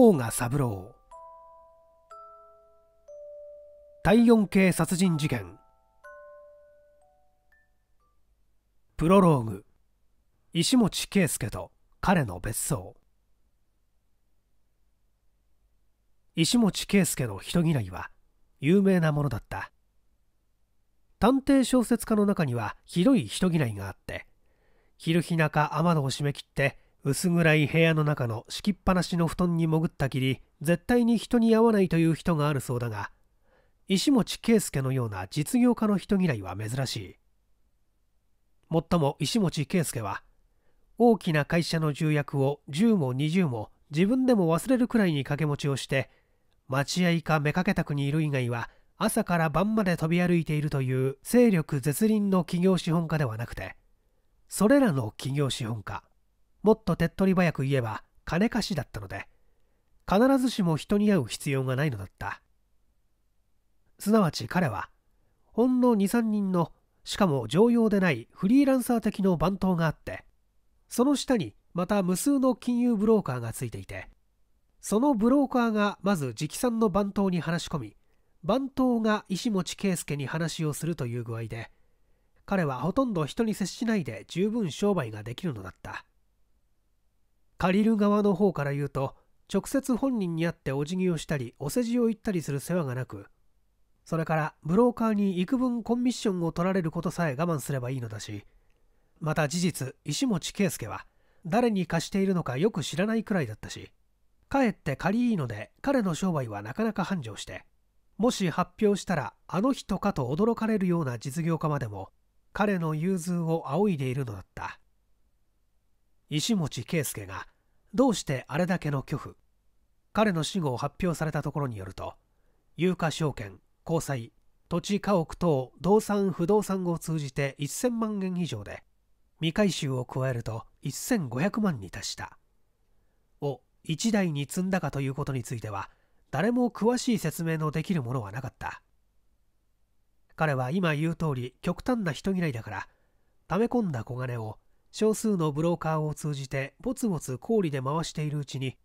甲賀三郎第4系殺人事件プロローグ石持圭介と彼の別荘石持圭介の人嫌いは有名なものだった探偵小説家の中にはひどい人嫌いがあって昼日中雨戸を閉め切って薄暗い部屋の中の敷きっぱなしの布団に潜ったきり絶対に人に会わないという人があるそうだが石持圭介のような実業家の人嫌いは珍しいもっとも石持圭介は大きな会社の重役を10も20も自分でも忘れるくらいに掛け持ちをして待合か目け宅にいる以外は朝から晩まで飛び歩いているという勢力絶倫の企業資本家ではなくてそれらの企業資本家もっと手っ取り早く言えば金貸しだったので必ずしも人に会う必要がないのだったすなわち彼はほんの23人のしかも常用でないフリーランサー的の番頭があってその下にまた無数の金融ブローカーがついていてそのブローカーがまず直参の番頭に話し込み番頭が石持圭介に話をするという具合で彼はほとんど人に接しないで十分商売ができるのだった借りる側の方から言うと直接本人に会ってお辞儀をしたりお世辞を言ったりする世話がなくそれからブローカーに幾分コンミッションを取られることさえ我慢すればいいのだしまた事実石持圭介は誰に貸しているのかよく知らないくらいだったしかえって借りいいので彼の商売はなかなか繁盛してもし発表したらあの人かと驚かれるような実業家までも彼の融通を仰いでいるのだった石持圭介がどうしてあれだけの拒否彼の死後発表されたところによると有価証券公債土地家屋等動産不動産を通じて1000万円以上で未回収を加えると1500万に達したを1台に積んだかということについては誰も詳しい説明のできるものはなかった彼は今言う通り極端な人嫌いだから溜め込んだ小金を少数のブローカーを通じてぼつぼつ氷で回しているうちに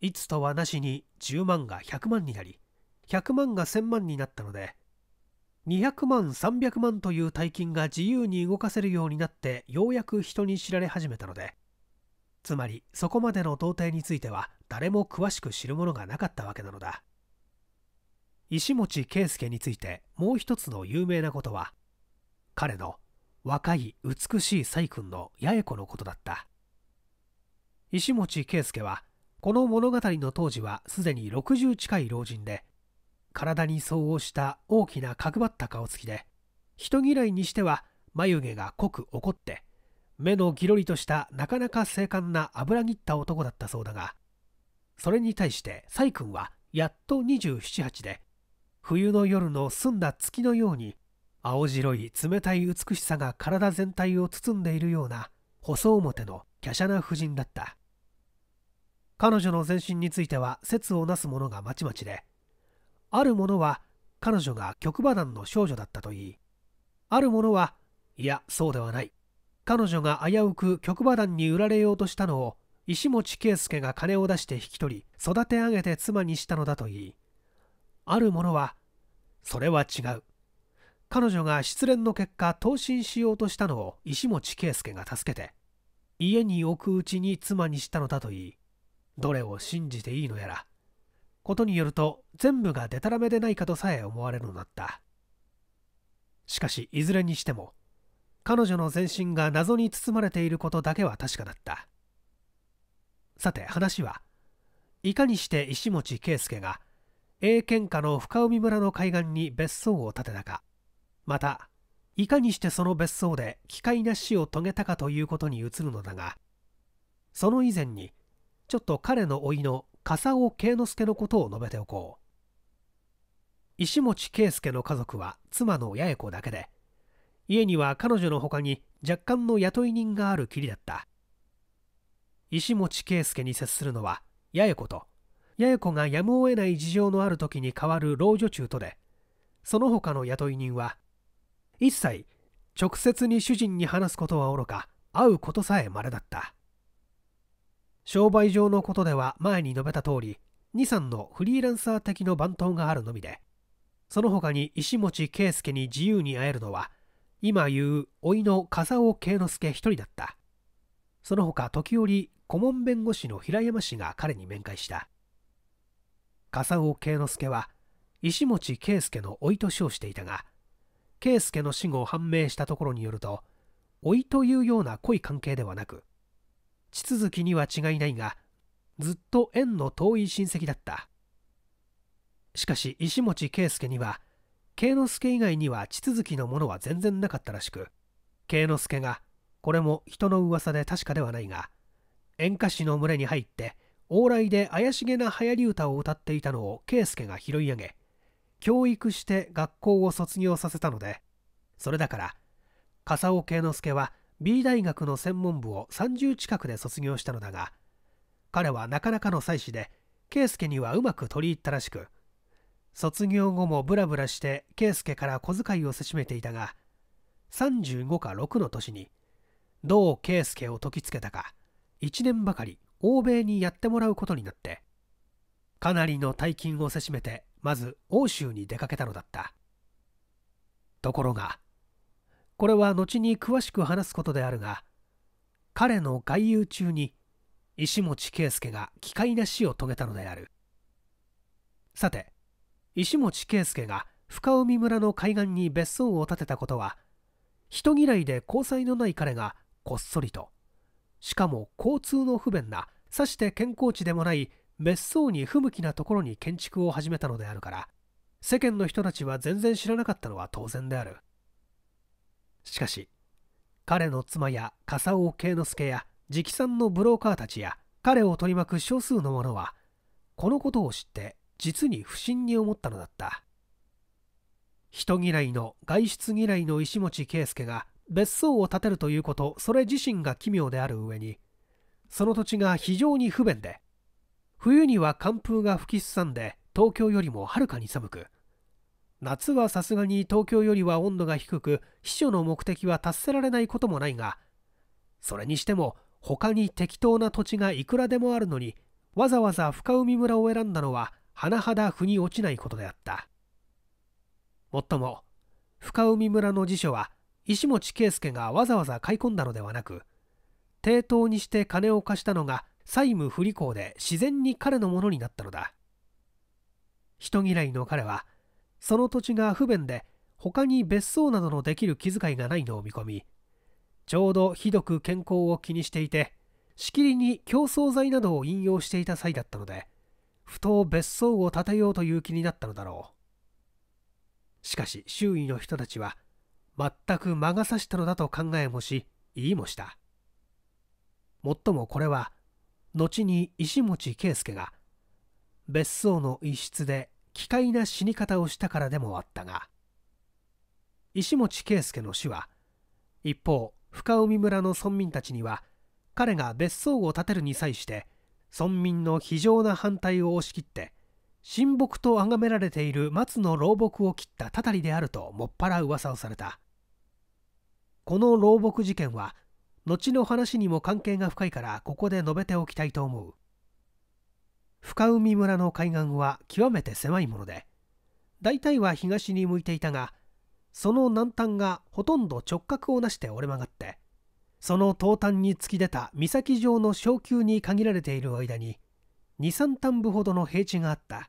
いつとはなしに10万が100万になり100万が1000万になったので200万300万という大金が自由に動かせるようになってようやく人に知られ始めたのでつまりそこまでの到底については誰も詳しく知るものがなかったわけなのだ石持圭介についてもう一つの有名なことは彼の若い美しい細君の八重子のことだった石持圭介はこの物語の当時はすでに60近い老人で体に相応した大きな角張った顔つきで人嫌いにしては眉毛が濃く怒って目のギロリとしたなかなか精悍な油切った男だったそうだがそれに対して細君はやっと278で冬の夜の澄んだ月のように青白い冷たい美しさが体全体を包んでいるような細表の華奢な婦人だった彼女の全身については説をなすものがまちまちであるものは彼女が極馬団の少女だったといいあるものはいやそうではない彼女が危うく極馬団に売られようとしたのを石持圭介が金を出して引き取り育て上げて妻にしたのだといいあるものはそれは違う彼女が失恋の結果投身しようとしたのを石持圭介が助けて家に置くうちに妻にしたのだといいどれを信じていいのやらことによると全部がでたらめでないかとさえ思われるのだったしかしいずれにしても彼女の全身が謎に包まれていることだけは確かだったさて話はいかにして石持圭介が英喧嘩の深海村の海岸に別荘を建てたかまたいかにしてその別荘で奇怪な死を遂げたかということに移るのだがその以前にちょっと彼の甥の笠尾慶之助のことを述べておこう石持圭介の家族は妻の八重子だけで家には彼女の他に若干の雇い人があるきりだった石持圭介に接するのは八重子と八重子がやむを得ない事情のある時に代わる老女中とでその他の雇い人は一切直接に主人に話すことはおろか会うことさえ稀だった商売上のことでは前に述べた通り2さんのフリーランサー的の番頭があるのみでその他に石持圭介に自由に会えるのは今言う甥の笠尾圭之助一人だったその他時折顧問弁護士の平山氏が彼に面会した笠尾圭之助は石持圭介の甥と称していたが圭介の死後を判明したところによると老いというような濃い関係ではなく地続きには違いないがずっと縁の遠い親戚だったしかし石持圭介には圭之助以外には地続きのものは全然なかったらしく圭之助がこれも人の噂で確かではないが演歌師の群れに入って往来で怪しげな流行り歌を歌っていたのを圭介が拾い上げ教育して学校を卒業させたのでそれだから笠尾慶之助は B 大学の専門部を30近くで卒業したのだが彼はなかなかの妻子で圭介にはうまく取り入ったらしく卒業後もブラブラして圭介から小遣いをせしめていたが35か6の年にどう圭介を解きつけたか1年ばかり欧米にやってもらうことになってかなりの大金をせしめてまず欧州に出かけたのだったところがこれは後に詳しく話すことであるが彼の外遊中に石持圭介が奇怪な死を遂げたのであるさて石持圭介が深海村の海岸に別荘を建てたことは人嫌いで交際のない彼がこっそりとしかも交通の不便なさして健康地でもない別荘に不向きなところに建築を始めたのであるから世間の人たちは全然知らなかったのは当然であるしかし彼の妻や笠尾慶之助や直参のブローカーたちや彼を取り巻く少数の者はこのことを知って実に不審に思ったのだった人嫌いの外出嫌いの石持圭介が別荘を建てるということそれ自身が奇妙である上にその土地が非常に不便で冬には寒風が吹きすさんで東京よりもはるかに寒く夏はさすがに東京よりは温度が低く秘書の目的は達せられないこともないがそれにしても他に適当な土地がいくらでもあるのにわざわざ深海村を選んだのは甚だ腑に落ちないことであったもっとも深海村の辞書は石持圭介がわざわざ買い込んだのではなく抵当にして金を貸したのが債務不履行で自然に彼のものになったのだ人嫌いの彼はその土地が不便で他に別荘などのできる気遣いがないのを見込みちょうどひどく健康を気にしていてしきりに競争剤などを引用していた際だったので不当別荘を建てようという気になったのだろうしかし周囲の人たちは全く魔が差したのだと考えもし言いもしたもっともこれは後に石持圭介が別荘の一室で奇怪な死に方をしたからでもあったが石持圭介の死は一方深海村の村民たちには彼が別荘を建てるに際して村民の非常な反対を押し切って神木と崇められている松の老木を切ったたたりであるともっぱら噂をされたこの老木事件は後の話にも関係が深いからここで述べておきたいと思う深海村の海岸は極めて狭いもので大体は東に向いていたがその南端がほとんど直角をなして折れ曲がってその東端に突き出た岬状の昇丘に限られている間に23端部ほどの平地があった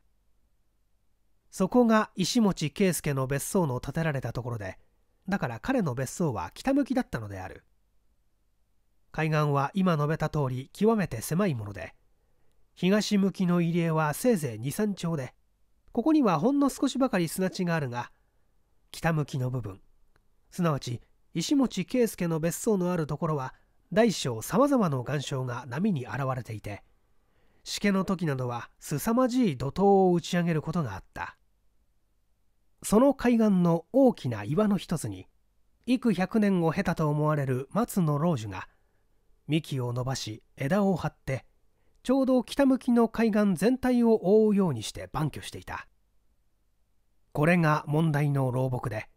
そこが石持圭介の別荘の建てられたところでだから彼の別荘は北向きだったのである海岸は今述べた通り極めて狭いもので東向きの入江はせいぜい23丁でここにはほんの少しばかり砂地があるが北向きの部分すなわち石持圭介の別荘のあるところは大小さまざまの岩礁が波に現れていてしけの時などは凄まじい怒涛を打ち上げることがあったその海岸の大きな岩の一つに幾百年を経たと思われる松の老樹が幹を伸ばし枝を張ってちょうど北向きの海岸全体を覆うようにして番居していたこれが問題の老木で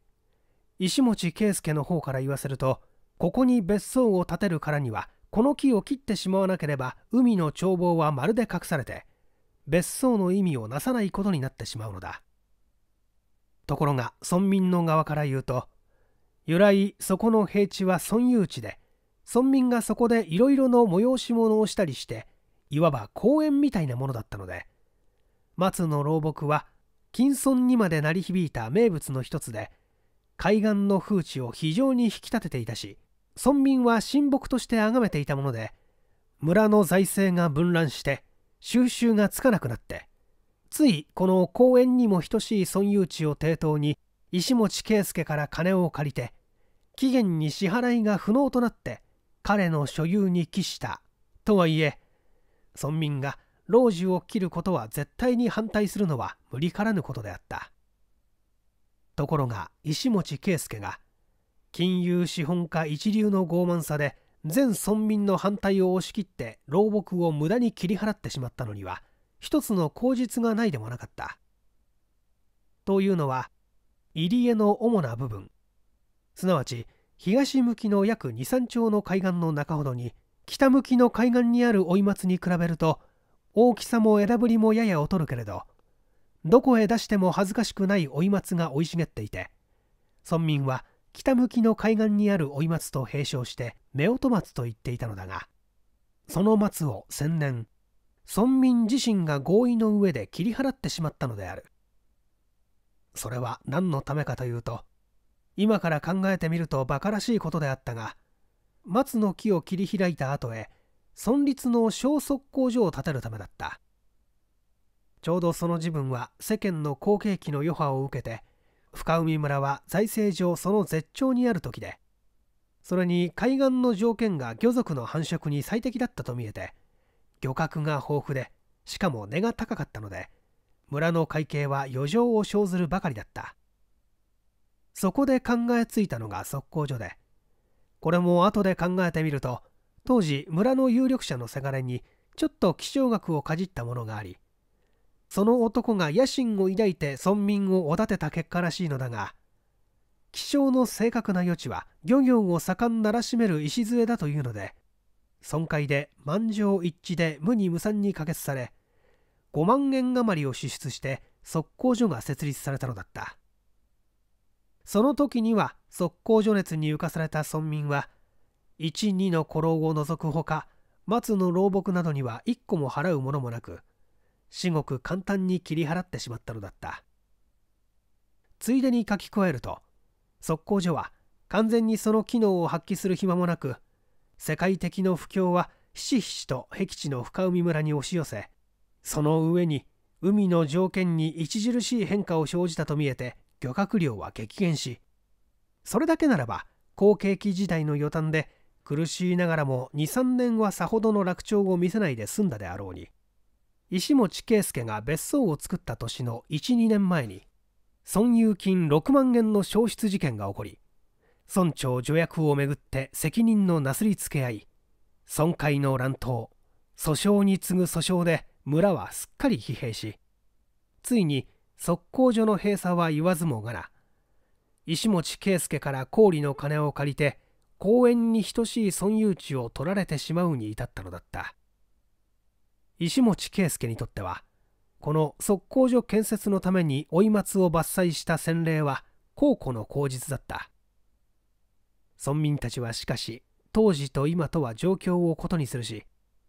石持圭介の方から言わせるとここに別荘を建てるからにはこの木を切ってしまわなければ海の眺望はまるで隠されて別荘の意味をなさないことになってしまうのだところが村民の側から言うと由来そこの平地は村有地で村民がそこでいろいろの催し物をしたりしていわば公園みたいなものだったので松の老木は金村にまで鳴り響いた名物の一つで海岸の風致を非常に引き立てていたし村民は親睦として崇めていたもので村の財政が分乱して収集がつかなくなってついこの公園にも等しい村有地を抵当に石持圭介から金を借りて期限に支払いが不能となって彼の所有に帰したとはいえ村民が老中を切ることは絶対に反対するのは無理からぬことであったところが石持圭介が金融資本家一流の傲慢さで全村民の反対を押し切って老木を無駄に切り払ってしまったのには一つの口実がないでもなかったというのは入り江の主な部分すなわち東向きの約23丁の海岸の中ほどに北向きの海岸にある追松に比べると大きさも枝ぶりもやや劣るけれどどこへ出しても恥ずかしくない追松が生い茂っていて村民は北向きの海岸にある追松と併称して夫婦松と言っていたのだがその松を先年村民自身が合意の上で切り払ってしまったのであるそれは何のためかというと今から考えてみると馬鹿らしいことであったが松の木を切り開いた後へ村立の小速工所を建てるためだったちょうどその時分は世間の好景気の余波を受けて深海村は財政上その絶頂にある時でそれに海岸の条件が魚族の繁殖に最適だったと見えて漁獲が豊富でしかも値が高かったので村の会計は余剰を生ずるばかりだったそこで考えついたのが測候所でこれも後で考えてみると当時村の有力者のせがれにちょっと気象学をかじったものがありその男が野心を抱いて村民をおだてた結果らしいのだが気象の正確な余地は漁業を盛んならしめる礎だというので損壊で満場一致で無に無産に可決され5万円余りを支出して測候所が設立されたのだった。その時には速攻除熱に浮かされた村民は12の古老を除くほか松の老木などには1個も払うものもなく至極簡単に切り払ってしまったのだったついでに書き加えると速攻所は完全にその機能を発揮する暇もなく世界的の不況はひしひしと僻地の深海村に押し寄せその上に海の条件に著しい変化を生じたと見えて漁獲量は激減しそれだけならば好景気時代の予断で苦しいながらも23年はさほどの楽調を見せないで済んだであろうに石持圭介が別荘を作った年の12年前に損有金6万円の消失事件が起こり村長助役をめぐって責任のなすりつけ合い損壊の乱闘訴訟に次ぐ訴訟で村はすっかり疲弊しついに測候所の閉鎖は言わずもがな石持圭介から氷の金を借りて公園に等しい損有地を取られてしまうに至ったのだった石持圭介にとってはこの側溝所建設のために追松を伐採した洗礼は高庫の口実だった村民たちはしかし当時と今とは状況を異にするし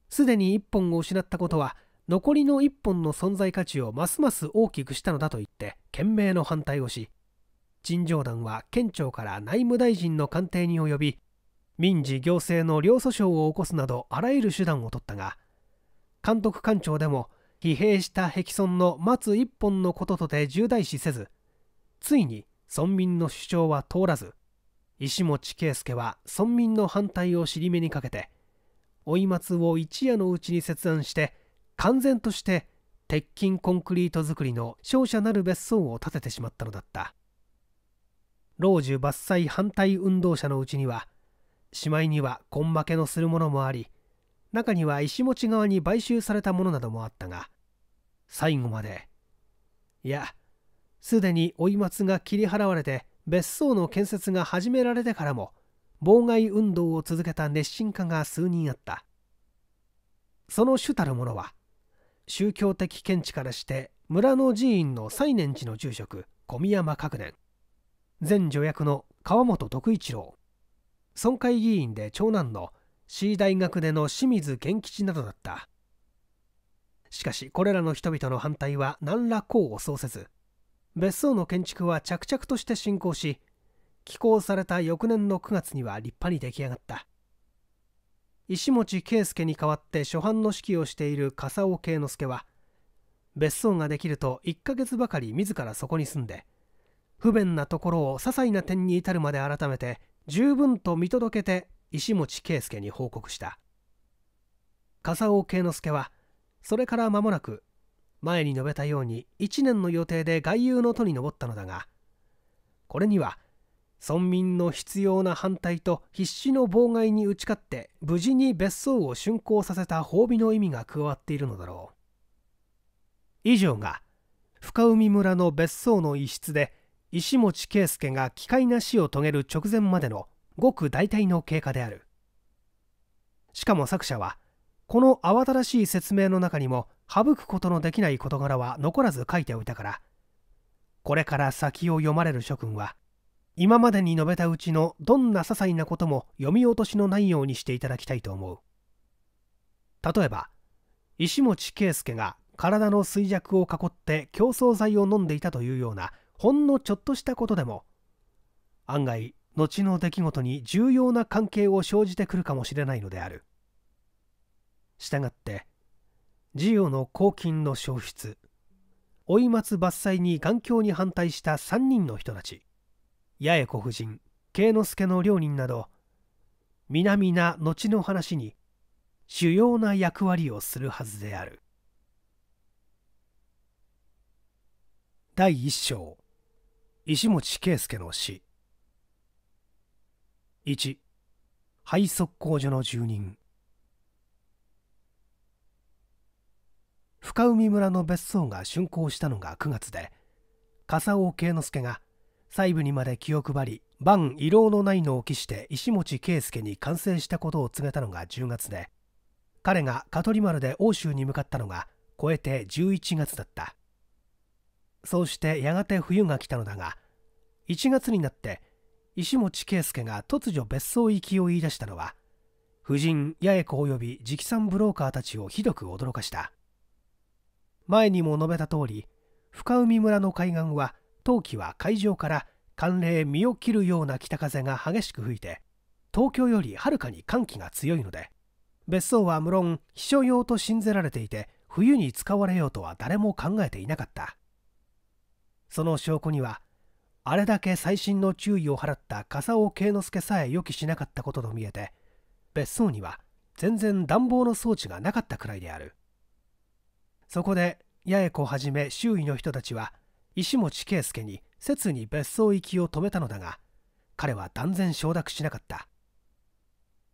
すでに一本を失ったことは残りの1本の存在価値をますます大きくしたのだと言って懸命の反対をし陳情団は県庁から内務大臣の官邸に及び民事行政の両訴訟を起こすなどあらゆる手段を取ったが監督官庁でも疲弊した壁村の待つ一本のこととて重大視せずついに村民の主張は通らず石持圭介は村民の反対を尻目にかけて追松を一夜のうちに切断して完全として鉄筋コンクリート造りの商社なる別荘を建ててしまったのだった老中伐採反対運動者のうちにはしまいには根負けのするものもあり中には石持ち側に買収されたものなどもあったが最後までいやすでに追い松が切り払われて別荘の建設が始められてからも妨害運動を続けた熱心家が数人あったその主たる者は宗教的見地からして村の寺院の最年次の住職小宮山覚年前助役の川本徳一郎村会議員で長男の C 大学での清水源吉などだったしかしこれらの人々の反対は何ら功を奏せず別荘の建築は着々として進行し寄港された翌年の9月には立派に出来上がった石持圭介に代わって初版の指揮をしている笠尾圭之助は別荘ができると1ヶ月ばかり自らそこに住んで不便なところを些細な点に至るまで改めて十分と見届けて石持圭介に報告した笠尾圭之助はそれから間もなく前に述べたように1年の予定で外遊の都に登ったのだがこれには村民の必要な反対と必死の妨害に打ち勝って無事に別荘を竣工させた褒美の意味が加わっているのだろう以上が深海村の別荘の一室で石持圭介が奇怪な死を遂げる直前までのごく大体の経過であるしかも作者はこの慌ただしい説明の中にも省くことのできない事柄は残らず書いておいたからこれから先を読まれる諸君は今までに述べたうちのどんな些細なことも読み落としのないようにしていただきたいと思う例えば石持圭介が体の衰弱を囲って競争剤を飲んでいたというようなほんのちょっとしたことでも案外後の出来事に重要な関係を生じてくるかもしれないのであるしたがって事業の公金の消失追松伐採に頑強に反対した3人の人たち八重子夫人慶之助の両人など皆々後の話に主要な役割をするはずである第一章石持圭介の死一廃測工所の住人深海村の別荘が竣工したのが9月で笠尾慶之助が細部にまで気を配り万異労のないのを期して石持圭介に完成したことを告げたのが10月で彼が香取丸で奥州に向かったのが超えて11月だったそうしてやがて冬が来たのだが1月になって石持圭介が突如別荘行きを言い出したのは夫人八重子及び直参ブローカーたちをひどく驚かした前にも述べた通り深海村の海岸は冬季は海上から寒冷身を切るような北風が激しく吹いて東京よりはるかに寒気が強いので別荘は無論秘書用と信ぜられていて冬に使われようとは誰も考えていなかったその証拠にはあれだけ細心の注意を払った笠尾圭之助さえ予期しなかったことと見えて別荘には全然暖房の装置がなかったくらいであるそこで八重子はじめ周囲の人たちは石持圭介に切に別荘行きを止めたのだが彼は断然承諾しなかった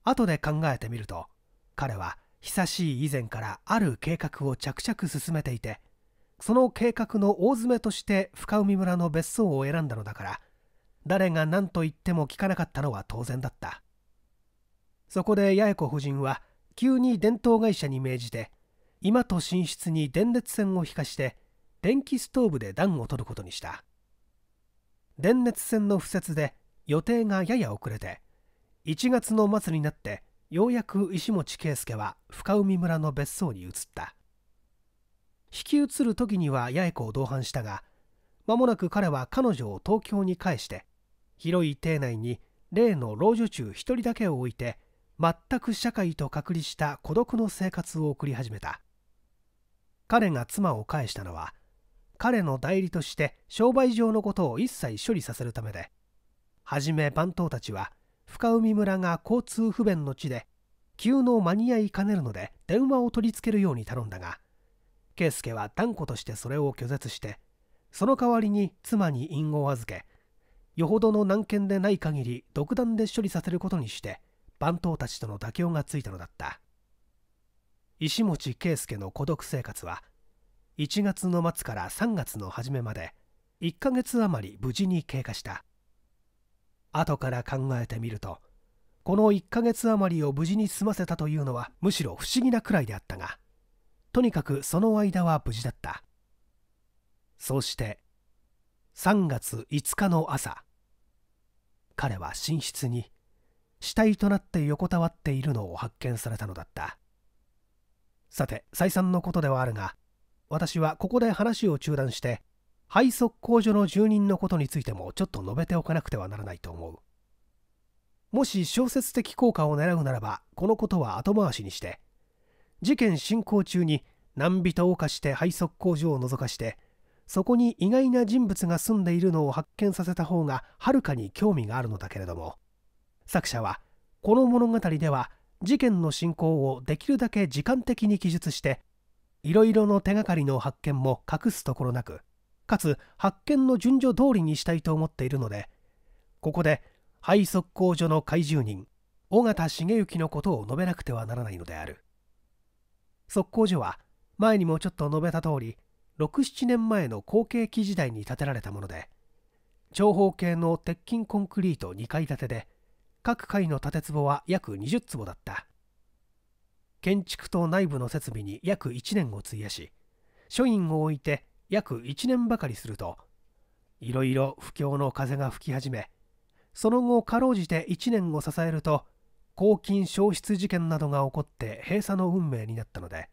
後で考えてみると彼は久しい以前からある計画を着々進めていてその計画の大詰めとして深海村の別荘を選んだのだから誰が何と言っても聞かなかったのは当然だったそこで八重子夫人は急に伝統会社に命じて今と寝室に電熱線を引かして電気ストーブで暖を取ることにした電熱線の敷設で予定がやや遅れて1月の末になってようやく石持圭介は深海村の別荘に移った引き移る時には八重子を同伴したが間もなく彼は彼女を東京に返して広い邸内に例の老女中1人だけを置いて全く社会と隔離した孤独の生活を送り始めた彼が妻を返したのは彼の代理として商売上のことを一切処理させるためではじめ番頭たちは深海村が交通不便の地で急の間に合いかねるので電話を取り付けるように頼んだが圭介は断固としてそれを拒絶してその代わりに妻に隠語を預けよほどの難件でない限り独断で処理させることにして番頭たちとの妥協がついたのだった石持圭介の孤独生活は1月の末から3月の初めまで1ヶ月余り無事に経過した後から考えてみるとこの1ヶ月余りを無事に済ませたというのはむしろ不思議なくらいであったがとにかくその間は無事だったそうして3月5日の朝彼は寝室に死体となって横たわっているのを発見されたのだったさて再三のことではあるが私はここで話を中断して廃測工所の住人のことについてもちょっと述べておかなくてはならないと思うもし小説的効果を狙うならばこのことは後回しにして事件進行中に何人を犯して廃測工場を覗かしてそこに意外な人物が住んでいるのを発見させた方がはるかに興味があるのだけれども作者はこの物語では事件の進行をできるだけ時間的に記述していろいろの手がかりの発見も隠すところなくかつ発見の順序通りにしたいと思っているのでここで廃測工所の怪獣人尾形重行のことを述べなくてはならないのである測工所は前にもちょっと述べた通り67年前の後継期時代に建てられたもので長方形の鉄筋コンクリート2階建てで各階の建坪は約20坪だった建築と内部の設備に約1年を費やし署員を置いて約1年ばかりするといろいろ不況の風が吹き始めその後かろうじて1年を支えると公金消失事件などが起こって閉鎖の運命になったので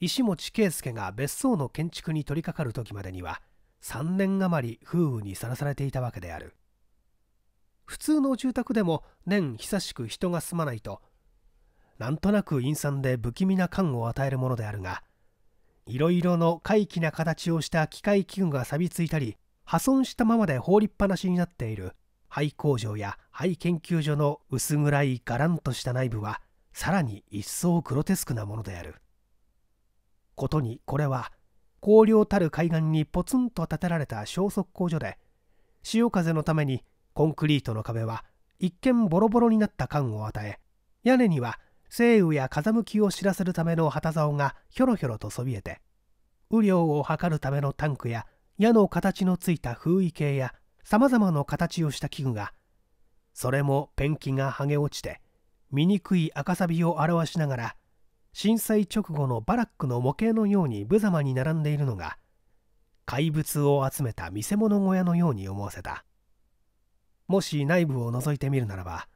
石持圭介が別荘の建築に取り掛かる時までには3年余り風雨にさらされていたわけである普通の住宅でも年久しく人が住まないとなんとなく陰惨で不気味な感を与えるものであるがいろいろの怪奇な形をした機械器具が錆びついたり破損したままで放りっぱなしになっている廃工場や廃研究所の薄暗いガランとした内部はさらに一層グロテスクなものであることにこれは荒涼たる海岸にポツンと建てられた消息工所で潮風のためにコンクリートの壁は一見ボロボロになった缶を与え屋根には晴雨や風向きを知らせるための旗竿がひょろひょろとそびえて雨量を測るためのタンクや矢の形のついた風衣系やさまざまな形をした器具がそれもペンキが剥げ落ちて醜い赤錆を表しながら震災直後のバラックの模型のように無様に並んでいるのが怪物を集めた見せ物小屋のように思わせたもし内部を覗いてみるならば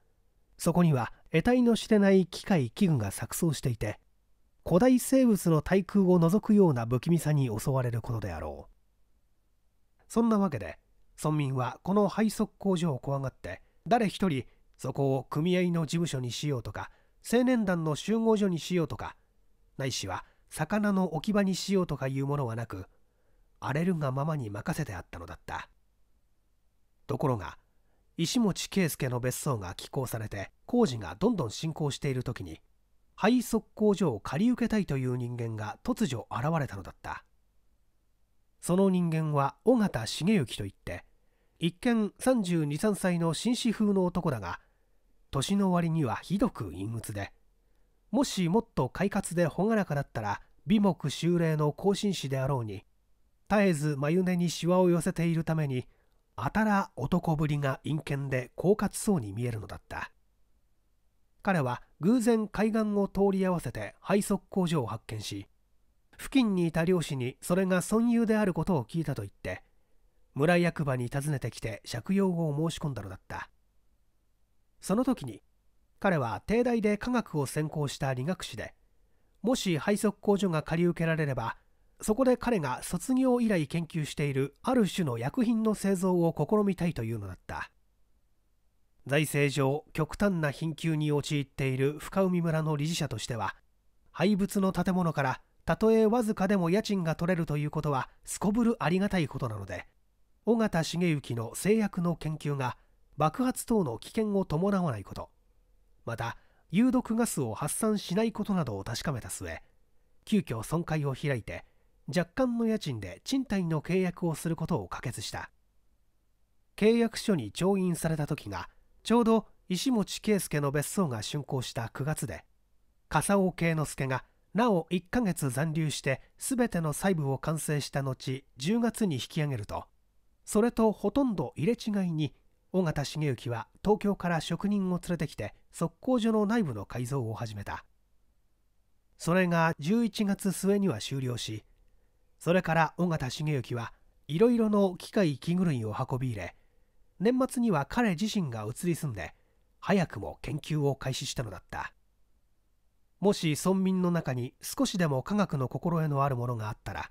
そこには得体のしてない機械器具が錯綜していて古代生物の対空を覗くような不気味さに襲われることであろうそんなわけで村民はこの廃則工場を怖がって誰一人そこを組合の事務所にしようとか青年団の集合所にしようとかないしは魚の置き場にしようとかいうものはなく荒れるがままに任せてあったのだったところが石持圭介の別荘が寄港されて工事がどんどん進行している時に廃測工所を借り受けたいという人間が突如現れたのだったその人間は尾形重之といって一見323歳の紳士風の男だが年の割にはひどく陰鬱でもしもっと快活で朗らかだったら美目秀麗の後進士であろうに絶えず眉根にしわを寄せているためにあたら男ぶりが陰険で狡猾そうに見えるのだった彼は偶然海岸を通り合わせて廃側工場を発見し付近にいた漁師にそれが村友であることを聞いたと言って村役場に訪ねてきて借用を申し込んだのだったその時に彼は帝大で科学を専攻した理学士でもし廃側工場が借り受けられればそこで彼が卒業以来研究しているある種の薬品の製造を試みたいというのだった財政上極端な貧窮に陥っている深海村の理事者としては廃物の建物からたとえわずかでも家賃が取れるということはすこぶるありがたいことなので緒方重行の製薬の研究が爆発等の危険を伴わないことまた有毒ガスを発散しないことなどを確かめた末急遽損壊を開いて若干の家賃で賃貸の契約をすることを可決した契約書に調印された時がちょうど石持圭介の別荘が竣工した9月で笠尾圭之助がなお1ヶ月残留して全ての細部を完成した後10月に引き上げるとそれとほとんど入れ違いに尾形重行は東京から職人を連れてきて測候所の内部の改造を始めたそれが11月末には終了しそれから尾形重行はいろいろの機械器具類を運び入れ年末には彼自身が移り住んで早くも研究を開始したのだったもし村民の中に少しでも科学の心得のあるものがあったら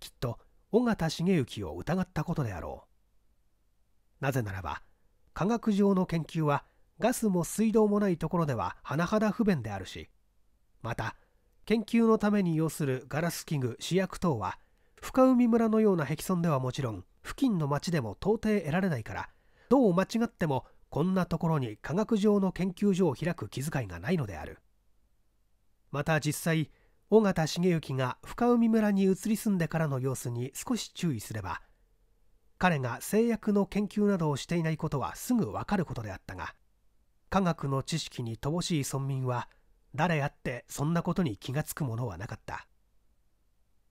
きっと尾形重行を疑ったことであろうなぜならば科学上の研究はガスも水道もないところでは甚だ不便であるしまた研究のために要するガラス器具試薬等は深海村のような壁村ではもちろん付近の町でも到底得られないからどう間違ってもこんなところに科学上の研究所を開く気遣いがないのであるまた実際尾形重行が深海村に移り住んでからの様子に少し注意すれば彼が製薬の研究などをしていないことはすぐわかることであったが科学の知識に乏しい村民は誰やってそんなことに気がつくものはなかった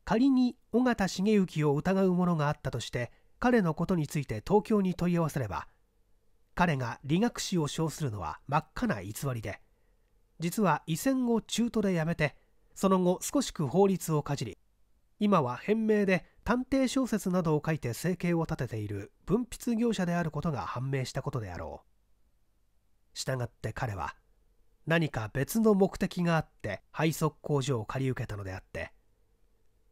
仮に尾形重之を疑うものがあったとして彼のことについて東京に問い合わせれば彼が理学士を称するのは真っ赤な偽りで実は移選を中途で辞めてその後少しく法律をかじり今は変名で探偵小説などを書いて生計を立てている文筆業者であることが判明したことであろうしたがって彼は何か別の目的があって廃足工場を借り受けたのであって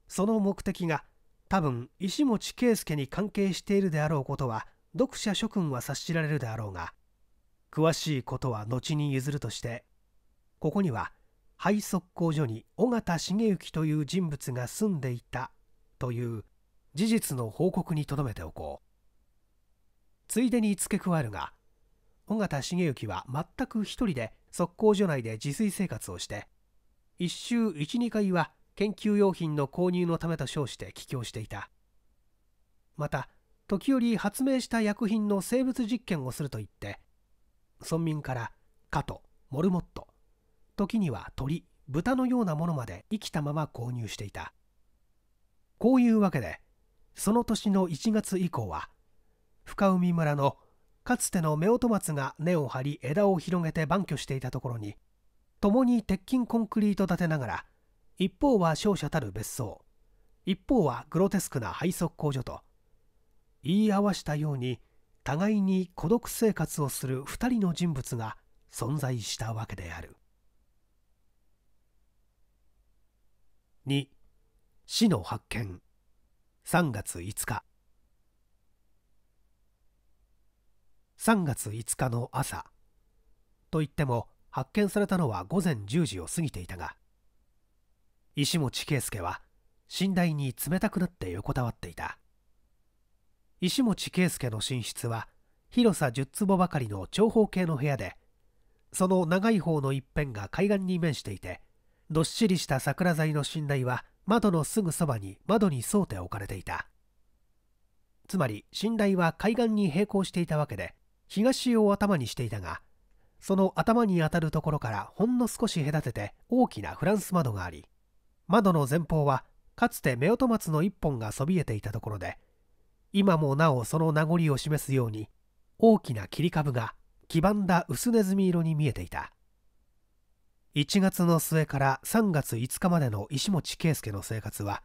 その目的が多分石持圭介に関係しているであろうことは読者諸君は察しられるであろうが詳しいことは後に譲るとしてここには廃測工所に緒方重行という人物が住んでいたという事実の報告にとどめておこうついでに付け加えるが緒方重行は全く一人で速攻所内で自炊生活をして1週12回は研究用品の購入のためと称して帰郷していたまた時折発明した薬品の生物実験をすると言って村民からカトモルモット時には鳥豚のようなものまで生きたまま購入していたこういうわけでその年の1月以降は深海村のかつての夫婦松が根を張り枝を広げて番居していたところに共に鉄筋コンクリート建てながら一方は勝者たる別荘一方はグロテスクな廃足工所と言い合わしたように互いに孤独生活をする2人の人物が存在したわけである2死の発見3月5日3月5日の朝といっても発見されたのは午前10時を過ぎていたが石持圭介は寝台に冷たくなって横たわっていた石持圭介の寝室は広さ10坪ばかりの長方形の部屋でその長い方の一辺が海岸に面していてどっしりした桜材の寝台は窓のすぐそばに窓に沿うて置かれていたつまり寝台は海岸に並行していたわけで東を頭にしていたがその頭にあたるところからほんの少し隔てて大きなフランス窓があり窓の前方はかつて夫婦松の一本がそびえていたところで今もなおその名残を示すように大きな切り株が黄ばんだ薄ネズミ色に見えていた1月の末から3月5日までの石持圭介の生活は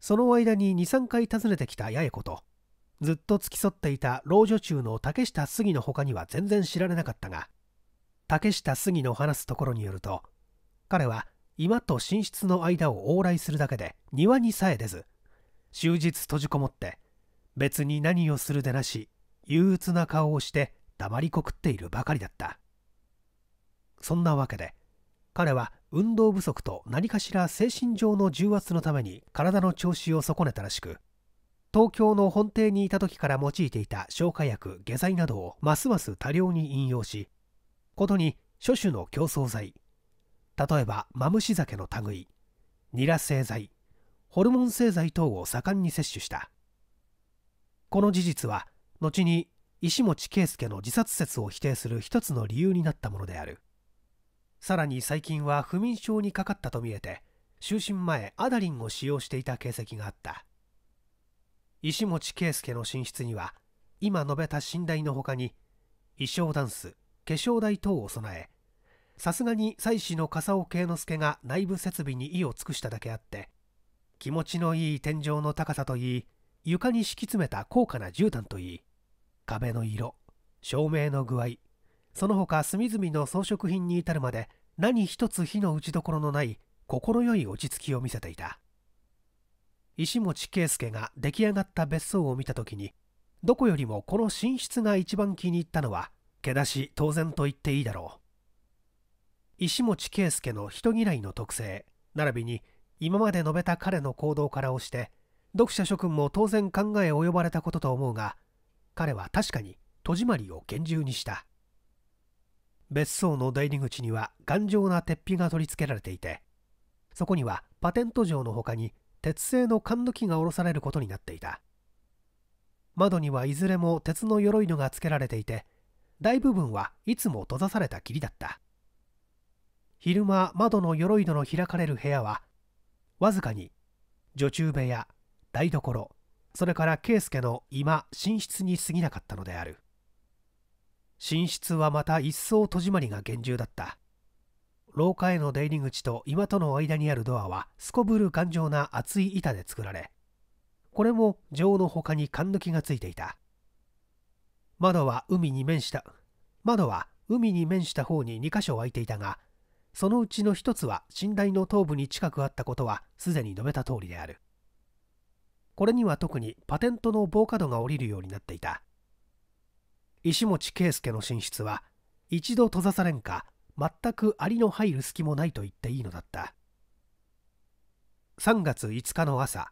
その間に23回訪ねてきた八重子とずっと付き添っていた老女中の竹下杉の他には全然知られなかったが竹下杉の話すところによると彼は今と寝室の間を往来するだけで庭にさえ出ず終日閉じこもって別に何をするでなし憂鬱な顔をして黙りこくっているばかりだったそんなわけで彼は運動不足と何かしら精神上の重圧のために体の調子を損ねたらしく東京の本邸にいた時から用いていた消化薬下剤などをますます多量に引用しことに諸種の競争剤例えばマムシ酒の類ニラ製剤ホルモン製剤等を盛んに摂取したこの事実は後に石持圭介の自殺説を否定する一つの理由になったものであるさらに最近は不眠症にかかったと見えて就寝前アダリンを使用していた形跡があった石持圭介の寝室には今述べた寝台のほかに衣装ダンス化粧台等を備えさすがに妻子の笠尾慶之助が内部設備に意を尽くしただけあって気持ちのいい天井の高さといい床に敷き詰めた高価な絨毯といい壁の色照明の具合その他隅々の装飾品に至るまで何一つ火の打ちどころのない快い落ち着きを見せていた石持圭介が出来上がった別荘を見た時にどこよりもこの寝室が一番気に入ったのは毛出し当然と言っていいだろう石持圭介の人嫌いの特性並びに今まで述べた彼の行動からをして読者諸君も当然考え及ばれたことと思うが彼は確かに戸締まりを厳重にした別荘の出入り口には頑丈な鉄皮が取り付けられていてそこにはパテント錠のほかに鉄製の缶抜が下ろされることになっていた窓にはいずれも鉄の鎧のがつけられていて大部分はいつも閉ざされた霧だった昼間窓の鎧戸の開かれる部屋はわずかに女中部屋台所それから圭介の居間寝室に過ぎなかったのである寝室はまた一層戸締まりが厳重だった廊下への出入り口と岩との間にあるドアはすこぶる頑丈な厚い板で作られこれも錠の他に貫抜きがついていた窓は海に面した窓は海に面した方に2か所開いていたがそのうちの1つは寝台の頭部に近くあったことはすでに述べた通りであるこれには特にパテントの防火度が下りるようになっていた石持圭介の寝室は一度閉ざされんか全くアの入る隙もないと言っていいのだった3月5日の朝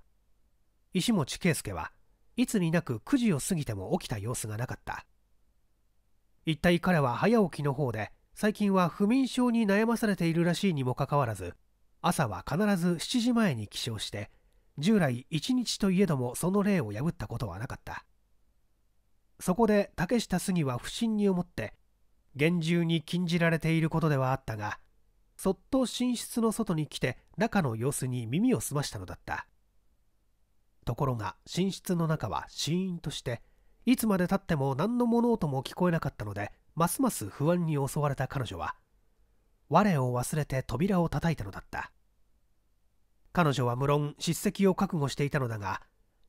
石持圭介はいつになく9時を過ぎても起きた様子がなかった一体彼は早起きの方で最近は不眠症に悩まされているらしいにもかかわらず朝は必ず7時前に起床して従来1日といえどもその例を破ったことはなかったそこで竹下杉は不審に思って厳重に禁じられていることではあったがそっと寝室の外に来て中の様子に耳を澄ましたのだったところが寝室の中はシーンとしていつまでたっても何の物音も聞こえなかったのでますます不安に襲われた彼女は我を忘れて扉を叩いたのだった彼女は無論叱責を覚悟していたのだが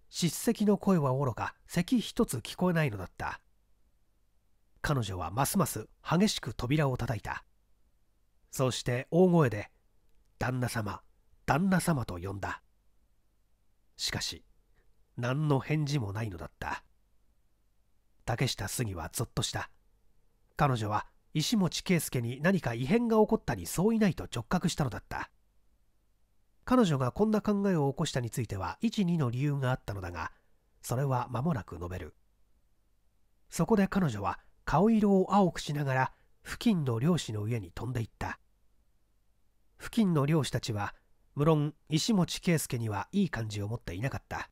叱責の声はおろか咳一つ聞こえないのだった彼女はますます激しく扉を叩いたそして大声で「旦那様旦那様」と呼んだしかし何の返事もないのだった竹下杉はゾッとした彼女は石持圭介に何か異変が起こったにそういないと直覚したのだった彼女がこんな考えを起こしたについては12の理由があったのだがそれは間もなく述べるそこで彼女は顔色を青くしながら付近の漁師の家に飛んでいった付近の漁師たちは無論石持圭介にはいい感じを持っていなかった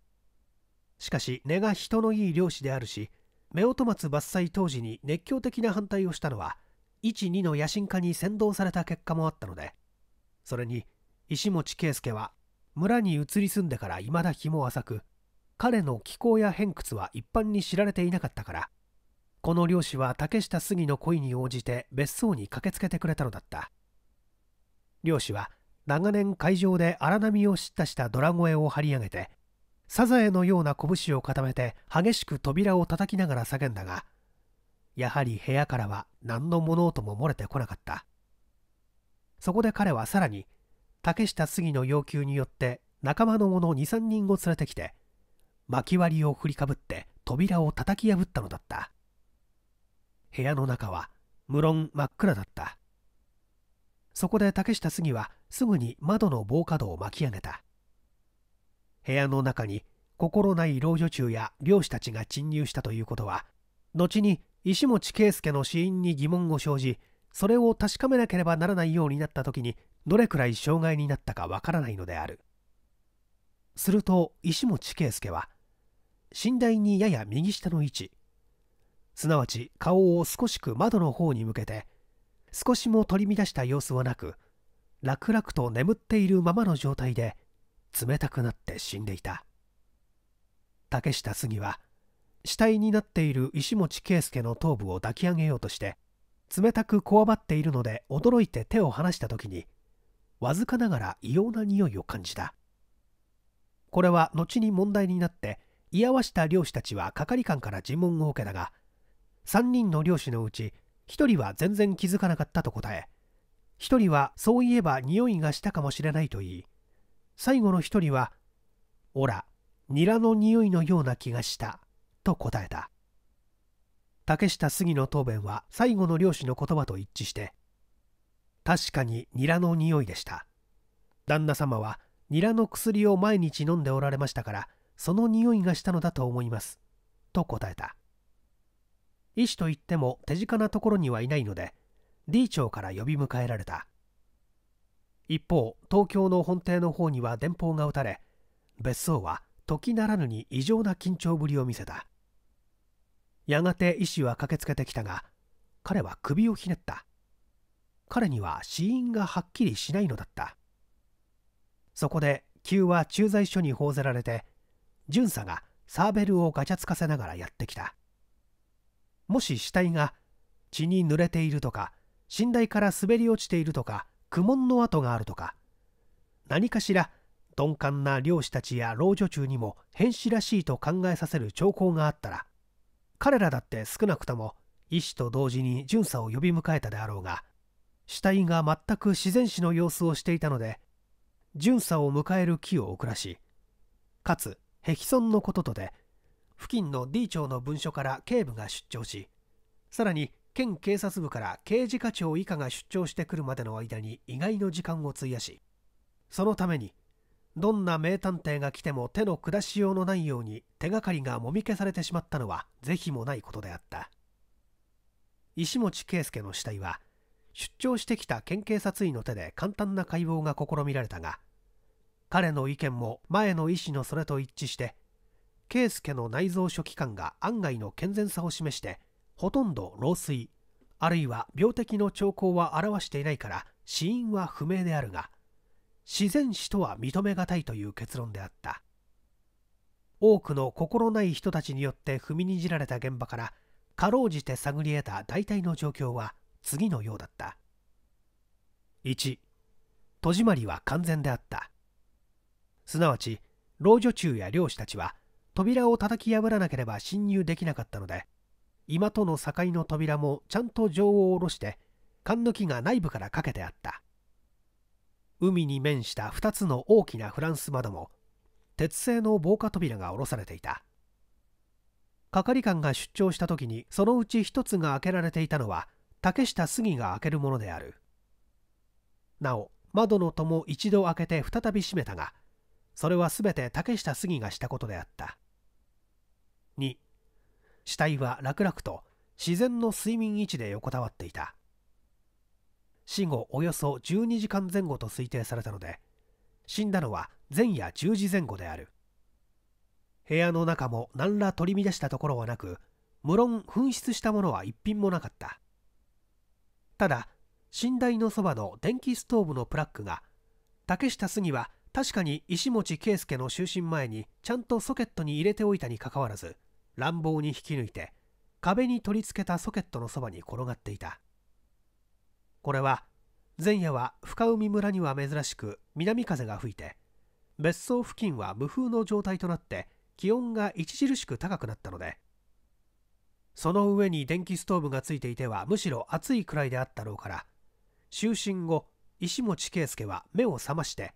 しかし根が人のいい漁師であるし夫婦松伐採当時に熱狂的な反対をしたのは12の野心家に扇動された結果もあったのでそれに石持圭介は村に移り住んでから未だ日も浅く彼の気候や偏屈は一般に知られていなかったからこの漁師は竹下杉の恋に応じて別荘に駆けつけてくれたのだった漁師は長年海上で荒波を叱咤したドラ声を張り上げてサザエのような拳を固めて激しく扉を叩きながら叫んだがやはり部屋からは何の物音も漏れてこなかったそこで彼はさらに竹下杉の要求によって仲間の者23人を連れてきて薪割りを振りかぶって扉を叩き破ったのだった部屋の中は無論真っ暗だったそこで竹下杉はすぐに窓の防火戸を巻き上げた部屋の中に心ない老女中や漁師たちが侵入したということは後に石持圭介の死因に疑問を生じそれを確かめなければならないようになった時にどれくらい障害になったかわからないのであるすると石持圭介は寝台にやや右下の位置すなわち顔を少しく窓の方に向けて少しも取り乱した様子はなく楽々と眠っているままの状態で冷たくなって死んでいた竹下杉は死体になっている石持圭介の頭部を抱き上げようとして冷たくこわばっているので驚いて手を離した時にわずかながら異様な匂いを感じたこれは後に問題になって居合わせた漁師たちは係官から尋問を受けたが3人の漁師のうち1人は全然気づかなかったと答え1人はそういえば匂いがしたかもしれないと言い最後の1人は「おらニラの匂いのような気がした」と答えた竹下杉の答弁は最後の漁師の言葉と一致して「確かにニラの匂いでした」旦那様はニラの薬を毎日飲んでおられましたからその匂いがしたのだと思います」と答えた医師といっても手近なところにはいないので D 長から呼び迎えられた一方東京の本邸の方には電報が打たれ別荘は時ならぬに異常な緊張ぶりを見せたやがて医師は駆けつけてきたが彼は首をひねった彼には死因がはっきりしないのだったそこで急は駐在所に報ぜられて巡査がサーベルをガチャつかせながらやってきたもし死体が血に濡れているとか寝台から滑り落ちているとか苦悶の跡があるとか何かしら鈍感な漁師たちや老女中にも変死らしいと考えさせる兆候があったら彼らだって少なくとも医師と同時に巡査を呼び迎えたであろうが死体が全く自然死の様子をしていたので巡査を迎える気を遅らしかつヘキソンのこととで付近の D 庁の文書から警部が出張しさらに県警察部から刑事課長以下が出張してくるまでの間に意外の時間を費やしそのためにどんな名探偵が来ても手の下しようのないように手がかりがもみ消されてしまったのは是非もないことであった石持圭介の死体は出張してきた県警察医の手で簡単な解剖が試みられたが彼の意見も前の医師のそれと一致して圭介の内臓初期官が案外の健全さを示してほとんど老衰あるいは病的の兆候は表していないから死因は不明であるが自然死とは認めがたいという結論であった多くの心ない人たちによって踏みにじられた現場からかろうじて探り得た大体の状況は次のようだった1戸締まりは完全であったすなわち老女中や漁師たちは扉を叩き破らなければ侵入できなかったので、今との境の扉もちゃんと錠を下ろして、缶の木が内部からかけてあった。海に面した2つの大きなフランス窓も、鉄製の防火扉が下ろされていた。係官が出張した時にそのうち1つが開けられていたのは竹下杉が開けるものであるなお窓の戸も一度開けて再び閉めたがそれは全て竹下杉がしたことであった死体は楽々と自然の睡眠位置で横たわっていた死後およそ12時間前後と推定されたので死んだのは前夜10時前後である部屋の中も何ら取り乱したところはなく無論紛失したものは一品もなかったただ寝台のそばの電気ストーブのプラックが竹下杉は確かに石持圭介の就寝前にちゃんとソケットに入れておいたにかかわらず乱暴に引き抜いて壁に取り付けたソケットのそばに転がっていたこれは前夜は深海村には珍しく南風が吹いて別荘付近は無風の状態となって気温が著しく高くなったのでその上に電気ストーブがついていてはむしろ暑いくらいであったろうから就寝後石持圭介は目を覚まして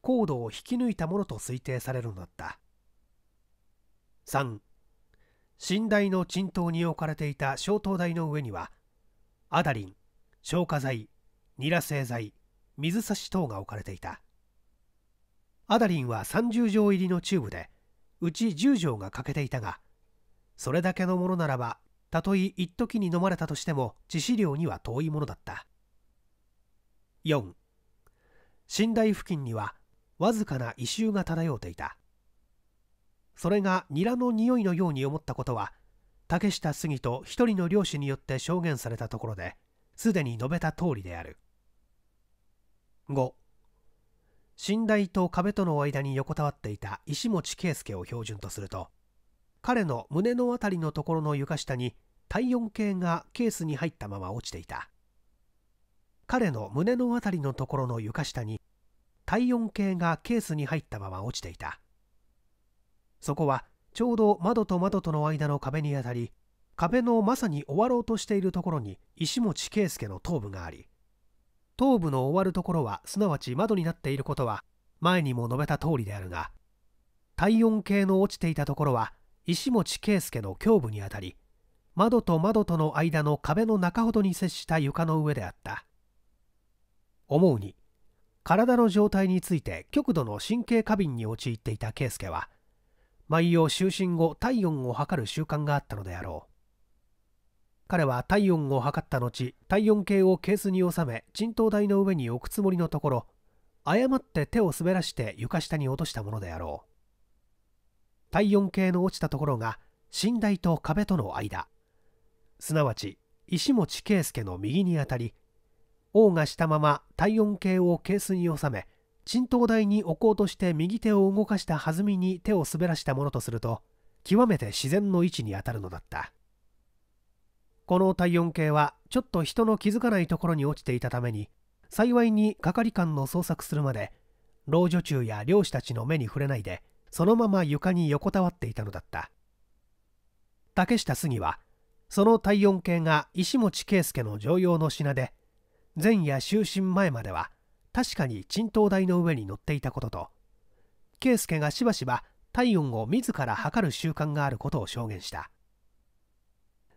コードを引き抜いたものと推定されるのだった3寝台の沈頭に置かれていた消灯台の上にはアダリン消火剤ニラ製剤水差し等が置かれていたアダリンは30錠入りのチューブでうち10錠が欠けていたがそれだけのものならばたとえ一時に飲まれたとしても致死量には遠いものだった4寝台付近にはわずかな異臭が漂っていたそれがニラの匂いのように思ったことは竹下杉と一人の漁師によって証言されたところですでに述べた通りである5寝台と壁との間に横たわっていた石持圭介を標準とすると彼の胸の辺りのところの床下に体温計がケースに入ったまま落ちていた彼の胸の辺りのところの床下に体温計がケースに入ったまま落ちていたそこはちょうど窓と窓との間の壁にあたり壁のまさに終わろうとしているところに石持圭介の頭部があり頭部の終わるところはすなわち窓になっていることは前にも述べた通りであるが体温計の落ちていたところは石持圭介の胸部にあたり窓と窓との間の壁の中ほどに接した床の上であった思うに体の状態について極度の神経過敏に陥っていた圭介は「毎夜就寝後体温を測る習慣があったのであろう彼は体温を測った後体温計をケースに収め鎮痛台の上に置くつもりのところ誤って手を滑らして床下に落としたものであろう体温計の落ちたところが寝台と壁との間すなわち石持圭介の右にあたり王がしたまま体温計をケースに収め沈東台に置こうとして右手を動かした弾みに手を滑らしたものとすると極めて自然の位置に当たるのだったこの体温計はちょっと人の気づかないところに落ちていたために幸いに係官の捜索するまで老女中や漁師たちの目に触れないでそのまま床に横たわっていたのだった竹下杉はその体温計が石持圭介の常用の品で前夜就寝前までは確かに沈頭台の上に乗っていたことと圭介がしばしば体温を自ら測る習慣があることを証言した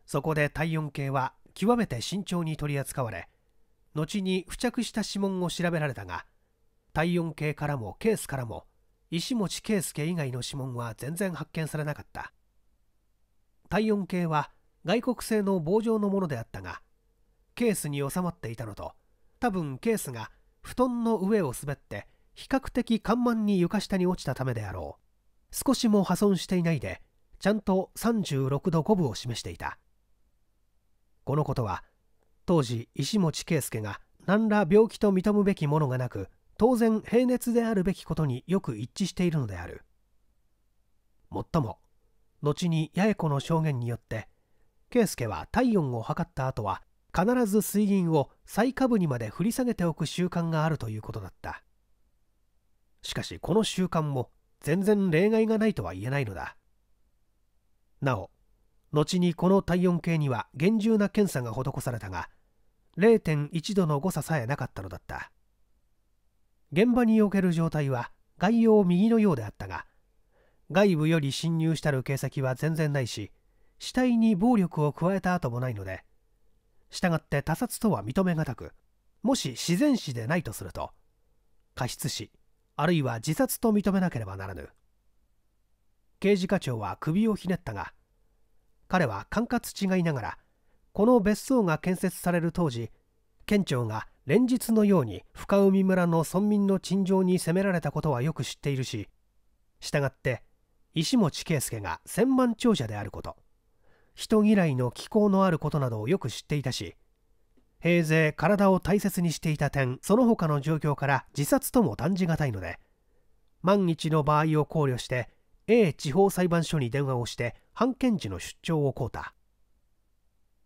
そこで体温計は極めて慎重に取り扱われ後に付着した指紋を調べられたが体温計からもケースからも石持圭介以外の指紋は全然発見されなかった体温計は外国製の棒状のものであったがケースに収まっていたのと多分ケースが布団の上を滑って比較的緩慢に床下に落ちたためであろう少しも破損していないでちゃんと36度5分を示していたこのことは当時石持圭介が何ら病気と認むべきものがなく当然平熱であるべきことによく一致しているのであるもっとも後に八重子の証言によって圭介は体温を測った後は必ず水銀を最下部にまで振り下げておく習慣があるということだったしかしこの習慣も全然例外がないとは言えないのだなお後にこの体温計には厳重な検査が施されたが0.1度の誤差さえなかったのだった現場における状態は概要右のようであったが外部より侵入したる形跡は全然ないし死体に暴力を加えた跡もないのでしたがって他殺とは認めがたくもし自然死でないとすると過失死あるいは自殺と認めなければならぬ刑事課長は首をひねったが彼は管轄違いながらこの別荘が建設される当時県庁が連日のように深海村の村民の陳情に責められたことはよく知っているししたがって石持圭介が千万長者であること人嫌いの気候のあることなどをよく知っていたし平勢体を大切にしていた点その他の状況から自殺とも断じがたいので万一の場合を考慮して A 地方裁判所に電話をして判検時の出張を請うた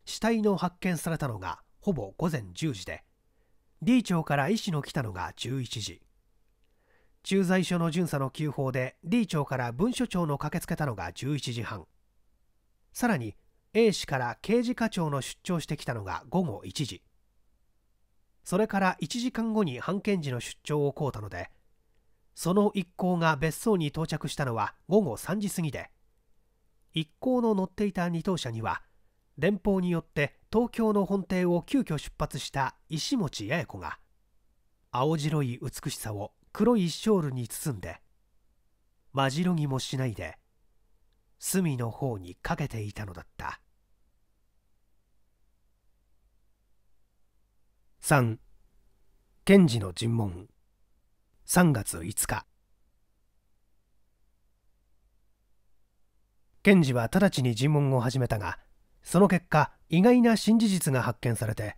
死体の発見されたのがほぼ午前10時で D 町から医師の来たのが11時駐在所の巡査の急報で D 町から文書長の駆けつけたのが11時半さらに A 氏から刑事課長の出張してきたのが午後1時それから1時間後に判検時の出張を請うたのでその一行が別荘に到着したのは午後3時過ぎで一行の乗っていた2等車には電報によって東京の本邸を急遽出発した石持八重子が青白い美しさを黒いショールに包んでまじろぎもしないで隅の方にかけていたのだった3検事の尋問3月5日検事は直ちに尋問を始めたがその結果意外な新事実が発見されて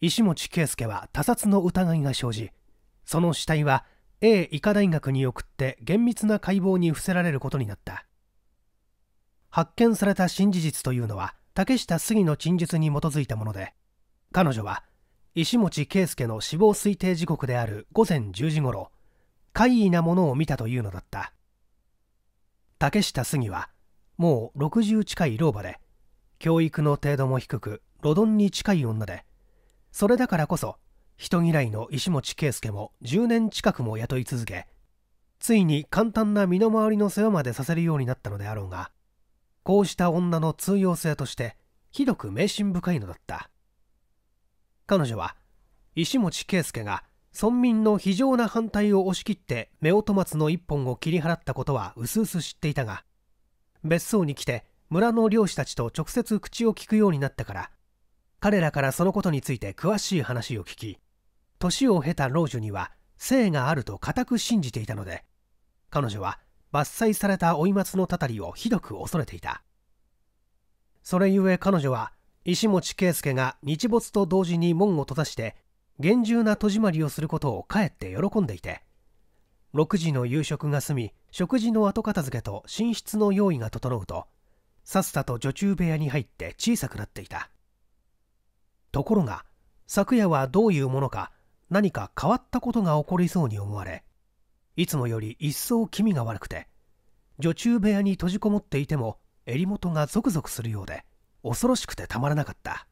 石持圭介は他殺の疑いが生じその死体は A 医科大学に送って厳密な解剖に伏せられることになった発見された新事実というのは竹下杉の陳述に基づいたもので彼女は石持圭介の死亡推定時刻である午前10時ごろ怪異なものを見たというのだった竹下杉はもう60近い老婆で教育の程度も低く路ドンに近い女でそれだからこそ人嫌いの石持圭介も10年近くも雇い続けついに簡単な身の回りの世話までさせるようになったのであろうがこうした女の通用性としてひどく迷信深いのだった彼女は石持圭介が村民の非常な反対を押し切って夫婦松の一本を切り払ったことは薄々知っていたが別荘に来て村の漁師たちと直接口を聞くようになったから彼らからそのことについて詳しい話を聞き年を経た老女には性があると固く信じていたので彼女は伐採された老松のたたりをひどく恐れていたそれゆえ彼女は石持圭介が日没と同時に門を閉ざして厳重な戸締まりをすることをかえって喜んでいて6時の夕食が済み食事の後片付けと寝室の用意が整うとさっさと女中部屋に入って小さくなっていたところが昨夜はどういうものか何か変わったことが起こりそうに思われいつもより一層気味が悪くて女中部屋に閉じこもっていても襟元がゾクゾクするようで恐ろしくてたまらなかった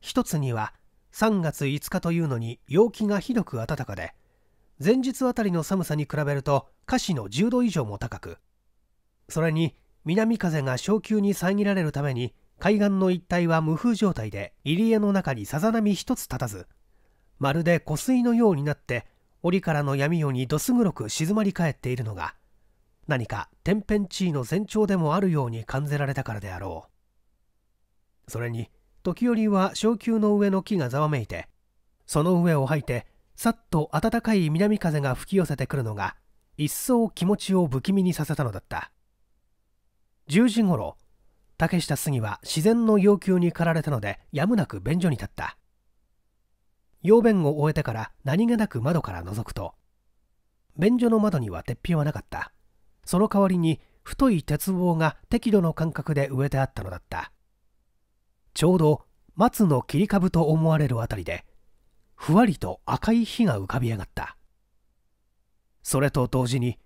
一つには3月5日というのに陽気がひどく暖かで前日あたりの寒さに比べると下肢の10度以上も高くそれに南風が昇級に遮られるために海岸の一帯は無風状態で入り江の中にさざ波一つ立たずまるで湖水のようになって檻からの闇夜にどす黒く静まり返っているのが何か天変地異の前兆でもあるように感じられたからであろうそれに時折は昇級の上の木がざわめいてその上を吐いてさっと暖かい南風が吹き寄せてくるのが一層気持ちを不気味にさせたのだった10時ごろ竹下杉は自然の要求に駆られたのでやむなく便所に立った用弁を終えてから何気なく窓から覗くと便所の窓には鉄皮はなかったその代わりに太い鉄棒が適度の間隔で植えてあったのだったちょうど松の切り株と思われるあたりでふわりと赤い火が浮かび上がったそれと同時に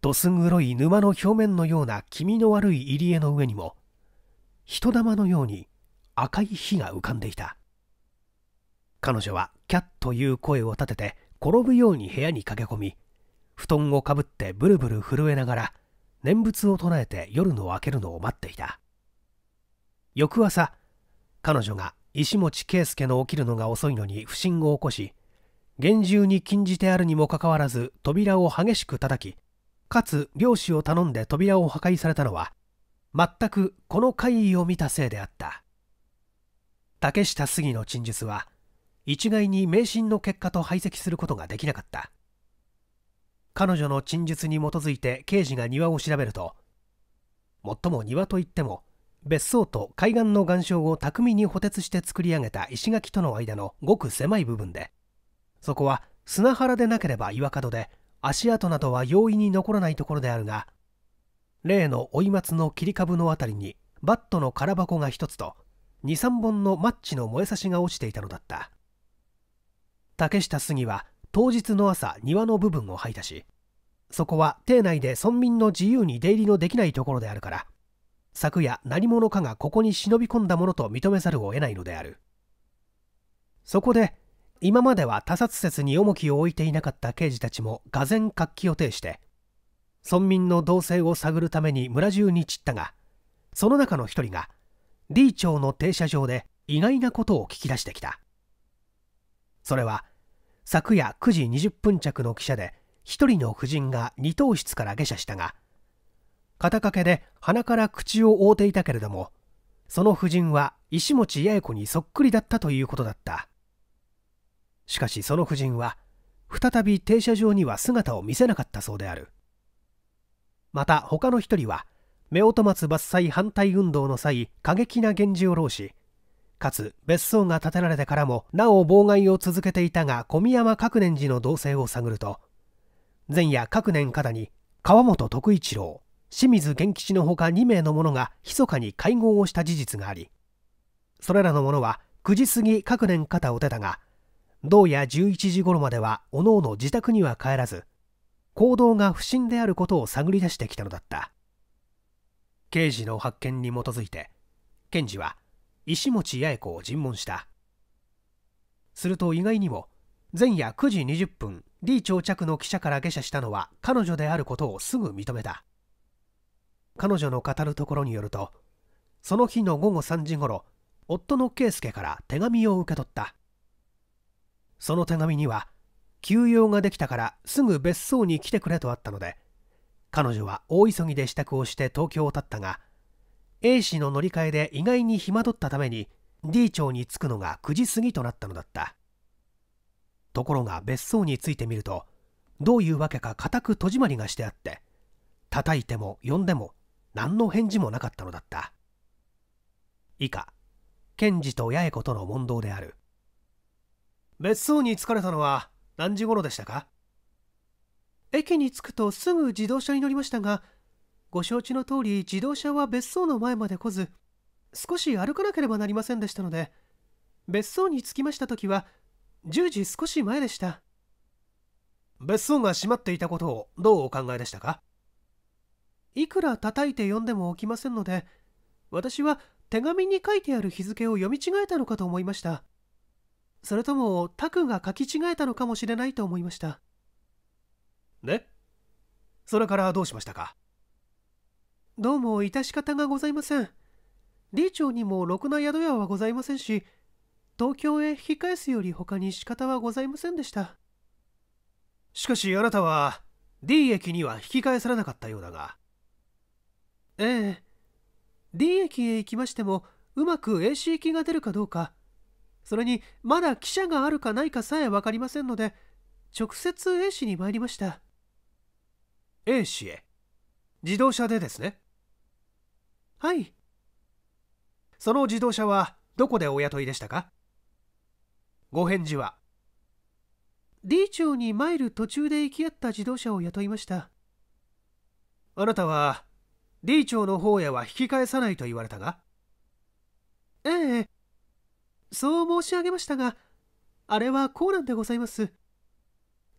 どす黒い沼の表面のような気味の悪い入り江の上にも人玉のように赤い火が浮かんでいた彼女はキャッという声を立てて転ぶように部屋に駆け込み布団をかぶってブルブル震えながら念仏を唱えて夜の明けるのを待っていた翌朝彼女が石持圭介の起きるのが遅いのに不審を起こし厳重に禁じてあるにもかかわらず扉を激しく叩きかつ漁師を頼んで扉を破壊されたのは全くこの怪異を見たせいであった竹下杉の陳述は一概に迷信の結果と排斥することができなかった彼女の陳述に基づいて刑事が庭を調べるともっとも庭といっても別荘と海岸の岩礁を巧みに補鉄して作り上げた石垣との間のごく狭い部分でそこは砂原でなければ岩角で足跡などは容易に残らないところであるが例の追松の切り株の辺りにバットの空箱が1つと23本のマッチの燃えさしが落ちていたのだった竹下杉は当日の朝庭の部分をいたしそこは邸内で村民の自由に出入りのできないところであるから昨夜何者かがここに忍び込んだものと認めざるを得ないのであるそこで今までは他殺説に重きを置いていなかった刑事たちも俄然活気を呈して村民の動静を探るために村中に散ったがその中の一人が D 町の停車場で意外なことを聞き出してきたそれは昨夜9時20分着の汽車で1人の夫人が二等室から下車したが肩掛けで鼻から口を覆っていたけれどもその夫人は石持八重子にそっくりだったということだったしかしその夫人は再び停車場には姿を見せなかったそうであるまた他の1人は夫婦松伐採反対運動の際過激な源氏を浪しかつ別荘が建てられてからもなお妨害を続けていたが小宮山各年寺の動静を探ると前夜各年方に川本徳一郎清水源吉のほか2名の者が密かに会合をした事実がありそれらの者は9時過ぎ各年方を出たが同夜11時頃まではおのおの自宅には帰らず行動が不審であることを探り出してきたのだった刑事の発見に基づいて検事は「石持八重子を尋問したすると意外にも前夜9時20分李朝着の記者から下車したのは彼女であることをすぐ認めた彼女の語るところによるとその日の午後3時ごろ夫の圭介から手紙を受け取ったその手紙には休養ができたからすぐ別荘に来てくれとあったので彼女は大急ぎで支度をして東京を立ったが A 氏の乗り換えで意外に暇取ったために D 町に着くのが9時過ぎとなったのだったところが別荘に着いてみるとどういうわけか固く戸締まりがしてあって叩いても呼んでも何の返事もなかったのだった以下賢治と八重子との問答である別荘に着かれたのは何時頃でしたか駅に着くとすぐ自動車に乗りましたがご承知の通り自動車は別荘の前まで来ず少し歩かなければなりませんでしたので別荘に着きました時は10時少し前でした別荘が閉まっていたことをどうお考えでしたかいくら叩いて読んでも起きませんので私は手紙に書いてある日付を読み違えたのかと思いましたそれともタクが書き違えたのかもしれないと思いましたでそれからどうしましたかどうも致し方がございません。理長にもろくな宿屋はございませんし、東京へ引き返すより他に仕方はございませんでした。しかしあなたは D 駅には引き返されなかったようだが。ええ。D 駅へ行きましても、うまく AC 行きが出るかどうか、それにまだ汽車があるかないかさえ分かりませんので、直接 A 市に参りました。A 市へ。自動車でですね。はいその自動車はどこでお雇いでしたかご返事は D 町に参る途中で行き合った自動車を雇いましたあなたは D 町の方へは引き返さないと言われたがええそう申し上げましたがあれはこうなんでございます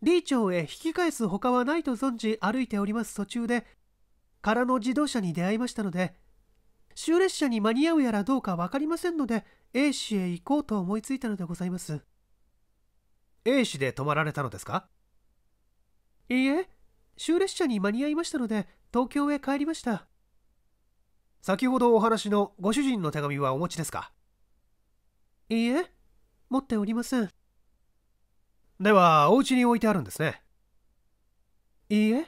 D 町へ引き返す他はないと存じ歩いております途中で空の自動車に出会いましたので終列車に間に合うやらどうか分かりませんので A 市へ行こうと思いついたのでございます A 市で泊まられたのですかいいえ終列車に間に合いましたので東京へ帰りました先ほどお話のご主人の手紙はお持ちですかいいえ持っておりませんではお家に置いてあるんですねいいえ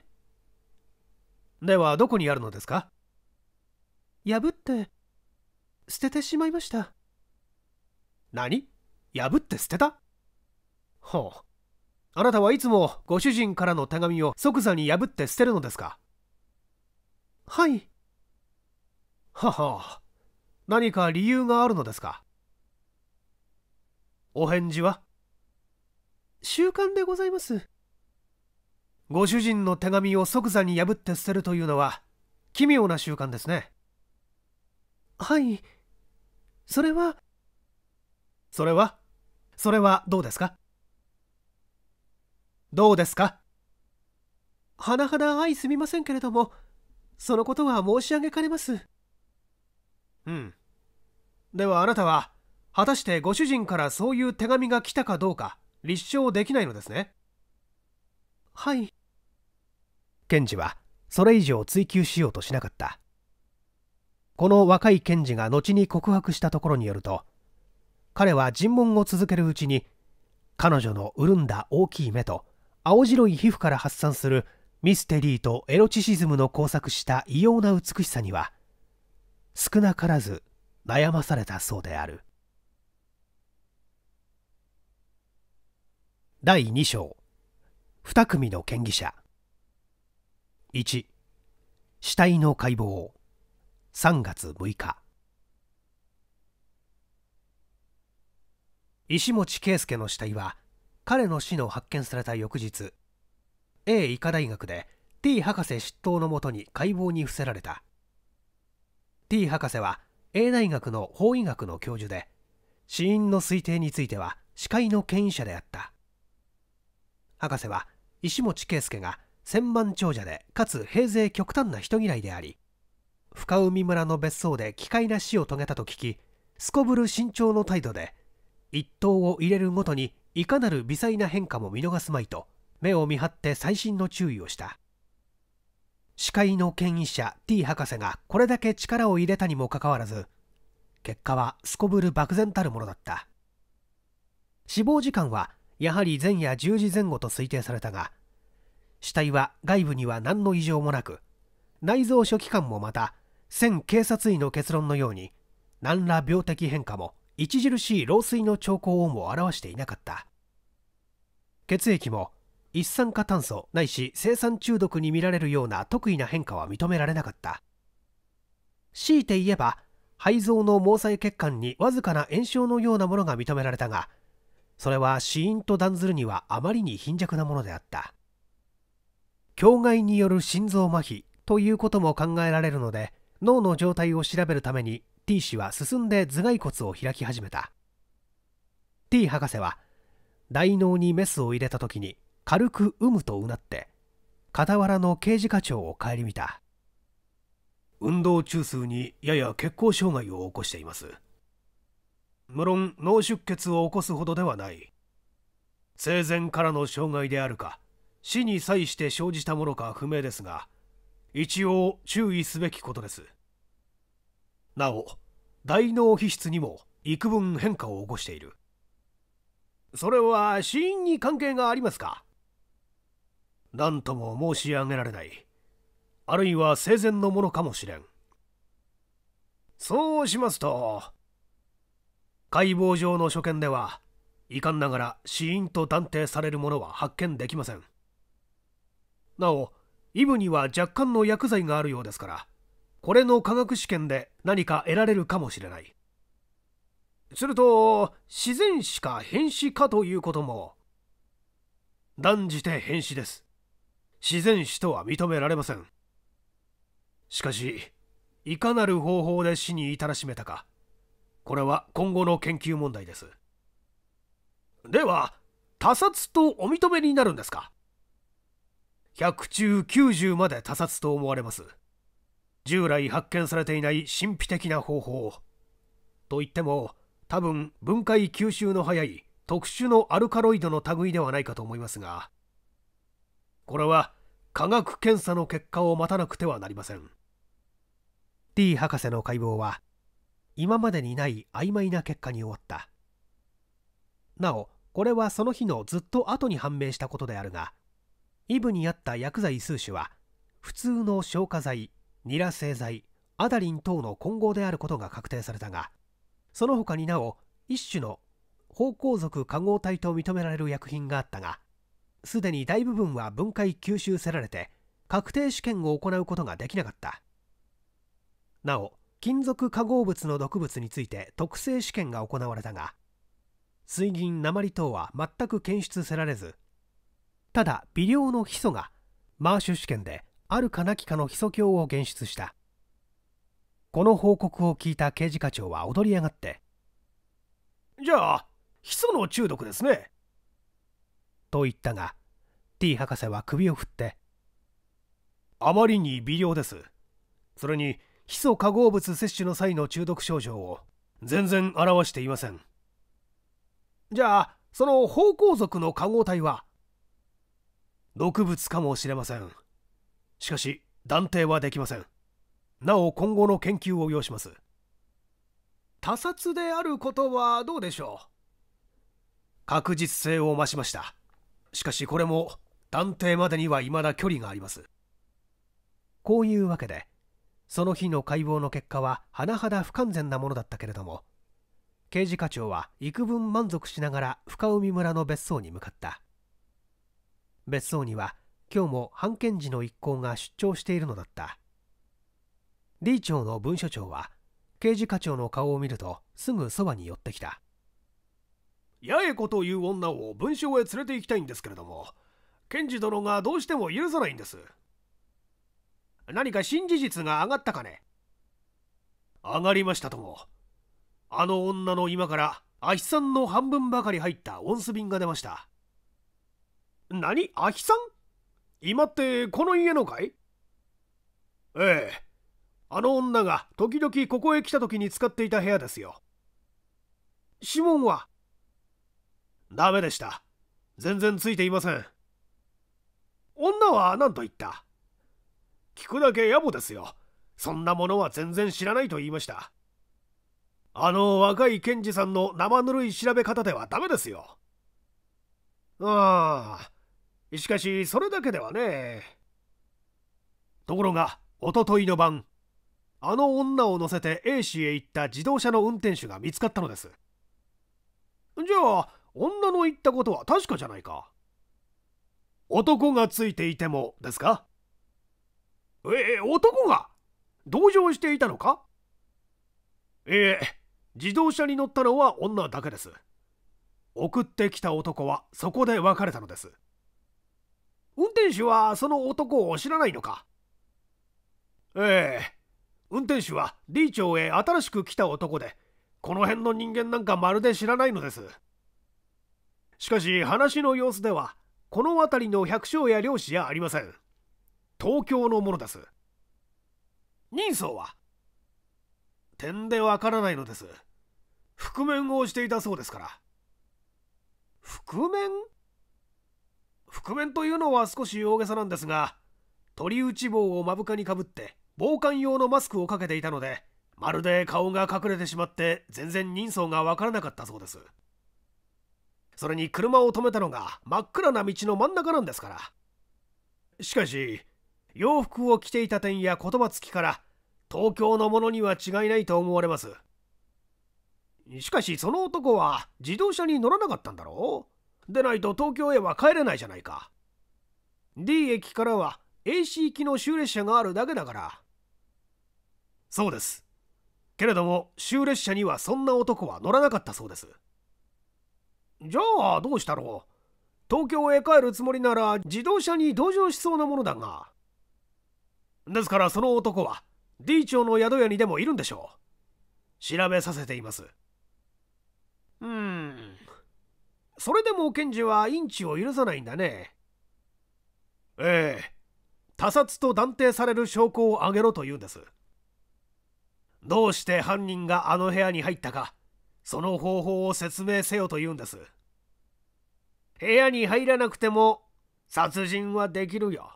ではどこにあるのですか破って捨ててしまいました何破って捨てたほうあなたはいつもご主人からの手紙を即座に破って捨てるのですかはいはは何か理由があるのですかお返事は習慣でございますご主人の手紙を即座に破って捨てるというのは奇妙な習慣ですねはいそれはそれはそれはどうですかどうですか甚だ愛すみませんけれどもそのことは申し上げかねますうんではあなたは果たしてご主人からそういう手紙が来たかどうか立証できないのですねはい検事はそれ以上追及しようとしなかったこの若い検事が後に告白したところによると彼は尋問を続けるうちに彼女の潤んだ大きい目と青白い皮膚から発散するミステリーとエロチシズムの交錯した異様な美しさには少なからず悩まされたそうである第2章2組の嫌疑者1死体の解剖3月6日石持圭介の死体は彼の死の発見された翌日 A 医科大学で T 博士執刀のもとに解剖に伏せられた T 博士は A 大学の法医学の教授で死因の推定については司会の権威者であった博士は石持圭介が千万長者でかつ平勢極端な人嫌いであり深海村の別荘で奇怪な死を遂げたと聞きすこぶる慎重の態度で一頭を入れるごとにいかなる微細な変化も見逃すまいと目を見張って細心の注意をした司会の権威者 T 博士がこれだけ力を入れたにもかかわらず結果はすこぶる漠然たるものだった死亡時間はやはり前夜10時前後と推定されたが死体は外部には何の異常もなく内臓初期官もまた先警察医の結論のように何ら病的変化も著しい老衰の兆候をも表していなかった血液も一酸化炭素ないし生産中毒に見られるような特異な変化は認められなかった強いて言えば肺臓の毛細血管にわずかな炎症のようなものが認められたがそれは死因と断ずるにはあまりに貧弱なものであった境外による心臓麻痺ということも考えられるので脳の状態を調べるために T 氏は進んで頭蓋骨を開き始めた T 博士は大脳にメスを入れた時に軽く「うむ」とうなって傍らの刑事課長を顧みた運動中枢にやや血行障害を起こしています無論脳出血を起こすほどではない生前からの障害であるか死に際して生じたものか不明ですが一応注意すべきことですなお大脳皮質にも幾分変化を起こしているそれは死因に関係がありますか何とも申し上げられないあるいは生前のものかもしれんそうしますと解剖上の所見では遺憾ながら死因と断定されるものは発見できませんなおイブには若干の薬剤があるようですからこれの科学試験で何か得られるかもしれないすると自然死か変死かということも断じて変死です自然死とは認められませんしかしいかなる方法で死に至らしめたかこれは今後の研究問題ですでは他殺とお認めになるんですか100中90まで他殺と思われます従来発見されていない神秘的な方法といっても多分分解吸収の早い特殊のアルカロイドの類ではないかと思いますがこれは科学検査の結果を待たなくてはなりません T 博士の解剖は今までにない曖昧な結果に終わったなおこれはその日のずっと後に判明したことであるがイブにあった薬剤数種は普通の消化剤ニラ製剤アダリン等の混合であることが確定されたがその他になお一種の芳香族化合体と認められる薬品があったがすでに大部分は分解吸収せられて確定試験を行うことができなかったなお金属化合物の毒物について特性試験が行われたが水銀鉛等は全く検出せられずただ微量のヒ素がマーシュ試験であるかなきかのヒ素鏡を検出したこの報告を聞いた刑事課長は踊り上がってじゃあヒ素の中毒ですねと言ったが T 博士は首を振ってあまりに微量ですそれにヒ素化合物摂取の際の中毒症状を全然表していませんじゃあその芳香族の化合体は毒物かもしれませんしかし断定はできませんなお今後の研究を要します他殺であることはどうでしょう確実性を増しましたしかしこれも断定までには未だ距離がありますこういうわけでその日の解剖の結果は甚だ不完全なものだったけれども刑事課長は幾分満足しながら深海村の別荘に向かった別荘には今日も判検事の一行が出張しているのだった D 町の文書長は刑事課長の顔を見るとすぐそばに寄ってきた八重子という女を文章へ連れて行きたいんですけれども検事殿がどうしても許さないんです何か新事実が上がったかね上がりましたともあの女の今から足ヒさんの半分ばかり入った温ンス瓶が出ました何アヒさん今ってこの家のかいええ。あの女が時々ここへ来た時に使っていた部屋ですよ。指紋はダメでした。全然ついていません。女は何と言った聞くだけ野暮ですよ。そんなものは全然知らないと言いました。あの若い検事さんの生ぬるい調べ方ではダメですよ。ああ。しかしそれだけではねところがおとといの晩あの女を乗せて A 氏へ行った自動車の運転手が見つかったのですじゃあ女の言ったことは確かじゃないか男がついていてもですかええ男が同乗していたのかええ自動車に乗ったのは女だけです送ってきた男はそこで別れたのです運転手はその男を知らないのかええ運転手は D 町へ新しく来た男でこの辺の人間なんかまるで知らないのですしかし話の様子ではこの辺りの百姓や漁師じゃありません東京のものです人相は点でわからないのです覆面をしていたそうですから覆面覆面というのは少し大げさなんですが鳥打ち棒を目深にかぶって防寒用のマスクをかけていたのでまるで顔が隠れてしまって全然人相が分からなかったそうですそれに車を止めたのが真っ暗な道の真ん中なんですからしかし洋服を着ていた点や言葉付きから東京のものには違いないと思われますしかしその男は自動車に乗らなかったんだろうでないと東京へは帰れないじゃないか D 駅からは AC 行きの終列車があるだけだからそうですけれども終列車にはそんな男は乗らなかったそうですじゃあどうしたろう東京へ帰るつもりなら自動車に同乗しそうなものだがですからその男は D 町の宿屋にでもいるんでしょう調べさせていますうんそれでも検事はインチを許さないんだねええ他殺と断定される証拠を挙げろと言うんですどうして犯人があの部屋に入ったかその方法を説明せよと言うんです部屋に入らなくても殺人はできるよ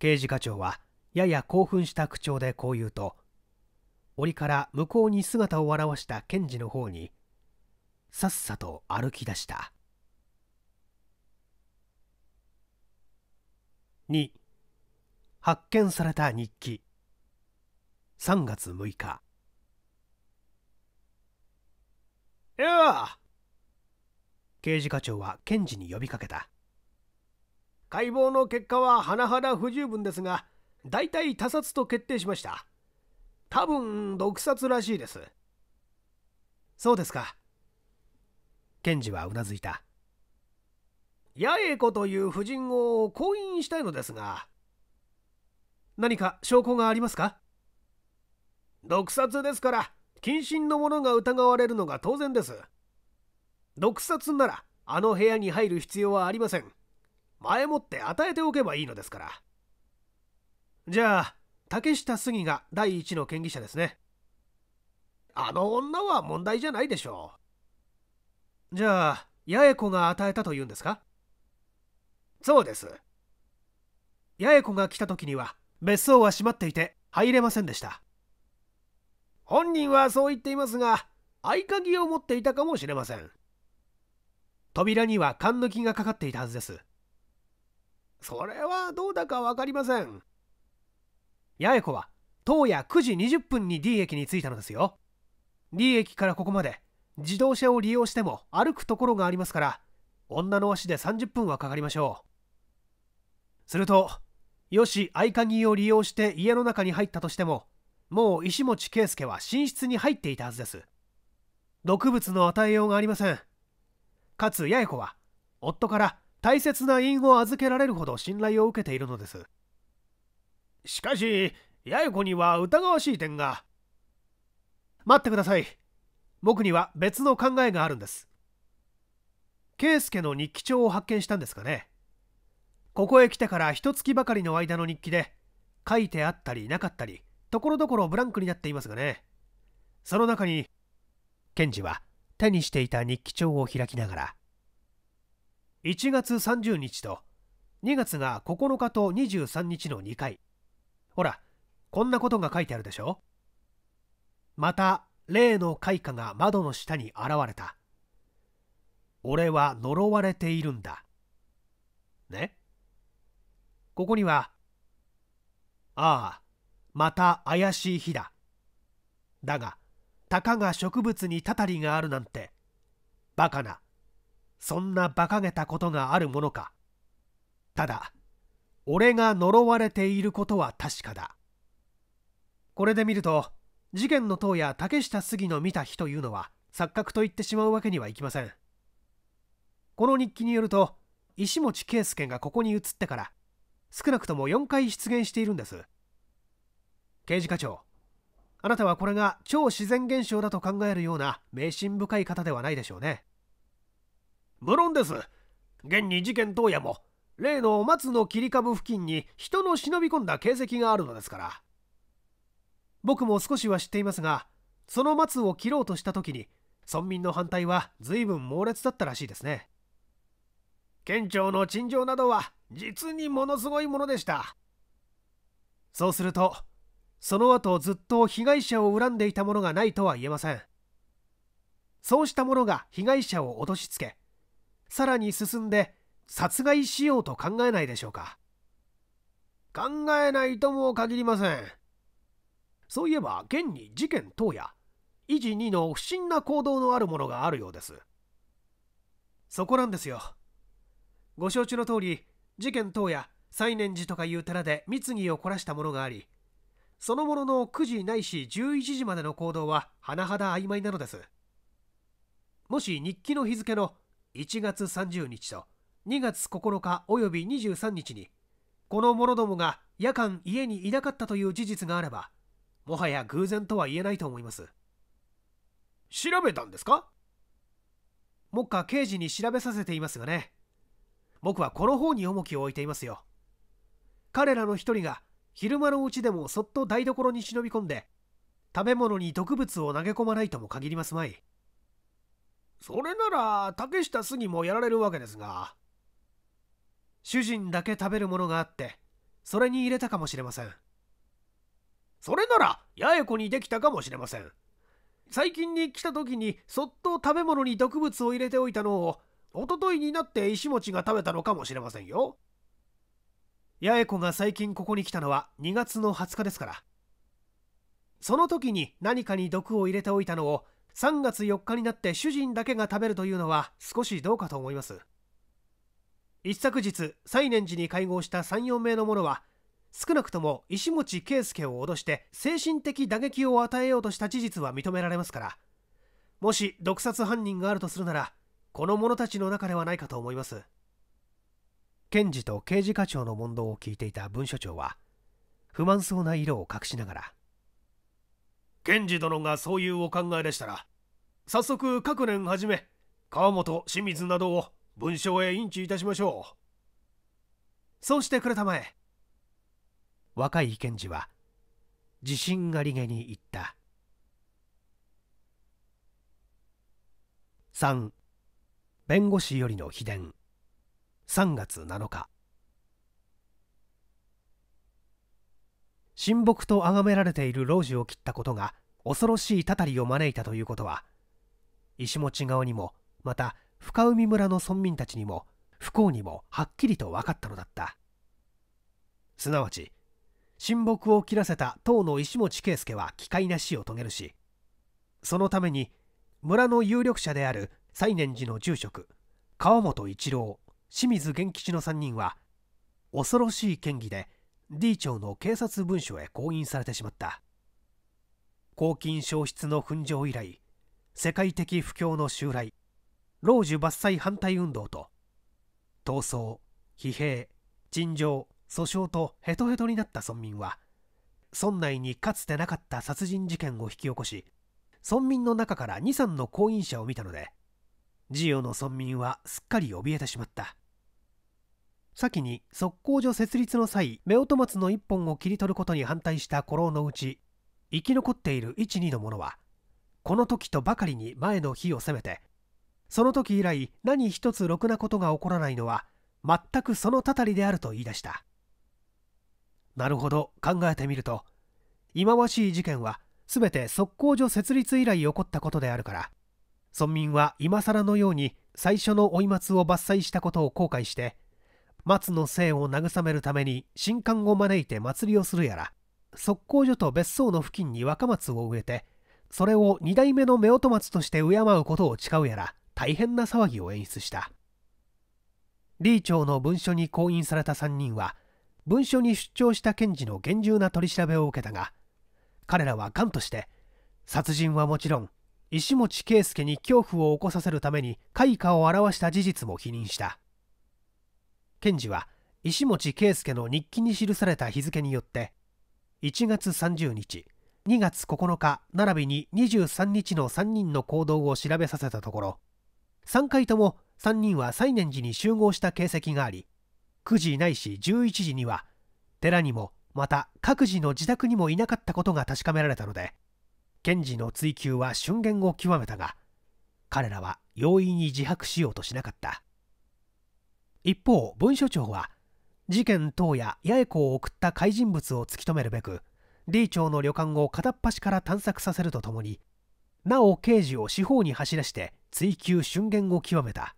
刑事課長はやや興奮した口調でこう言うと檻から向こうに姿を現した検事の方にさっさと歩き出した2発見された日記3月6日いや刑事課長は検事に呼びかけた解剖の結果は甚だ不十分ですが大体他殺と決定しました多分毒殺らしいですそうですか検事はうなずいた八重子という婦人を婚姻したいのですが何か証拠がありますか毒殺ですから謹慎の者が疑われるのが当然です毒殺ならあの部屋に入る必要はありません前もって与えておけばいいのですからじゃあ竹下杉が第一の嫌疑者ですねあの女は問題じゃないでしょうじゃあ八重子が与えたというんですかそうです八重子が来た時には別荘は閉まっていて入れませんでした本人はそう言っていますが合鍵を持っていたかもしれません扉には缶抜きがかかっていたはずですそれはどうだか分かりません八重子は当夜9時20分に D 駅に着いたのですよ D 駅からここまで自動車を利用しても歩くところがありますから女の足で30分はかかりましょうするとよし合鍵を利用して家の中に入ったとしてももう石持圭介は寝室に入っていたはずです毒物の与えようがありませんかつ八重子は夫から大切な印を預けられるほど信頼を受けているのですしかし八重子には疑わしい点が待ってください僕には別の考えがあるんです圭介の日記帳を発見したんですかねここへ来てから一月ばかりの間の日記で書いてあったりなかったりところどころブランクになっていますがねその中に検事は手にしていた日記帳を開きながら1月30日と2月が9日と23日の2回ほらこんなことが書いてあるでしょまた例の開花が窓の下に現れた。俺は呪われているんだ。ねここには、ああ、また怪しい日だ。だが、たかが植物にたたりがあるなんて、バカな、そんな馬鹿げたことがあるものか。ただ、俺が呪われていることは確かだ。これで見ると、事件の塔や竹下杉の見た日というのは錯覚と言ってしまうわけにはいきませんこの日記によると石持圭介がここに移ってから少なくとも4回出現しているんです刑事課長あなたはこれが超自然現象だと考えるような迷信深い方ではないでしょうね無論です現に事件当夜も例の松の切り株付近に人の忍び込んだ形跡があるのですから僕も少しは知っていますがその松を切ろうとした時に村民の反対は随分猛烈だったらしいですね県庁の陳情などは実にものすごいものでしたそうするとその後ずっと被害者を恨んでいたものがないとは言えませんそうしたものが被害者を脅しつけさらに進んで殺害しようと考えないでしょうか考えないとも限りませんそういえば現に事件等や維持2の不審な行動のあるものがあるようですそこなんですよご承知の通り事件等や西念寺とかいう寺で密議を凝らしたものがありそのものの9時ないし11時までの行動は甚だ曖昧なのですもし日記の日付の1月30日と2月9日および23日にこの者どもが夜間家にいなかったという事実があればもはや偶然とは言えないと思います調べたんですか目下刑事に調べさせていますがね僕はこの方に重きを置いていますよ彼らの一人が昼間のうちでもそっと台所に忍び込んで食べ物に毒物を投げ込まないとも限りますまいそれなら竹下杉もやられるわけですが主人だけ食べるものがあってそれに入れたかもしれませんそれなら八重子にできたかもしれません最近に来た時にそっと食べ物に毒物を入れておいたのをおとといになって石餅が食べたのかもしれませんよ八重子が最近ここに来たのは2月の20日ですからその時に何かに毒を入れておいたのを3月4日になって主人だけが食べるというのは少しどうかと思います一昨日西念寺に会合した34名の者は少なくとも石持圭介を脅して精神的打撃を与えようとした事実は認められますからもし毒殺犯人があるとするならこの者たちの中ではないかと思います検事と刑事課長の問答を聞いていた文書長は不満そうな色を隠しながら検事殿がそういうお考えでしたら早速各年はじめ川本清水などを文書へ引致いたしましょうそうしてくれたまえ若い検事は自信ありげに言った3弁護士よりの秘伝3月7日親睦と崇められている老寿を切ったことが恐ろしいたたりを招いたということは石持側にもまた深海村の村民たちにも不幸にもはっきりと分かったのだったすなわち親睦を切らせた党の石持圭介は奇怪な死を遂げるしそのために村の有力者である西念寺の住職川本一郎清水源吉の3人は恐ろしい嫌疑で D 町の警察文書へ公印されてしまった公金消失の紛上以来世界的不況の襲来老樹伐採反対運動と闘争疲弊陳情訴訟とヘトヘトになった村民は村内にかつてなかった殺人事件を引き起こし村民の中から2、3の後任者を見たのでジオの村民はすっかり怯えてしまった先に測候所設立の際夫婦松の1本を切り取ることに反対した古老のうち生き残っている12の者はこの時とばかりに前の日を責めてその時以来何一つろくなことが起こらないのは全くそのたたりであると言い出したなるほど考えてみると忌まわしい事件は全て測候所設立以来起こったことであるから村民は今更のように最初の追松を伐採したことを後悔して松の姓を慰めるために新刊を招いて祭りをするやら測候所と別荘の付近に若松を植えてそれを2代目の夫婦松として敬うことを誓うやら大変な騒ぎを演出した李朝の文書に婚姻された3人は文書に出張した検事の厳重な取り調べを受けたが彼らは頑として殺人はもちろん石持圭介に恐怖を起こさせるために開花を表した事実も否認した検事は石持圭介の日記に記された日付によって1月30日2月9日並びに23日の3人の行動を調べさせたところ3回とも3人は西念寺に集合した形跡があり9時ないし11時には寺にもまた各自の自宅にもいなかったことが確かめられたので検事の追及は瞬間を極めたが彼らは容易に自白しようとしなかった一方文書庁は事件当夜八重子を送った怪人物を突き止めるべく D 町の旅館を片っ端から探索させるとともになお刑事を司法に走らして追及瞬間を極めた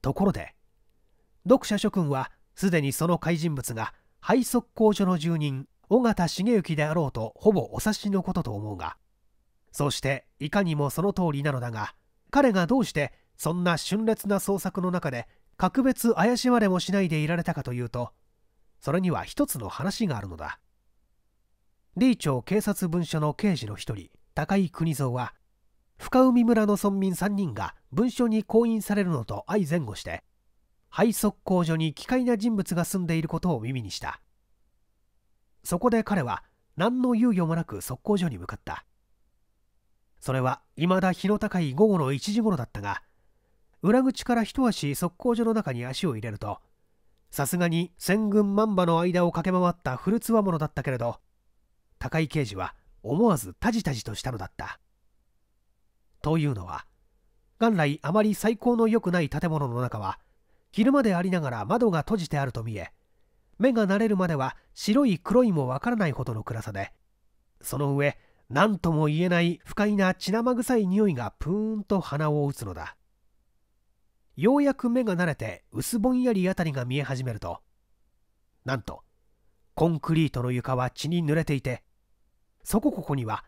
ところで読者諸君はすでにその怪人物が廃測工所の住人尾形重幸であろうとほぼお察しのことと思うがそしていかにもその通りなのだが彼がどうしてそんな峻烈な創作の中で格別怪しまれもしないでいられたかというとそれには一つの話があるのだ李朝警察文書の刑事の一人高井国蔵は深海村の村民3人が文書に婚姻されるのと相前後して廃速工所に奇怪な人物が住んでいることを耳にしたそこで彼は何の猶予もなく側工所に向かったそれは未だ日の高い午後の1時頃だったが裏口から一足速攻所の中に足を入れるとさすがに千軍万馬の間を駆け回った古つわものだったけれど高井刑事は思わずタジタジとしたのだったというのは元来あまり最高の良くない建物の中は昼間でありながら窓が閉じてあると見え目が慣れるまでは白い黒いもわからないほどの暗さでその上何とも言えない不快な血生臭い匂いがプーンと鼻を打つのだようやく目が慣れて薄ぼんやり辺りが見え始めるとなんとコンクリートの床は血に濡れていてそこここには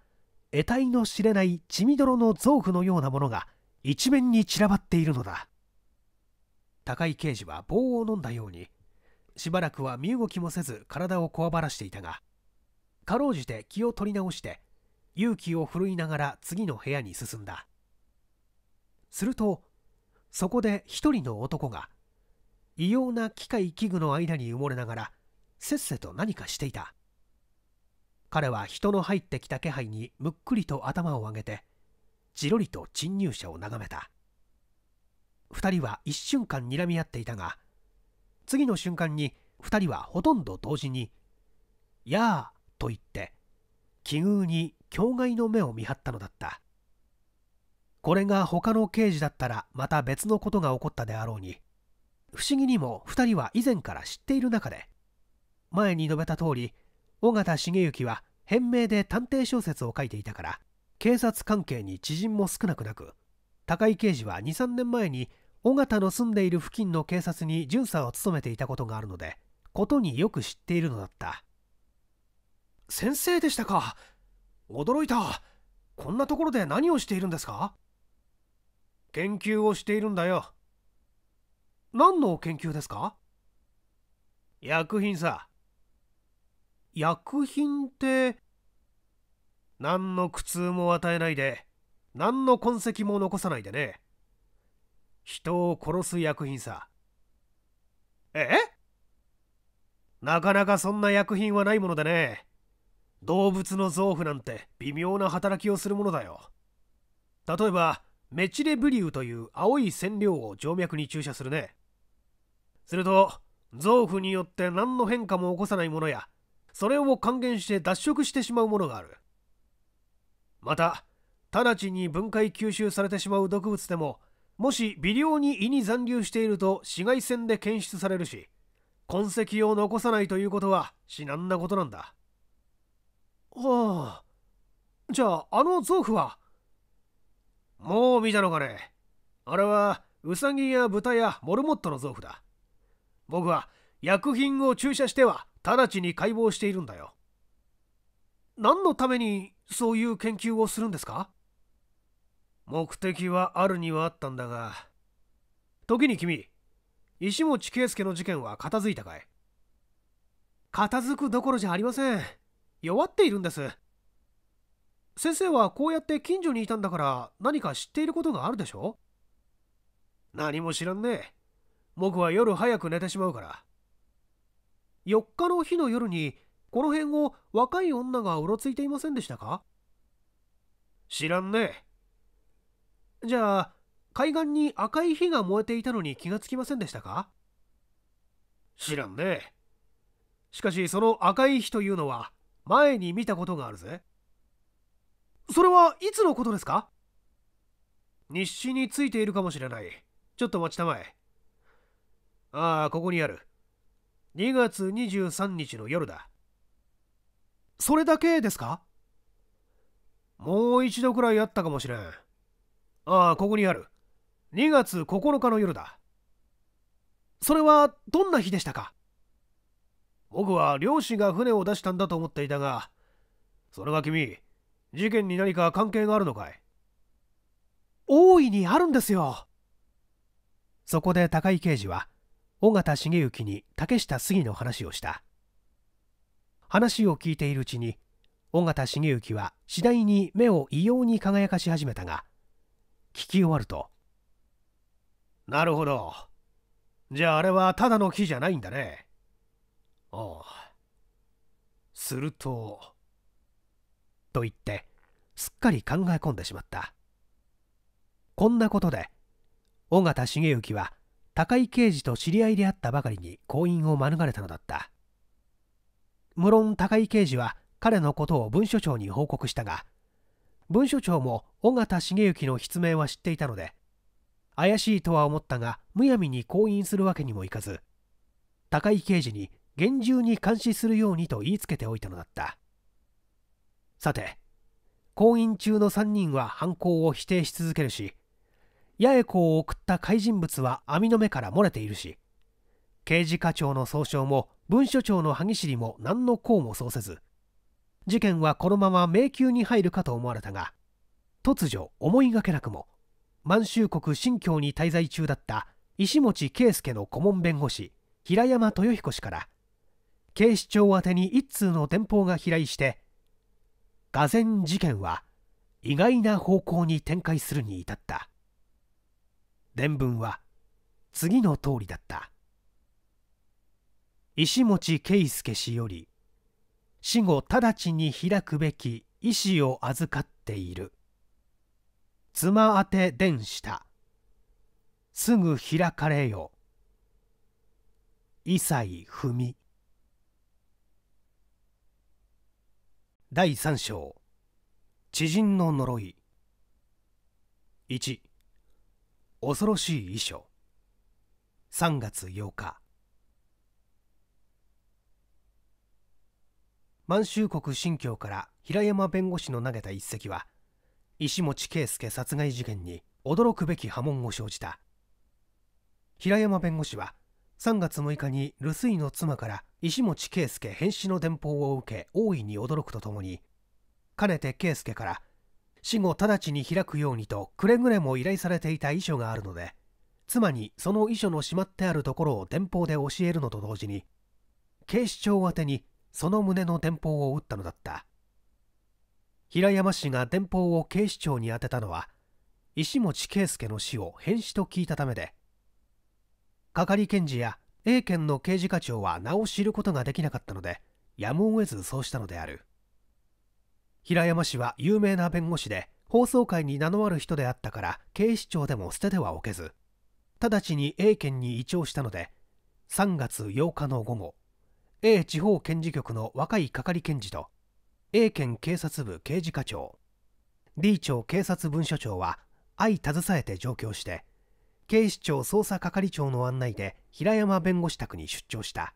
得体の知れない血みどろの臓腑のようなものが一面に散らばっているのだ高井刑事は棒を飲んだようにしばらくは身動きもせず体をこわばらしていたがかろうじて気を取り直して勇気を振るいながら次の部屋に進んだするとそこで一人の男が異様な機械器具の間に埋もれながらせっせと何かしていた彼は人の入ってきた気配にむっくりと頭を上げてじろりと侵入者を眺めた2人は一瞬間睨み合っていたが次の瞬間に2人はほとんど同時に「やあ」と言って奇遇に境外の目を見張ったのだったこれが他の刑事だったらまた別のことが起こったであろうに不思議にも2人は以前から知っている中で前に述べた通り緒方重行は変名で探偵小説を書いていたから警察関係に知人も少なくなく高井刑事は23年前に尾形の住んでいる付近の警察に巡査を務めていたことがあるのでことによく知っているのだった先生でしたか驚いたこんなところで何をしているんですか研究をしているんだよ何の研究ですか薬品さ薬品って何の苦痛も与えないで何の痕跡も残さないでね人を殺す薬品さえなかなかそんな薬品はないものでね動物の臓腑なんて微妙な働きをするものだよ例えばメチレブリウという青い染料を静脈に注射するねすると臓腑によって何の変化も起こさないものやそれを還元して脱色してしまうものがあるまた直ちに分解吸収されてしまう毒物でももし微量に胃に残留していると紫外線で検出されるし痕跡を残さないということは至難なことなんだはあじゃああの臓腑はもう見たのかねあれはウサギや豚やモルモットの臓腑だ僕は薬品を注射しては直ちに解剖しているんだよ何のためにそういう研究をするんですか目的はあるにはあったんだが時に君石持圭介の事件は片付いたかい片付くどころじゃありません弱っているんです先生はこうやって近所にいたんだから何か知っていることがあるでしょ何も知らんね僕は夜早く寝てしまうから4日の日の夜にこの辺を若い女がうろついていませんでしたか知らんねじゃあ海岸に赤い火が燃えていたのに気がつきませんでしたか知らんねしかしその赤い火というのは前に見たことがあるぜそれはいつのことですか日誌についているかもしれないちょっと待ちたまえああここにある2月23日の夜だそれだけですかもう一度くらいあったかもしれんああ、ここにある。2月9日の夜だ。それはどんな日でしたか僕は漁師が船を出したんだと思っていたが、それは君、事件に何か関係があるのかい大いにあるんですよ。そこで高井刑事は、尾形重行に竹下杉の話をした。話を聞いているうちに、尾形重行は次第に目を異様に輝かし始めたが、聞き終わると「なるほどじゃああれはただの木じゃないんだね」ああするとと言ってすっかり考え込んでしまったこんなことで尾形重行は高井刑事と知り合いであったばかりに婚姻を免れたのだった無論高井刑事は彼のことを文書長に報告したが文書長も尾形重幸の筆名は知っていたので怪しいとは思ったがむやみに降印するわけにもいかず高井刑事に厳重に監視するようにと言いつけておいたのだったさて婚姻中の3人は犯行を否定し続けるし八重子を送った怪人物は網の目から漏れているし刑事課長の総称も文書長の歯ぎしりも何の功も奏せず事件はこのまま迷宮に入るかと思われたが突如思いがけなくも満州国新疆に滞在中だった石持圭介の顧問弁護士平山豊彦氏から警視庁宛てに一通の電報が飛来して俄然事件は意外な方向に展開するに至った伝文は次の通りだった石持圭介氏より死後直ちに開くべき意志を預かっている妻宛て伝したすぐ開かれよ伊踏み第3章知人の呪い1恐ろしい遺書3月8日満州国新教から平山弁護士の投げた一石は石持圭介殺害事件に驚くべき波紋を生じた平山弁護士は3月6日に留守井の妻から石持圭介変死の電報を受け大いに驚くとともにかねて圭介から死後直ちに開くようにとくれぐれも依頼されていた遺書があるので妻にその遺書のしまってあるところを電報で教えるのと同時に警視庁宛にその旨の電報を打ったのだった平山氏が電報を警視庁に宛てたのは石持圭介の死を変死と聞いたためで係検事や A 県の刑事課長は名を知ることができなかったのでやむを得ずそうしたのである平山氏は有名な弁護士で法曹界に名のある人であったから警視庁でも捨ててはおけず直ちに A 県に移調したので3月8日の午後 A 地方検事局の若い係検事と A 県警察部刑事課長 D 町警察分署長は相携えて上京して警視庁捜査係長の案内で平山弁護士宅に出張した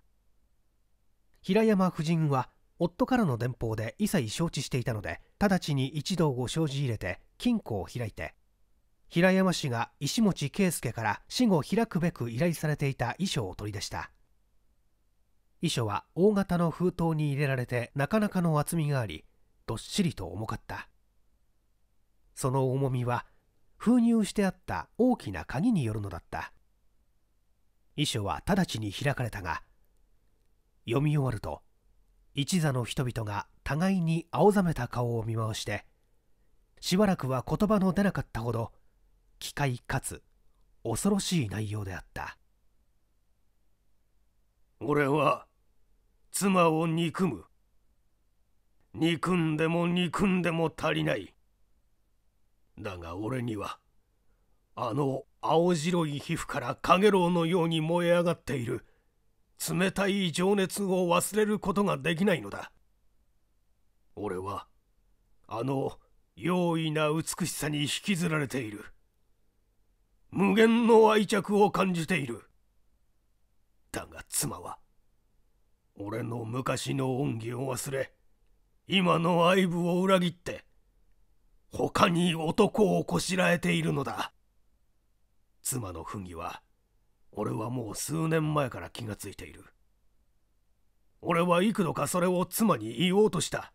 平山夫人は夫からの電報で一切承知していたので直ちに一同を生じ入れて金庫を開いて平山氏が石持圭介から死後開くべく依頼されていた遺書を取り出した遺書は大型の封筒に入れられてなかなかの厚みがありどっしりと重かったその重みは封入してあった大きな鍵によるのだった遺書は直ちに開かれたが読み終わると一座の人々が互いに青ざめた顔を見回してしばらくは言葉の出なかったほど奇怪かつ恐ろしい内容であった俺は妻を憎む憎んでも憎んでも足りないだが俺にはあの青白い皮膚からかげろうのように燃え上がっている冷たい情熱を忘れることができないのだ俺はあの容易な美しさに引きずられている無限の愛着を感じているだが妻は俺の昔の恩義を忘れ今の愛部を裏切って他に男をこしらえているのだ妻の不義は俺はもう数年前から気がついている俺は幾度かそれを妻に言おうとした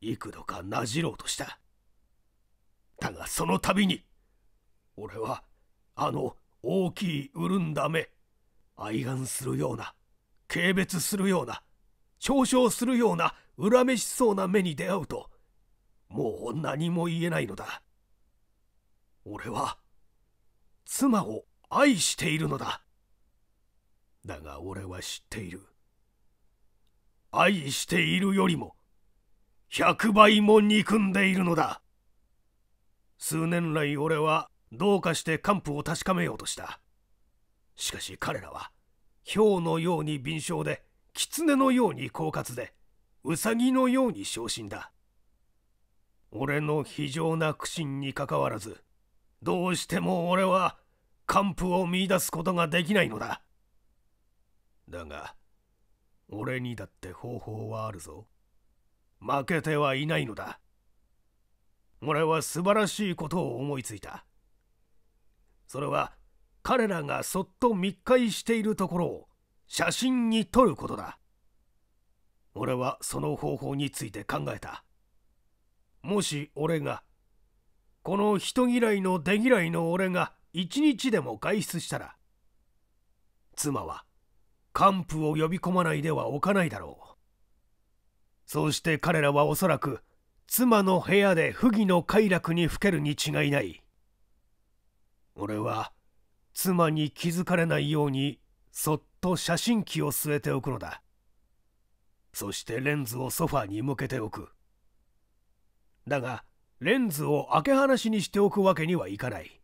幾度かなじろうとしただがその度に俺はあの大きい潤んだ目愛顔するような軽蔑するような嘲笑するような恨めしそうな目に出会うともう何も言えないのだ俺は妻を愛しているのだだが俺は知っている愛しているよりも100倍も憎んでいるのだ数年来俺はどうかして完膚を確かめようとしたしかし彼らは豹のように敏捷で狐のように狡猾でウサギのように昇進だ俺の非情な苦心にかかわらずどうしても俺は完膚を見いだすことができないのだだが俺にだって方法はあるぞ負けてはいないのだ俺は素晴らしいことを思いついたそれは彼らがそっと密会しているところを写真に撮ることだ俺はその方法について考えたもし俺がこの人嫌いの出嫌いの俺が一日でも外出したら妻は還付を呼び込まないではおかないだろうそうして彼らはおそらく妻の部屋で不義の快楽にふけるに違いない俺は妻に気づかれないようにそっと写真機を据えておくのだそしてレンズをソファに向けておくだがレンズを開け放しにしておくわけにはいかない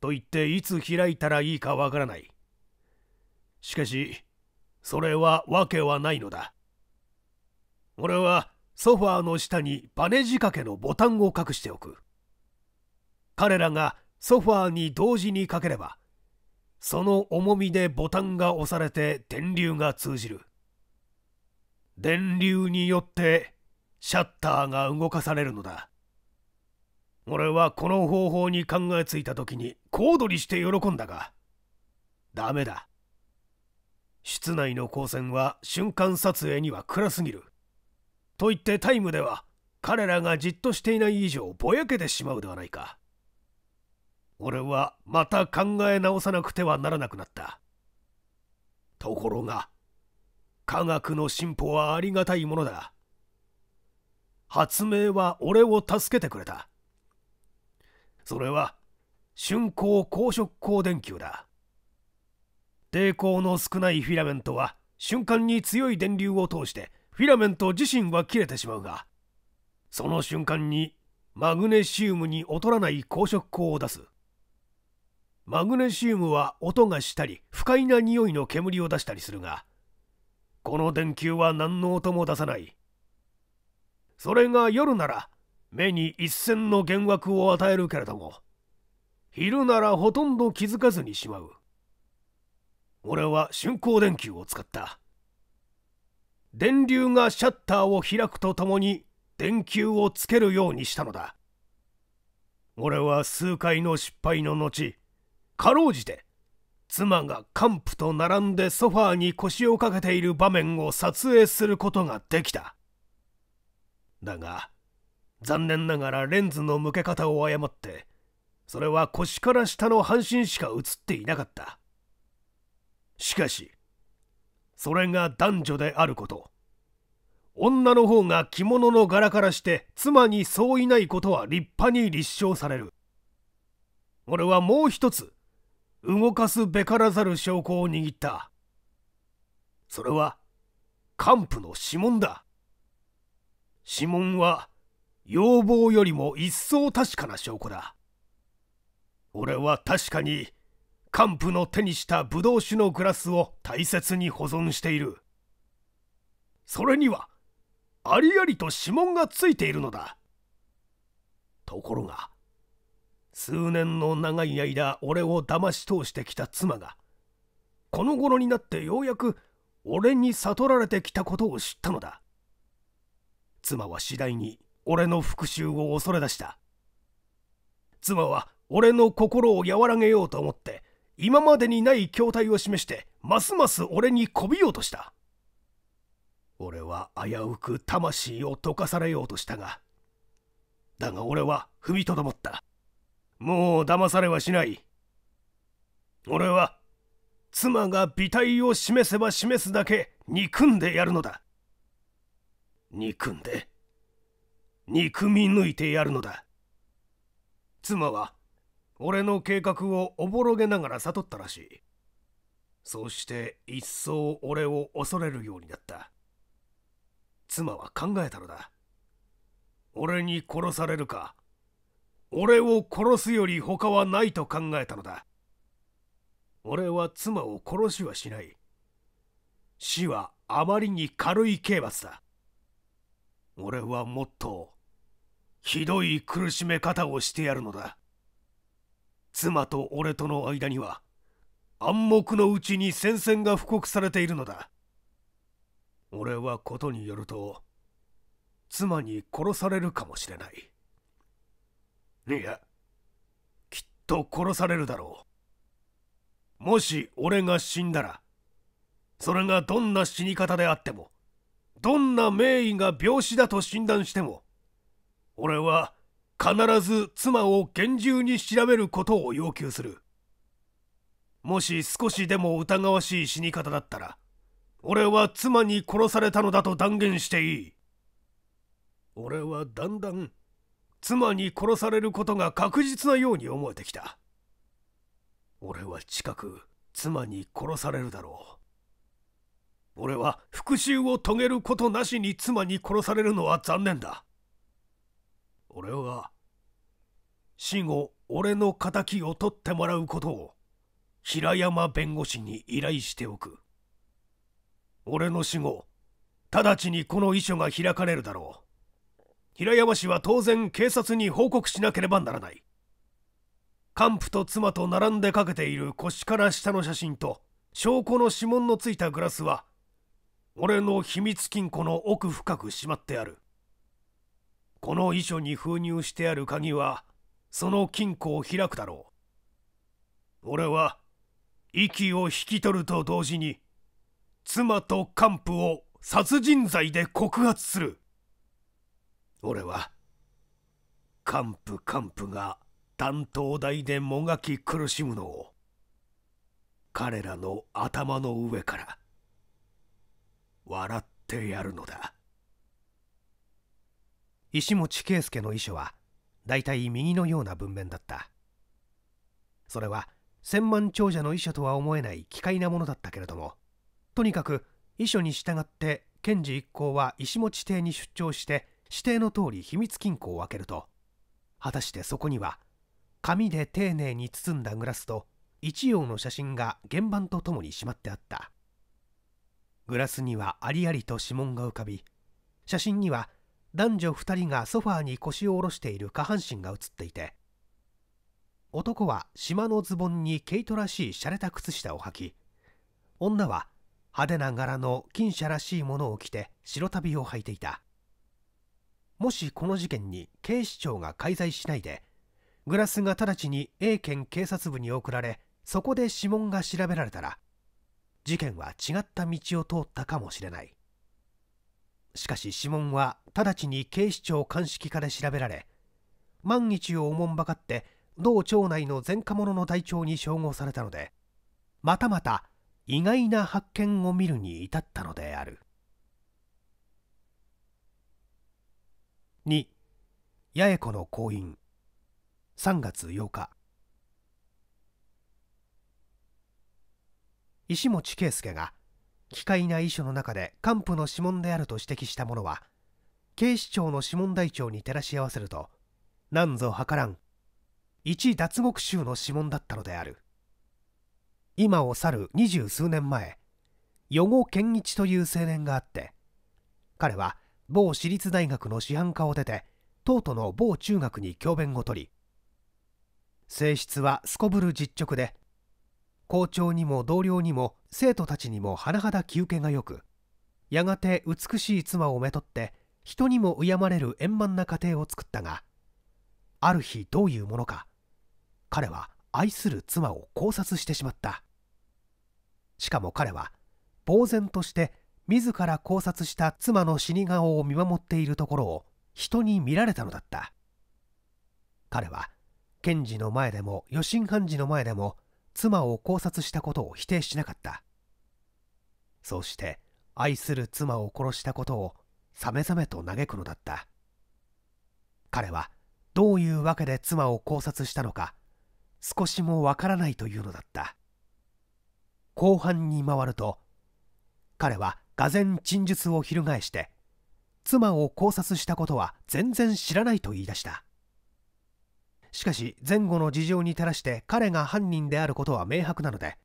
と言っていつ開いたらいいかわからないしかしそれはわけはないのだ俺はソファーの下にバネ仕掛けのボタンを隠しておく彼らがソファーに同時にかければその重みでボタンが押されて電流が通じる電流によってシャッターが動かされるのだ俺はこの方法に考えついた時に小躍りして喜んだがダメだ室内の光線は瞬間撮影には暗すぎると言ってタイムでは彼らがじっとしていない以上ぼやけてしまうではないか俺はまた考え直さなくてはならなくなったところが科学の進歩はありがたいものだ発明は俺を助けてくれたそれは春光光色光電球だ抵抗の少ないフィラメントは瞬間に強い電流を通してフィラメント自身は切れてしまうがその瞬間にマグネシウムに劣らない光色光を出すマグネシウムは音がしたり不快な匂いの煙を出したりするがこの電球は何の音も出さないそれが夜なら目に一線の幻惑を与えるけれども昼ならほとんど気づかずにしまう俺は春光電球を使った電流がシャッターを開くとともに電球をつけるようにしたのだ俺は数回の失敗の後かろうじて妻が幹部と並んでソファーに腰をかけている場面を撮影することができただが残念ながらレンズの向け方を誤ってそれは腰から下の半身しか映っていなかったしかしそれが男女であること女の方が着物の柄からして妻に相違ないことは立派に立証される俺はもう一つ動かすべからざる証拠を握ったそれは幹部の指紋だ指紋は要望よりも一層確かな証拠だ俺は確かに幹部の手にしたブドウ酒のグラスを大切に保存しているそれにはありありと指紋がついているのだところが数年の長い間俺を騙し通してきた妻がこの頃になってようやく俺に悟られてきたことを知ったのだ妻は次第に俺の復讐を恐れ出した妻は俺の心を和らげようと思って今までにない筐体を示してますます俺にこびようとした俺は危うく魂を溶かされようとしたがだが俺は踏みとどまったもう騙されはしない俺は妻が美体を示せば示すだけ憎んでやるのだ憎んで憎み抜いてやるのだ妻は俺の計画をおぼろげながら悟ったらしいそして一層俺を恐れるようになった妻は考えたのだ俺に殺されるか俺を殺すより他はないと考えたのだ俺は妻を殺しはしない死はあまりに軽い刑罰だ俺はもっとひどい苦しめ方をしてやるのだ妻と俺との間には暗黙のうちに戦線が布告されているのだ俺はことによると妻に殺されるかもしれないいやきっと殺されるだろうもし俺が死んだらそれがどんな死に方であってもどんな名医が病死だと診断しても俺は必ず妻を厳重に調べることを要求するもし少しでも疑わしい死に方だったら俺は妻に殺されたのだと断言していい俺はだんだん妻に殺されることが確実なように思えてきた俺は近く妻に殺されるだろう俺は復讐を遂げることなしに妻に殺されるのは残念だ俺は死後俺の敵を取ってもらうことを平山弁護士に依頼しておく俺の死後直ちにこの遺書が開かれるだろう平山氏は当然警察に報告しなければならない幹部と妻と並んでかけている腰から下の写真と証拠の指紋のついたグラスは俺の秘密金庫の奥深くしまってあるこの遺書に封入してある鍵はその金庫を開くだろう俺は息を引き取ると同時に妻と幹部を殺人罪で告発する俺は幹部幹部が担当代でもがき苦しむのを彼らの頭の上から笑ってやるのだ石持圭介の遺書はだいたい右のような文面だったそれは千万長者の遺書とは思えない奇怪なものだったけれどもとにかく遺書に従って検事一行は石持邸に出張して指定の通り秘密金庫を開けると果たしてそこには紙で丁寧に包んだグラスと一葉の写真が原版とともにしまってあったグラスにはありありと指紋が浮かび写真には男女2人がソファーに腰を下ろしている下半身が写っていて男は島のズボンに毛糸らしい洒落た靴下を履き女は派手な柄の金舎らしいものを着て白足袋を履いていたもしこの事件に警視庁が介在しないでグラスが直ちに A 県警察部に送られそこで指紋が調べられたら事件は違った道を通ったかもしれないしかし指紋は直ちに警視庁鑑識課で調べられ万一をおもんばかって同町内の前科者の隊長に称号されたのでまたまた意外な発見を見るに至ったのである。2八重子の行員。3月8日石持圭介が奇怪な遺書の中で幹部の指紋であると指摘したものは警視庁の指紋台帳に照らし合わせるとなんぞ図らん一脱獄囚の指紋だったのである今を去る二十数年前余呉健一という青年があって彼は某私立大学の師範科を出て東都の某中学に教鞭を取り性質はすこぶる実直で校長にも同僚にも生徒たちにも甚だ気受けがよくやがて美しい妻をめとって人にも敬われる円満な家庭を作ったがある日どういうものか彼は愛する妻を考察してしまったしかも彼は呆然として自ら考察した妻の死に顔を見守っているところを人に見られたのだった彼は検事の前でも余震判事の前でも妻を考察したことを否定しなかったそうして愛する妻を殺したことをさめざめと嘆くのだった彼はどういうわけで妻を考察したのか少しもわからないというのだった後半に回ると彼は俄然陳述を翻して妻を考察したことは全然知らないと言い出したしかし前後の事情に照らして彼が犯人であることは明白なので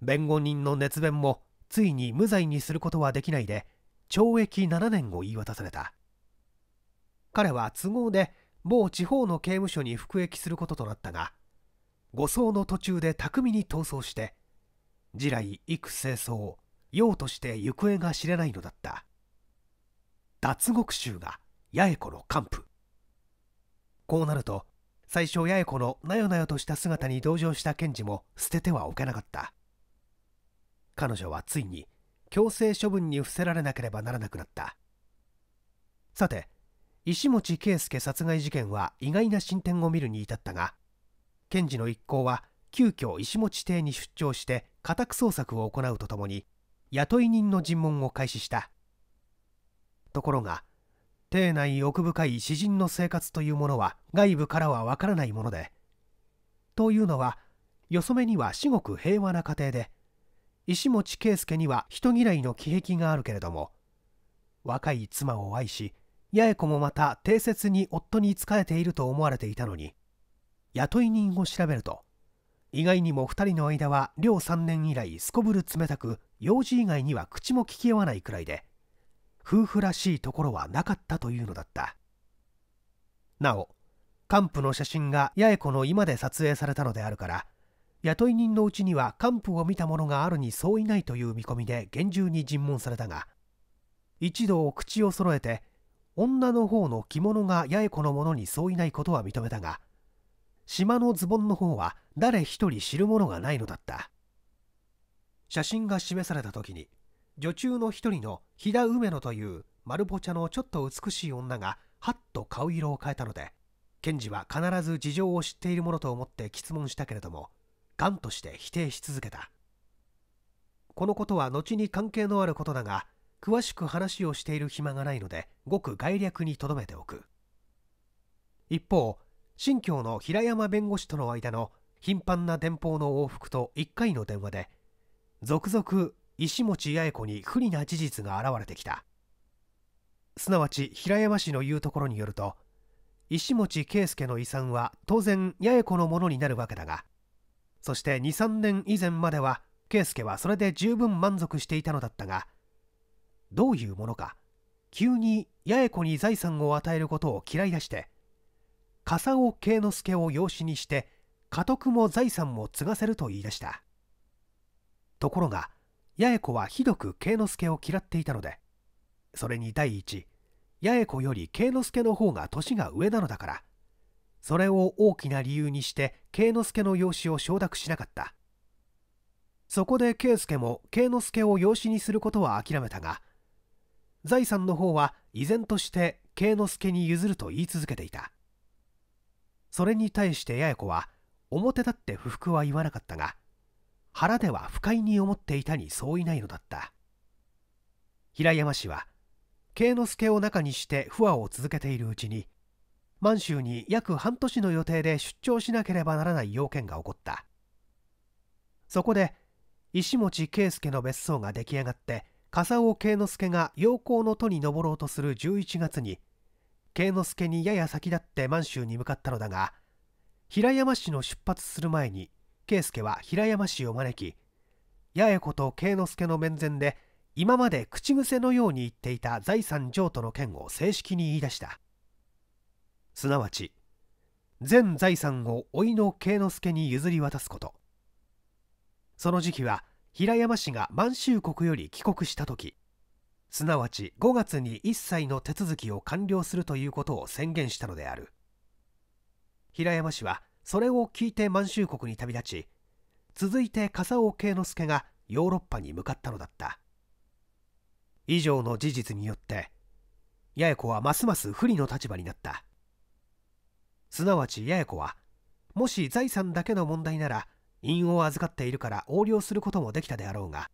弁護人の熱弁もついに無罪にすることはできないで懲役7年を言い渡された彼は都合で某地方の刑務所に服役することとなったが護送の途中で巧みに逃走して地雷幾清掃用として行方が知れないのだった脱獄囚が八重子の幹部こうなると最初八重子のなよなよとした姿に同情した検事も捨ててはおけなかった彼女はついに強制処分に伏せられなければならなくなったさて石持圭介殺害事件は意外な進展を見るに至ったが検事の一行は急遽石持邸に出張して家宅捜索を行うとともに雇い人の尋問を開始したところが邸内奥深い詩人の生活というものは外部からはわからないものでというのはよそめには至極平和な家庭で石持圭介には人嫌いの気癖があるけれども若い妻を愛し八重子もまた定説に夫に仕えていると思われていたのに雇い人を調べると意外にも2人の間は寮3年以来すこぶる冷たく用事以外には口も聞き合わないくらいで夫婦らしいところはなかったというのだったなお還付の写真が八重子の居間で撮影されたのであるから雇い人のうちには還付を見た者があるにそういないという見込みで厳重に尋問されたが一度口を揃えて女の方の着物が八重子のものにそういないことは認めたが島のズボンの方は誰一人知るものがないのだった写真が示された時に女中の一人の飛田梅野という丸ボチャのちょっと美しい女がはっと顔色を変えたので検事は必ず事情を知っているものと思って質問したけれども頑として否定し続けたこのことは後に関係のあることだが詳しく話をしている暇がないのでごく概略にとどめておく一方新教の平山弁護士との間の頻繁な電報の往復と1回の電話で続々石持八重子に不利な事実が現れてきたすなわち平山氏の言うところによると石持圭介の遺産は当然八重子のものになるわけだがそして23年以前までは圭介はそれで十分満足していたのだったがどういうものか急に八重子に財産を与えることを嫌いだして笠尾慶之助を養子にして家督も財産も継がせると言い出したところが八重子はひどく慶之助を嫌っていたのでそれに第一八重子より慶之助の方が年が上なのだからそれを大きな理由にして慶之助の養子を承諾しなかったそこで慶介も慶之助を養子にすることは諦めたが財産の方は依然として慶之助に譲ると言い続けていたそれに対して八重子は表立って不服は言わなかったが腹では不快に思っていたに相違ないのだった平山氏は慶之助を中にして不和を続けているうちに満州に約半年の予定で出張しなければならない要件が起こったそこで石持圭介の別荘が出来上がって笠尾慶之助が陽光の戸に登ろうとする11月に慶之助にやや先立って満州に向かったのだが平山氏の出発する前に慶介は平山氏を招き八重子と慶之助の面前で今まで口癖のように言っていた財産譲渡の件を正式に言い出したすなわち全財産を甥の慶之助に譲り渡すことその時期は平山氏が満州国より帰国した時すなわち5月に一切の手続きを完了するということを宣言したのである平山氏はそれを聞いて満州国に旅立ち続いて笠尾慶之助がヨーロッパに向かったのだった以上の事実によって八重子はますます不利の立場になったすなわち八重子はもし財産だけの問題なら印を預かっているから横領することもできたであろうが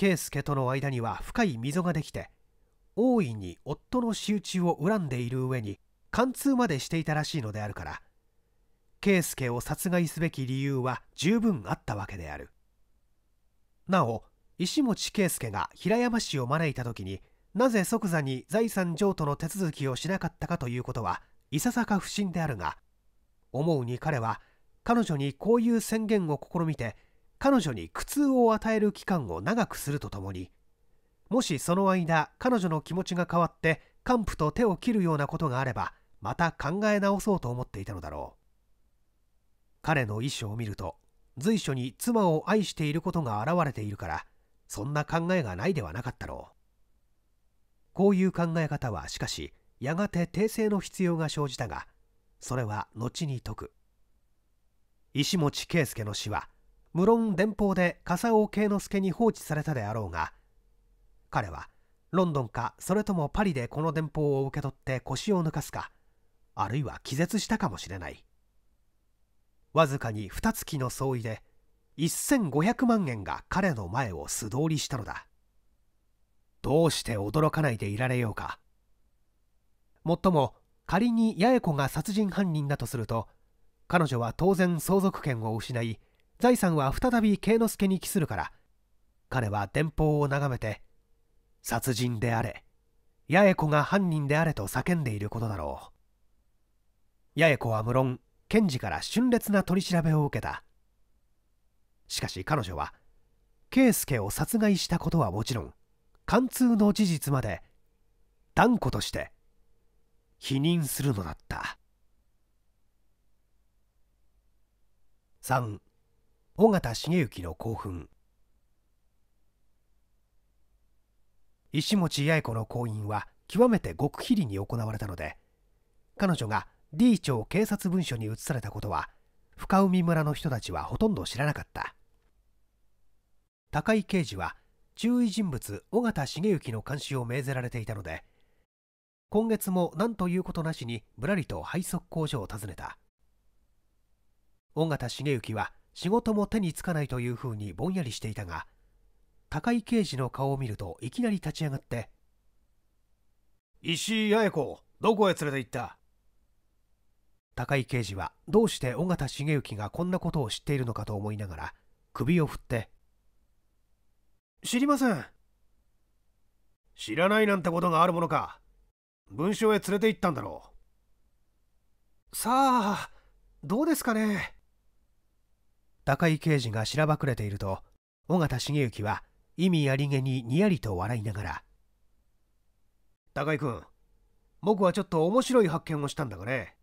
圭介との間には深い溝ができて大いに夫の仕打ちを恨んでいる上に貫通までしていたらしいのであるから圭介を殺害すべき理由は十分あったわけであるなお石持圭介が平山氏を招いた時になぜ即座に財産譲渡の手続きをしなかったかということはいささか不審であるが思うに彼は彼女にこういう宣言を試みて彼女に苦痛を与える期間を長くするとともにもしその間彼女の気持ちが変わって還付と手を切るようなことがあればまた考え直そうと思っていたのだろう彼の遺書を見ると随所に妻を愛していることが現れているからそんな考えがないではなかったろうこういう考え方はしかしやがて訂正の必要が生じたがそれは後に解く石持圭介の死は無論電報で笠尾慶之助に放置されたであろうが彼はロンドンかそれともパリでこの電報を受け取って腰を抜かすかあるいは気絶したかもしれないわずかに二月の相違で1500万円が彼の前を素通りしたのだどうして驚かないでいられようかもっとも仮に八重子が殺人犯人だとすると彼女は当然相続権を失い財産は再び慶之助に帰するから彼は電報を眺めて殺人であれ八重子が犯人であれと叫んでいることだろう八重子は無論検事から峻烈な取り調べを受けたしかし彼女は圭介を殺害したことはもちろん貫通の事実まで断固として否認するのだった3尾形重行の興奮石持八重子の婚姻は極めて極秘裏に行われたので彼女が D 町警察文書に移されたことは深海村の人たちはほとんど知らなかった高井刑事は注意人物尾形重之の監視を命ぜられていたので今月も何ということなしにぶらりと廃足工場を訪ねた尾形重之は仕事も手につかないというふうにぼんやりしていたが高井刑事の顔を見るといきなり立ち上がって「石井八重子どこへ連れて行った?」高井刑事はどうして尾形重行がこんなことを知っているのかと思いながら首を振って「知りません」知らないなんてことがあるものか文章へ連れて行ったんだろうさあどうですかね高井刑事がしらばくれていると緒方茂之は意味ありげににやりと笑いながら「高井君僕はちょっと面白い発見をしたんだがね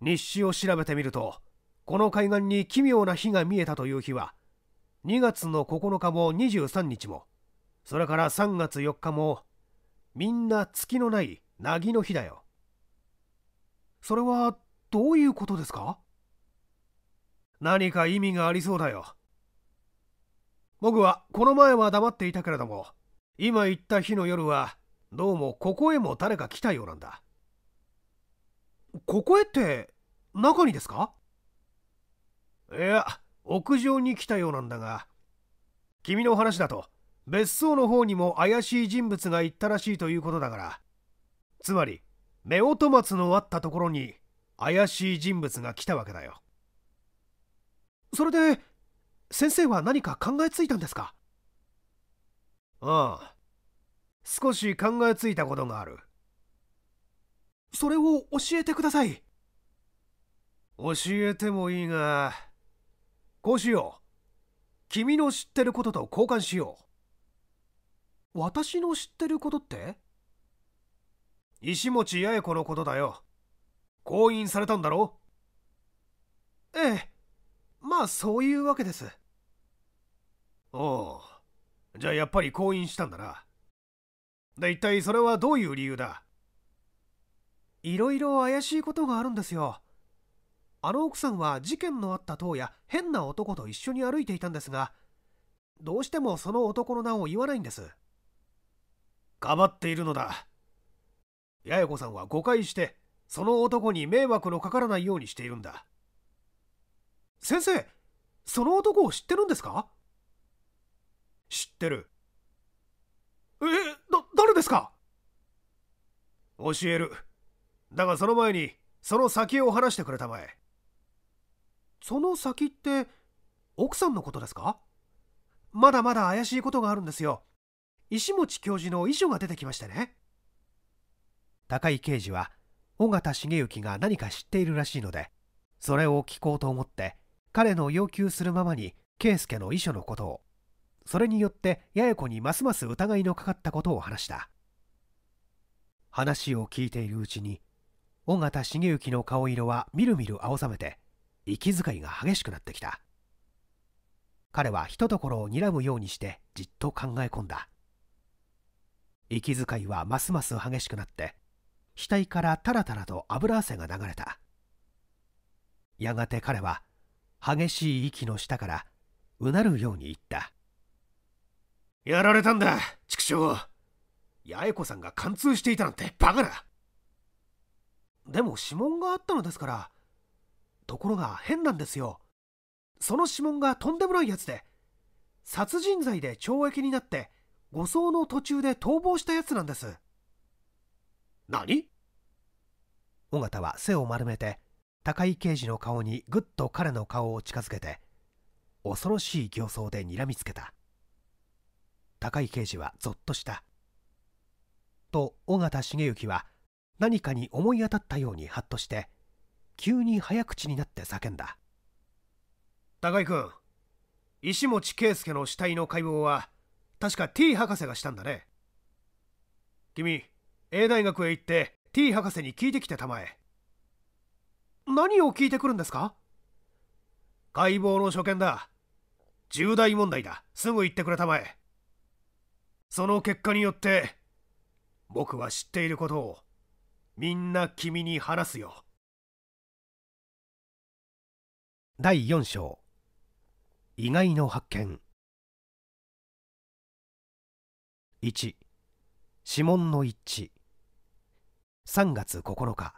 日誌を調べてみるとこの海岸に奇妙な火が見えたという日は2月の9日も23日もそれから3月4日もみんな月のない凪の日だよ。それはどういうことですか何か意味がありそうだよ。僕はこの前は黙っていたけれども、今行った日の夜は、どうもここへも誰か来たようなんだ。ここへって、中にですかいや、屋上に来たようなんだが、君の話だと、別荘の方にも怪しい人物が行ったらしいということだから、つまり、夫婦松のあったところに怪しい人物が来たわけだよ。それで先生は何か考えついたんですかああ少し考えついたことがあるそれを教えてください教えてもいいがこうしよう君の知ってることと交換しよう私の知ってることって石持八重子のことだよ婚姻されたんだろええまあそういうわけですおおじゃあやっぱり婚姻したんだなで一体それはどういう理由だいろいろ怪しいことがあるんですよあの奥さんは事件のあった当夜変な男と一緒に歩いていたんですがどうしてもその男の名を言わないんですかばっているのだ八重子さんは誤解してその男に迷惑のかからないようにしているんだ先生その男を知ってるんですか知ってるえだ誰ですか教えるだがその前にその先を話してくれたまえその先って奥さんのことですかまだまだ怪しいことがあるんですよ石持教授の遺書が出てきましたね高井刑事は尾形茂之が何か知っているらしいのでそれを聞こうと思って彼の要求するままに圭介の遺書のことをそれによって八重子にますます疑いのかかったことを話した話を聞いているうちに緒方重行の顔色はみるみる青ざめて息遣いが激しくなってきた彼はひとところを睨むようにしてじっと考え込んだ息遣いはますます激しくなって額からタラタラと油汗が流れたやがて彼は激しい息の下からうなるように言ったやられたんだ畜生八重子さんが貫通していたなんてバカだでも指紋があったのですからところが変なんですよその指紋がとんでもないやつで殺人罪で懲役になって護送の途中で逃亡したやつなんです何尾形は背を丸めて高井刑事の顔にぐっと彼の顔を近づけて恐ろしい形相で睨みつけた高井刑事はぞっとしたと緒方重行は何かに思い当たったようにハッとして急に早口になって叫んだ高井君石持圭介の死体の解剖は確か T 博士がしたんだね君 A 大学へ行って T 博士に聞いてきてたまえ何を聞いてくるんですか解剖の所見だ重大問題だすぐ言ってくれたまえその結果によって僕は知っていることをみんな君に話すよ第4章意外の発見1指紋の一致3月9日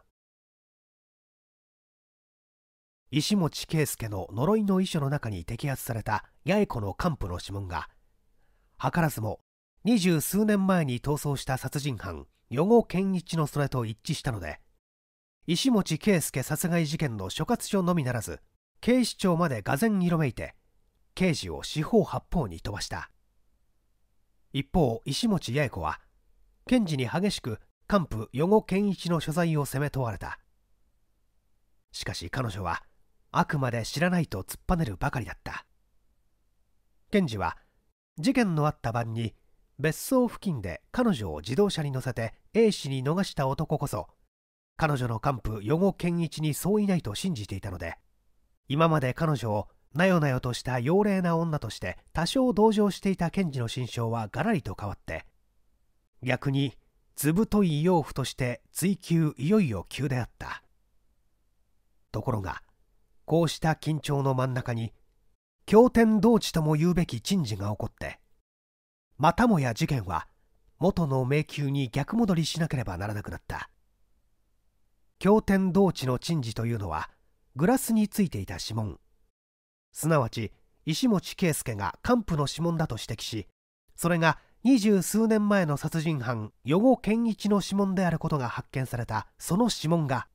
石持圭介の呪いの遺書の中に摘発された八重子の幹部の指紋が図らずも二十数年前に逃走した殺人犯余呉健一のそれと一致したので石持圭介殺害事件の所轄署のみならず警視庁までがぜん色めいて刑事を四方八方に飛ばした一方石持八重子は検事に激しく幹部余呉健一の所在を責め問われたしかし彼女はあくまで知らないと突っぱねるばかりだった検事は事件のあった晩に別荘付近で彼女を自動車に乗せて A 氏に逃した男こそ彼女の幹部余呉健一にそういないと信じていたので今まで彼女をなよなよとした妖霊な女として多少同情していた検事の心象はがらりと変わって逆に図太い養父として追求いよいよ急であったところがこうした緊張の真ん中に経典同地とも言うべき珍事が起こってまたもや事件は元の迷宮に逆戻りしなければならなくなった経典同地の珍事というのはグラスについていた指紋すなわち石持圭介が還付の指紋だと指摘しそれが二十数年前の殺人犯余呉健一の指紋であることが発見されたその指紋が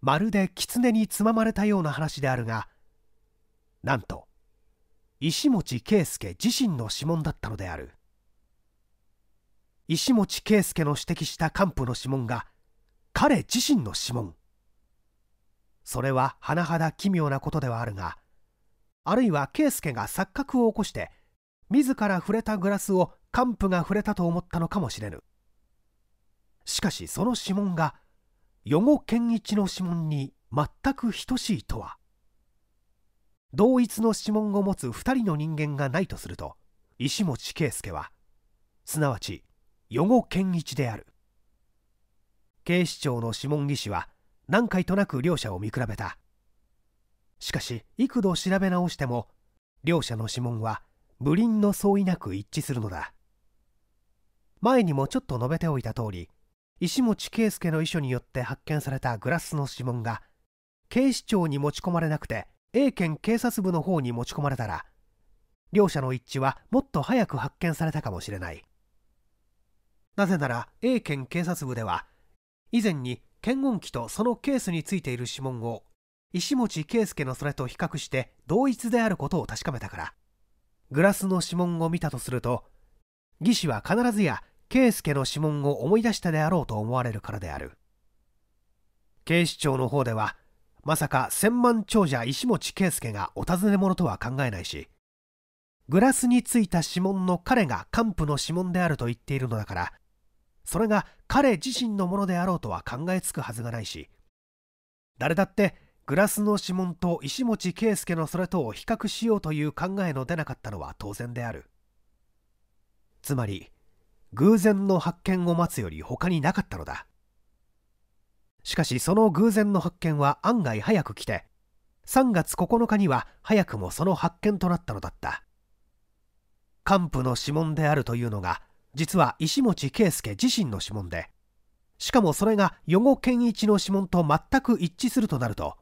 まるで狐につままれたような話であるがなんと石持圭介自身の指紋だったのである石持圭介の指摘した幹部の指紋が彼自身の指紋それは甚だ奇妙なことではあるがあるいは圭介が錯覚を起こして自ら触れたグラスを幹部が触れたと思ったのかもしれぬしかしその指紋が余語健一の指紋に全く等しいとは同一の指紋を持つ2人の人間がないとすると石持圭介はすなわち余語健一である警視庁の指紋技師は何回となく両者を見比べたしかし幾度調べ直しても両者の指紋は無倫の相違なく一致するのだ前にもちょっと述べておいた通り石持圭介の遺書によって発見されたグラスの指紋が警視庁に持ち込まれなくて A 県警察部の方に持ち込まれたら両者の一致はもっと早く発見されたかもしれないなぜなら A 県警察部では以前に検温器とそのケースについている指紋を石持圭介のそれと比較して同一であることを確かめたからグラスの指紋を見たとすると技師は必ずや圭介の指紋を思い出したであろうと思われるからである警視庁の方ではまさか千万長者石持圭介がお尋ね者とは考えないしグラスについた指紋の彼が幹部の指紋であると言っているのだからそれが彼自身のものであろうとは考えつくはずがないし誰だってグラスの指紋と石持圭介のそれとを比較しようという考えの出なかったのは当然であるつまり偶然の発見を待つより他になかったのだしかしその偶然の発見は案外早く来て3月9日には早くもその発見となったのだった還付の指紋であるというのが実は石持圭介自身の指紋でしかもそれが余呉。健一の指紋と全く一致するとなると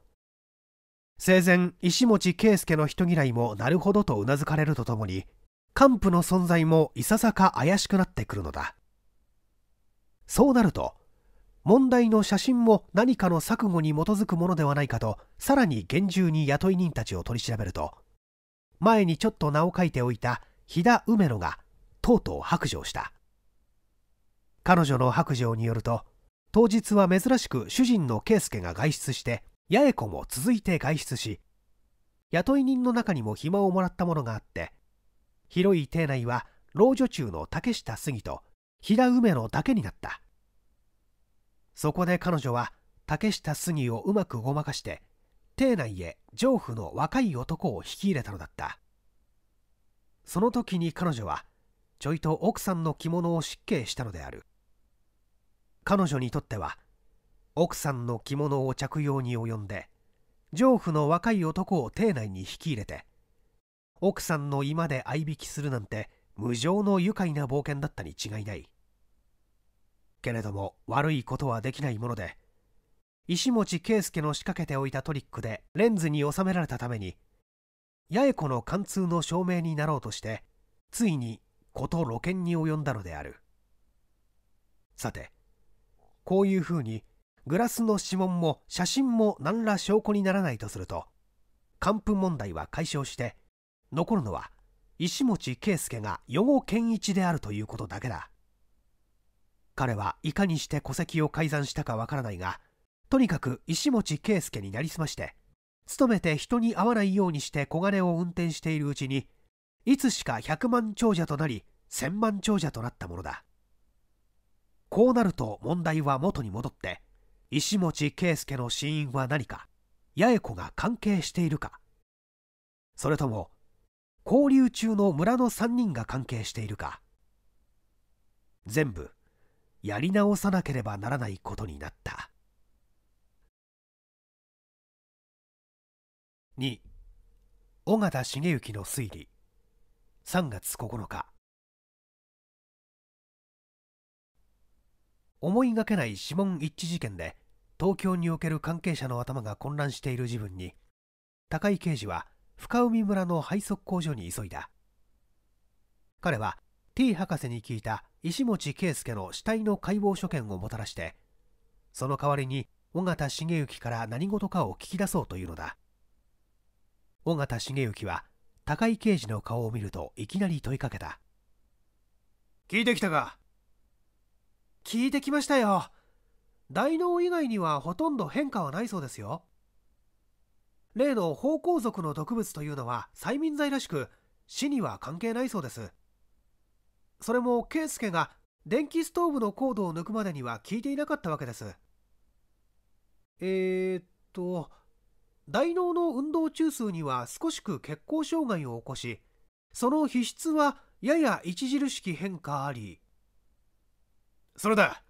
生前石持圭介の人嫌いもなるほどとうなずかれるとともに幹部の存在もいささか怪しくなってくるのだそうなると問題の写真も何かの錯誤に基づくものではないかとさらに厳重に雇い人たちを取り調べると前にちょっと名を書いておいた飛騨梅野がとうとう白状した彼女の白状によると当日は珍しく主人の圭介が外出して八重子も続いて外出し雇い人の中にも暇をもらったものがあって広い邸内は老女中の竹下杉と平梅のだけになったそこで彼女は竹下杉をうまくごまかして邸内へ上夫の若い男を引き入れたのだったその時に彼女はちょいと奥さんの着物を失敬したのである彼女にとっては奥さんの着物を着用に及んで上夫の若い男を邸内に引き入れて奥さんの居間で相引きするなんて無情の愉快な冒険だったに違いないけれども悪いことはできないもので石持圭介の仕掛けておいたトリックでレンズに収められたために八重子の貫通の証明になろうとしてついに事露見に及んだのであるさてこういうふうにグラスの指紋も写真も何ら証拠にならないとすると完封問題は解消して残るのは石持圭介が余呉健一であるということだけだ彼はいかにして戸籍を改ざんしたかわからないがとにかく石持圭介になりすまして勤めて人に会わないようにして小金を運転しているうちにいつしか100万長者となり千万長者となったものだこうなると問題は元に戻って石持圭介の死因は何か八重子が関係しているかそれとも交流中の村の3人が関係しているか全部やり直さなければならないことになった2尾形重幸の推理3月9日思いがけない指紋一致事件で東京における関係者の頭が混乱している自分に高井刑事は深海村の配速工所に急いだ彼は T 博士に聞いた石持圭介の死体の解剖所見をもたらしてその代わりに尾形重幸から何事かを聞き出そうというのだ尾形重幸は高井刑事の顔を見るといきなり問いかけた聞いてきたか聞いてきましたよ大脳以外にはほとんど変化はないそうですよ例の芳香族の毒物というのは催眠剤らしく死には関係ないそうですそれも圭介が電気ストーブのコードを抜くまでには聞いていなかったわけですえー、っと大脳の運動中枢には少しく血行障害を起こしその皮質はやや著しき変化ありそれだ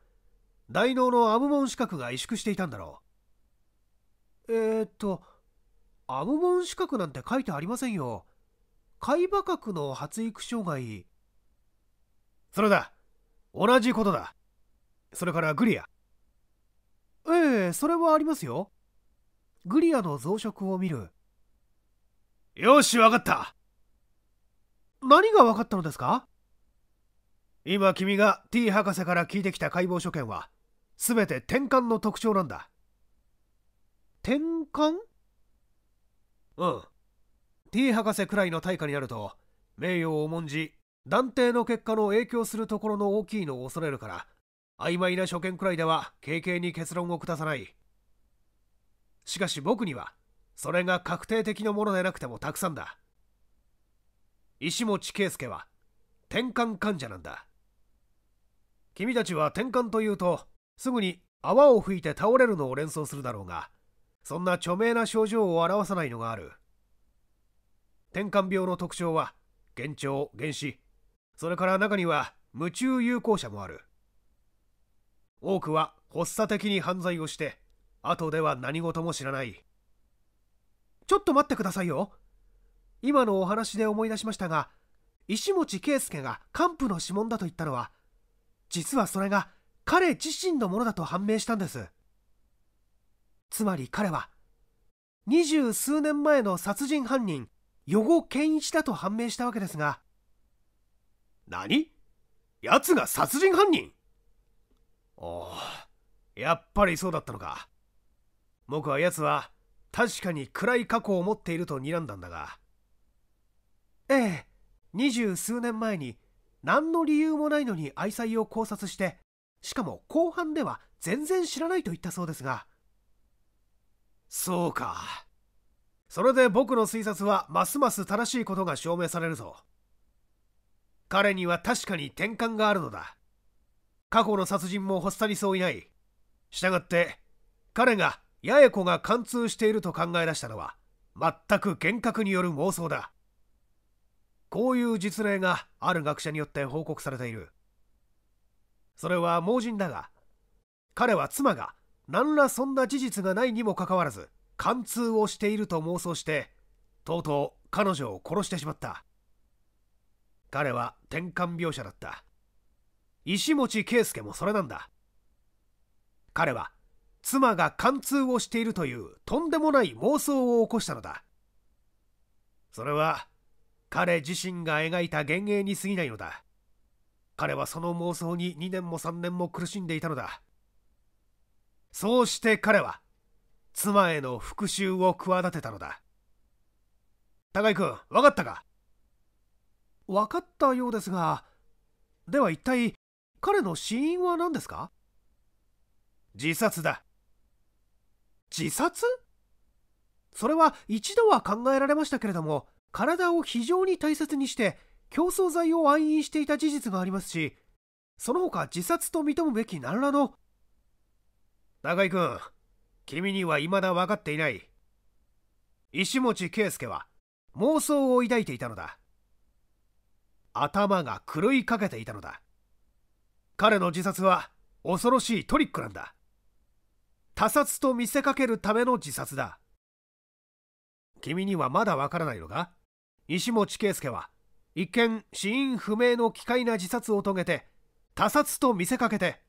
大脳のアムモン視覚が萎縮していたんだろうえー、っとアムモン資格なんて書いてありませんよ。海馬格の発育障害。それだ。同じことだ。それからグリア。ええ、それはありますよ。グリアの増殖を見る。よし、わかった。何がわかったのですか今君が T 博士から聞いてきた解剖所見は、すべて転換の特徴なんだ。転換うん T 博士くらいの対価になると名誉を重んじ断定の結果の影響するところの大きいのを恐れるから曖昧な所見くらいでは軽々に結論を下さないしかし僕にはそれが確定的なものでなくてもたくさんだ石持圭介は転換患者なんだ君たちは転換というとすぐに泡を吹いて倒れるのを連想するだろうがそんな著名な症状を表さないのがある転換病の特徴は幻聴幻視それから中には夢中有効者もある多くは発作的に犯罪をして後では何事も知らないちょっと待ってくださいよ今のお話で思い出しましたが石持圭介が還付の指紋だと言ったのは実はそれが彼自身のものだと判明したんですつまり彼は二十数年前の殺人犯人余呉健一だと判明したわけですが何奴が殺人犯人おやっぱりそうだったのか僕は奴は確かに暗い過去を持っていると睨んだんだがええ二十数年前に何の理由もないのに愛妻を考察してしかも後半では全然知らないと言ったそうですがそうか。それで僕の推察はますます正しいことが証明されるぞ。彼には確かに転換があるのだ。過去の殺人も発作にそういない。したがって、彼が八重子が貫通していると考え出したのは、全く幻覚による妄想だ。こういう実例がある学者によって報告されている。それは盲人だが、彼は妻が何らそんな事実がないにもかかわらず貫通をしていると妄想してとうとう彼女を殺してしまった彼は転換描写だった石持圭介もそれなんだ彼は妻が貫通をしているというとんでもない妄想を起こしたのだそれは彼自身が描いた幻影に過ぎないのだ彼はその妄想に2年も3年も苦しんでいたのだそうして彼は妻への復讐を企てたのだ高井君分かったか分かったようですがでは一体彼の死因は何ですか自殺だ自殺それは一度は考えられましたけれども体を非常に大切にして競争剤を暗飲していた事実がありますしその他自殺と認むべき何らの高井君、君には未だ分かっていない。石持圭介は妄想を抱いていたのだ。頭が狂いかけていたのだ。彼の自殺は恐ろしいトリックなんだ。他殺と見せかけるための自殺だ。君にはまだわからないのか石持圭介は一見死因不明の奇怪な自殺を遂げて他殺と見せかけて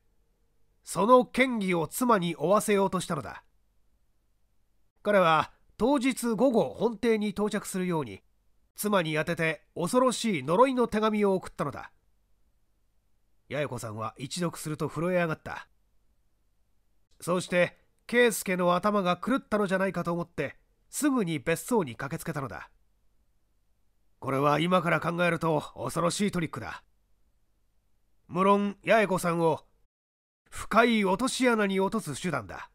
その権疑を妻に負わせようとしたのだ彼は当日午後本邸に到着するように妻に宛てて恐ろしい呪いの手紙を送ったのだ八重子さんは一読すると震え上がったそうして圭介の頭が狂ったのじゃないかと思ってすぐに別荘に駆けつけたのだこれは今から考えると恐ろしいトリックだ無論八重子さんを深い落とし穴に落とす手段だ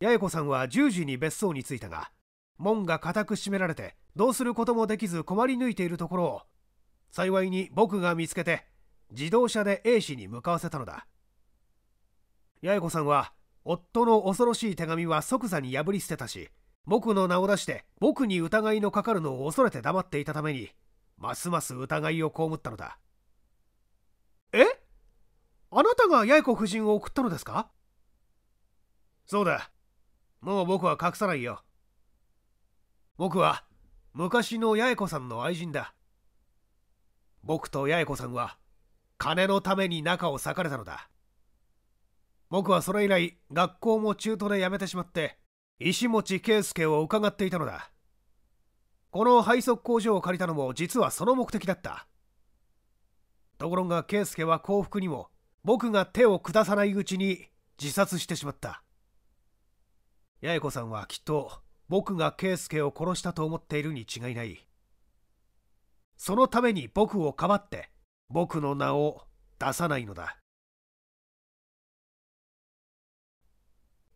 八重子さんは10時に別荘に着いたが門が固く閉められてどうすることもできず困り抜いているところを幸いに僕が見つけて自動車で A 氏に向かわせたのだ八重子さんは夫の恐ろしい手紙は即座に破り捨てたし僕の名を出して僕に疑いのかかるのを恐れて黙っていたためにますます疑いを被ったのだえあなたが八重子夫人を送ったのですかそうだ。もう僕は隠さないよ。僕は昔の八重子さんの愛人だ。僕と八重子さんは金のために仲を裂かれたのだ。僕はそれ以来学校も中途で辞めてしまって石持圭介を伺っていたのだ。この配属工場を借りたのも実はその目的だった。ところが圭介は幸福にも僕が手を下さないうちに自殺してしまった八重子さんはきっと僕が圭介を殺したと思っているに違いないそのために僕をかばって僕の名を出さないのだ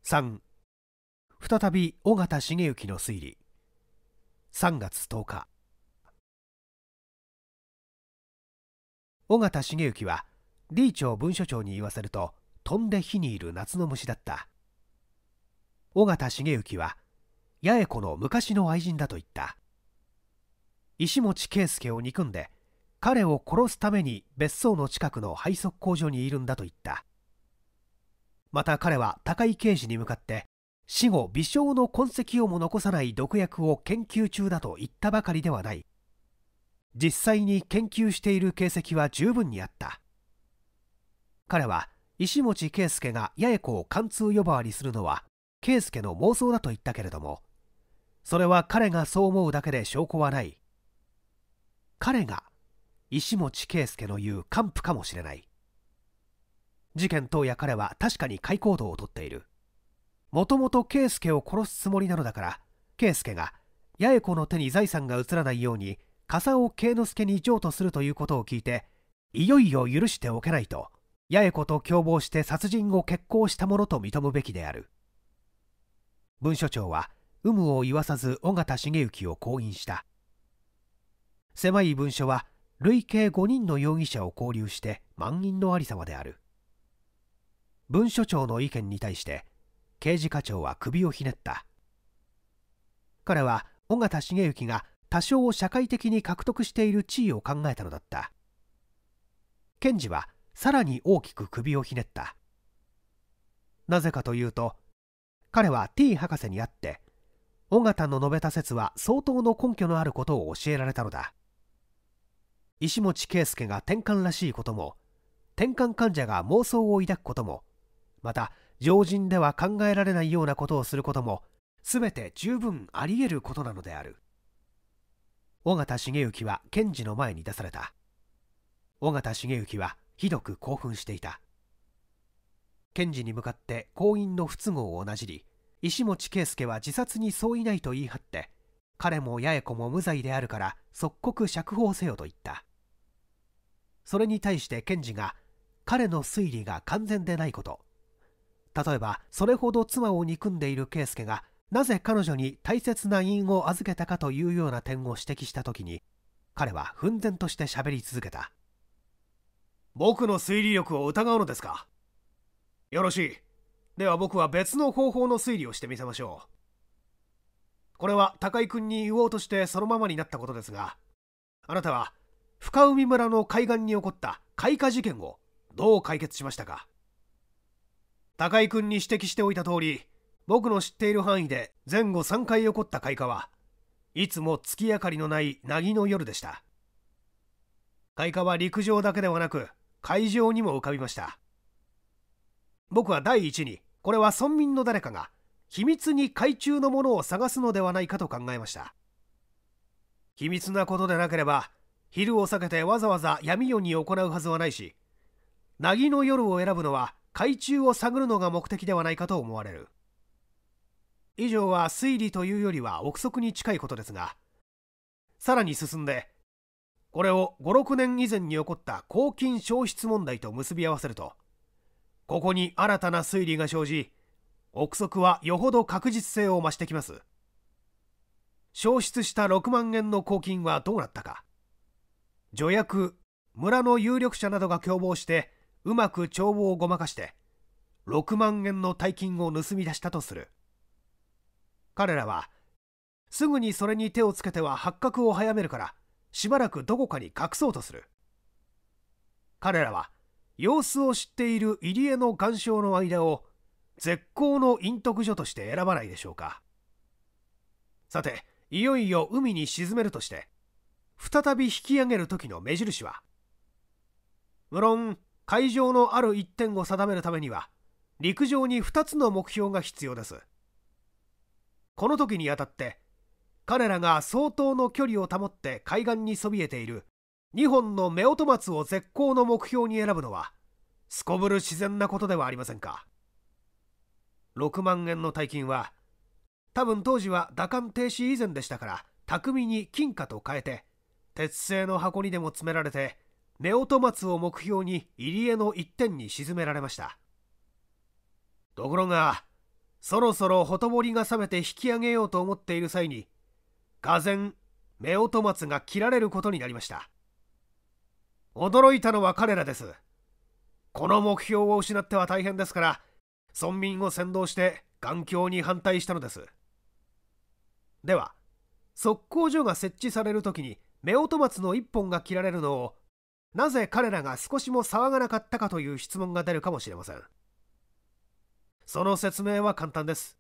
3再び緒方重之の推理3月10日緒方重之は李長文書長に言わせると飛んで火にいる夏の虫だった尾形重幸は八重子の昔の愛人だと言った石持圭介を憎んで彼を殺すために別荘の近くの廃足工場にいるんだと言ったまた彼は高井刑事に向かって死後微小の痕跡をも残さない毒薬を研究中だと言ったばかりではない実際に研究している形跡は十分にあった彼は石持圭介が八重子を貫通呼ばわりするのは圭介の妄想だと言ったけれどもそれは彼がそう思うだけで証拠はない彼が石持圭介の言う還付かもしれない事件当夜彼は確かに解行動をとっているもともと圭介を殺すつもりなのだから圭介が八重子の手に財産が移らないように笠尾圭之助に譲渡するということを聞いていよいよ許しておけないと八重子と共謀して殺人を決行したものと認むべきである文書長は有無を言わさず尾形重幸を降印した狭い文書は累計5人の容疑者を交留して満員のありさまである文書長の意見に対して刑事課長は首をひねった彼は尾形重幸が多少社会的に獲得している地位を考えたのだった検事はさらに大きく首をひねったなぜかというと彼は T 博士に会って尾形の述べた説は相当の根拠のあることを教えられたのだ石持圭介が転換らしいことも転換患者が妄想を抱くこともまた常人では考えられないようなことをすることも全て十分あり得ることなのである尾形重行は検事の前に出された尾形重行はひどく興奮していた検事に向かって行員の不都合をなじり石持圭介は自殺に相違ないと言い張って彼も八重子も無罪であるから即刻釈放せよと言ったそれに対して検事が彼の推理が完全でないこと例えばそれほど妻を憎んでいる圭介がなぜ彼女に大切な因を預けたかというような点を指摘した時に彼は憤然として喋り続けた僕の推理力を疑うのですかよろしい。では僕は別の方法の推理をしてみせましょう。これは高井君に言おうとしてそのままになったことですが、あなたは深海村の海岸に起こった開花事件をどう解決しましたか高井君に指摘しておいた通り、僕の知っている範囲で前後3回起こった開花はいつも月明かりのない凪の夜でした開花は陸上だけではなく会場にも浮かびました僕は第一にこれは村民の誰かが秘密に海中のものを探すのではないかと考えました秘密なことでなければ昼を避けてわざわざ闇夜に行うはずはないし凪の夜を選ぶのは海中を探るのが目的ではないかと思われる以上は推理というよりは憶測に近いことですがさらに進んでこれを56年以前に起こった公金消失問題と結び合わせるとここに新たな推理が生じ憶測はよほど確実性を増してきます消失した6万円の公金はどうなったか助役村の有力者などが共謀してうまく帳簿をごまかして6万円の大金を盗み出したとする彼らはすぐにそれに手をつけては発覚を早めるからしばらくどこかに隠そうとする彼らは様子を知っている入江の岩礁の間を絶好の隠匿所として選ばないでしょうかさていよいよ海に沈めるとして再び引き上げる時の目印は無論海上のある一点を定めるためには陸上に2つの目標が必要ですこの時にあたって彼らが相当の距離を保って海岸にそびえている2本の夫婦松を絶好の目標に選ぶのはすこぶる自然なことではありませんか6万円の大金は多分当時は打艦停止以前でしたから巧みに金貨と変えて鉄製の箱にでも詰められて夫婦松を目標に入り江の一点に沈められましたところがそろそろほとぼりが冷めて引き上げようと思っている際に俄然夫婦松が切られることになりました驚いたのは彼らですこの目標を失っては大変ですから村民を先導して眼鏡に反対したのですでは測候所が設置される時に夫婦松の1本が切られるのをなぜ彼らが少しも騒がなかったかという質問が出るかもしれませんその説明は簡単です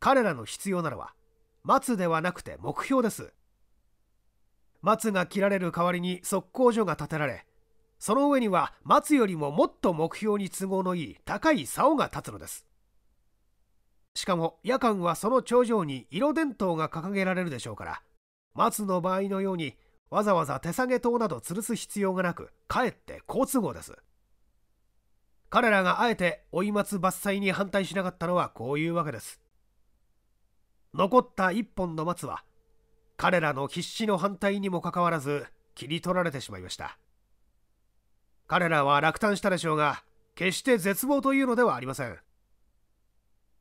彼らの必要ならは松ではなくて目標です松が切られる代わりに測候所が建てられその上には松よりももっと目標に都合のいい高い竿が立つのですしかも夜間はその頂上に色伝統が掲げられるでしょうから松の場合のようにわざわざ手提げ灯など吊るす必要がなくかえって好都合です彼らがあえて追い松伐採に反対しなかったのはこういうわけです残った1本の松は彼らの必死の反対にもかかわらず切り取られてしまいました彼らは落胆したでしょうが決して絶望というのではありません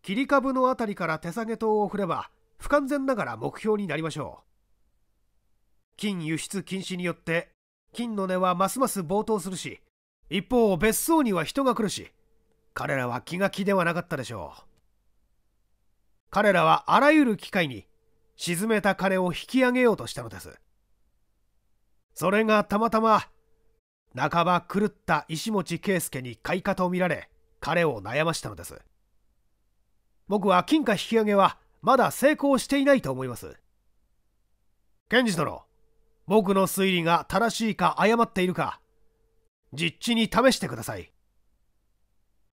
切り株の辺りから手提げ塔を振れば不完全ながら目標になりましょう金輸出禁止によって金の値はますます暴騰するし一方別荘には人が来るし彼らは気が気ではなかったでしょう彼らはあらゆる機会に沈めた金を引き上げようとしたのです。それがたまたま半ば狂った石持圭介に買いとみ見られ彼を悩ましたのです僕は金貨引き上げはまだ成功していないと思います検事殿僕の推理が正しいか誤っているか実地に試してください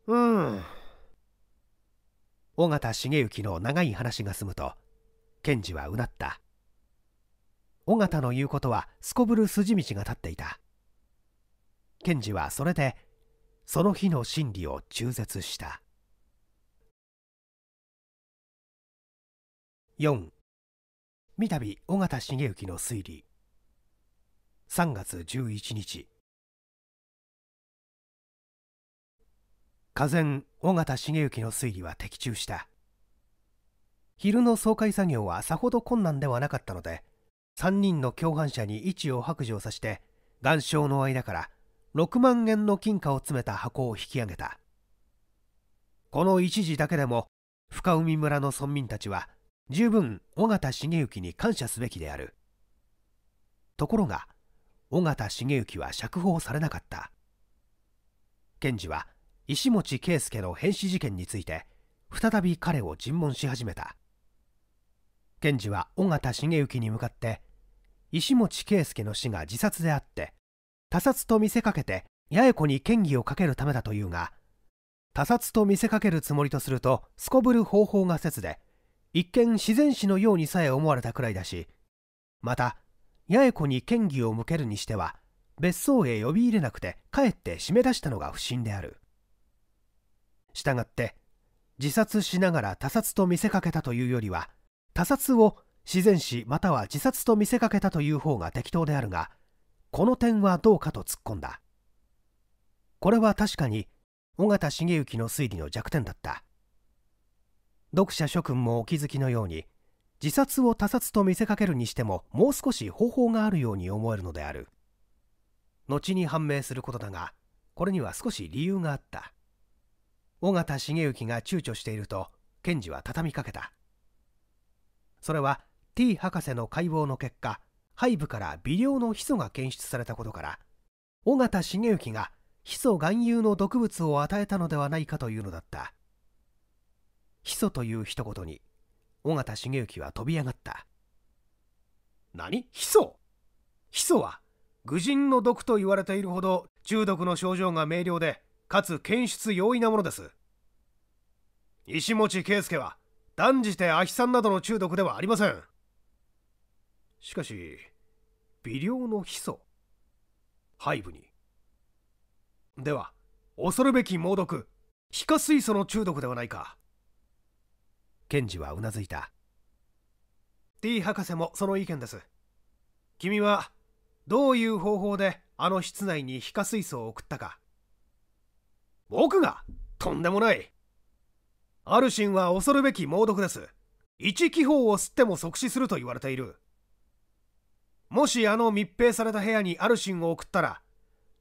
うん尾形重行の長い話が済むと検事はうなった尾形の言うことはすこぶる筋道が立っていた検事はそれでその日の心理を中絶した4三度尾形重行の推理3月11日家前尾形重幸の推理は的中した昼の総会作業はさほど困難ではなかったので3人の共犯者に位置を白状させて岩礁の間から6万円の金貨を詰めた箱を引き上げたこの一時だけでも深海村の村民たちは十分尾形重幸に感謝すべきであるところが尾形重幸は釈放されなかった検事は石持圭介の変死事件について再び彼を尋問し始めた検事は緒方重幸に向かって石持圭介の死が自殺であって他殺と見せかけて八重子に嫌疑をかけるためだというが他殺と見せかけるつもりとするとすこぶる方法が切で一見自然死のようにさえ思われたくらいだしまた八重子に嫌疑を向けるにしては別荘へ呼び入れなくてかえって締め出したのが不審であるしたがって自殺しながら他殺と見せかけたというよりは他殺を自然死または自殺と見せかけたという方が適当であるがこの点はどうかと突っ込んだこれは確かに緒方重行の推理の弱点だった読者諸君もお気づきのように自殺を他殺と見せかけるにしてももう少し方法があるように思えるのである後に判明することだがこれには少し理由があった尾形重行が躊躇していると検事は畳みかけたそれは T 博士の解剖の結果背部から微量のヒ素が検出されたことから尾形重行がヒ素含有の毒物を与えたのではないかというのだったヒ素という一言に尾形重行は飛び上がった何ヒ素ヒ素は愚人の毒と言われているほど中毒の症状が明瞭でかつ検出容易なものです石持圭介は断じてアヒ酸などの中毒ではありませんしかし微量のヒ素背部にでは恐るべき猛毒皮下水素の中毒ではないか検事はうなずいた T 博士もその意見です君はどういう方法であの室内に皮下水素を送ったか僕がとんでもないアルシンは恐るべき猛毒です1気泡を吸っても即死すると言われているもしあの密閉された部屋にアルシンを送ったら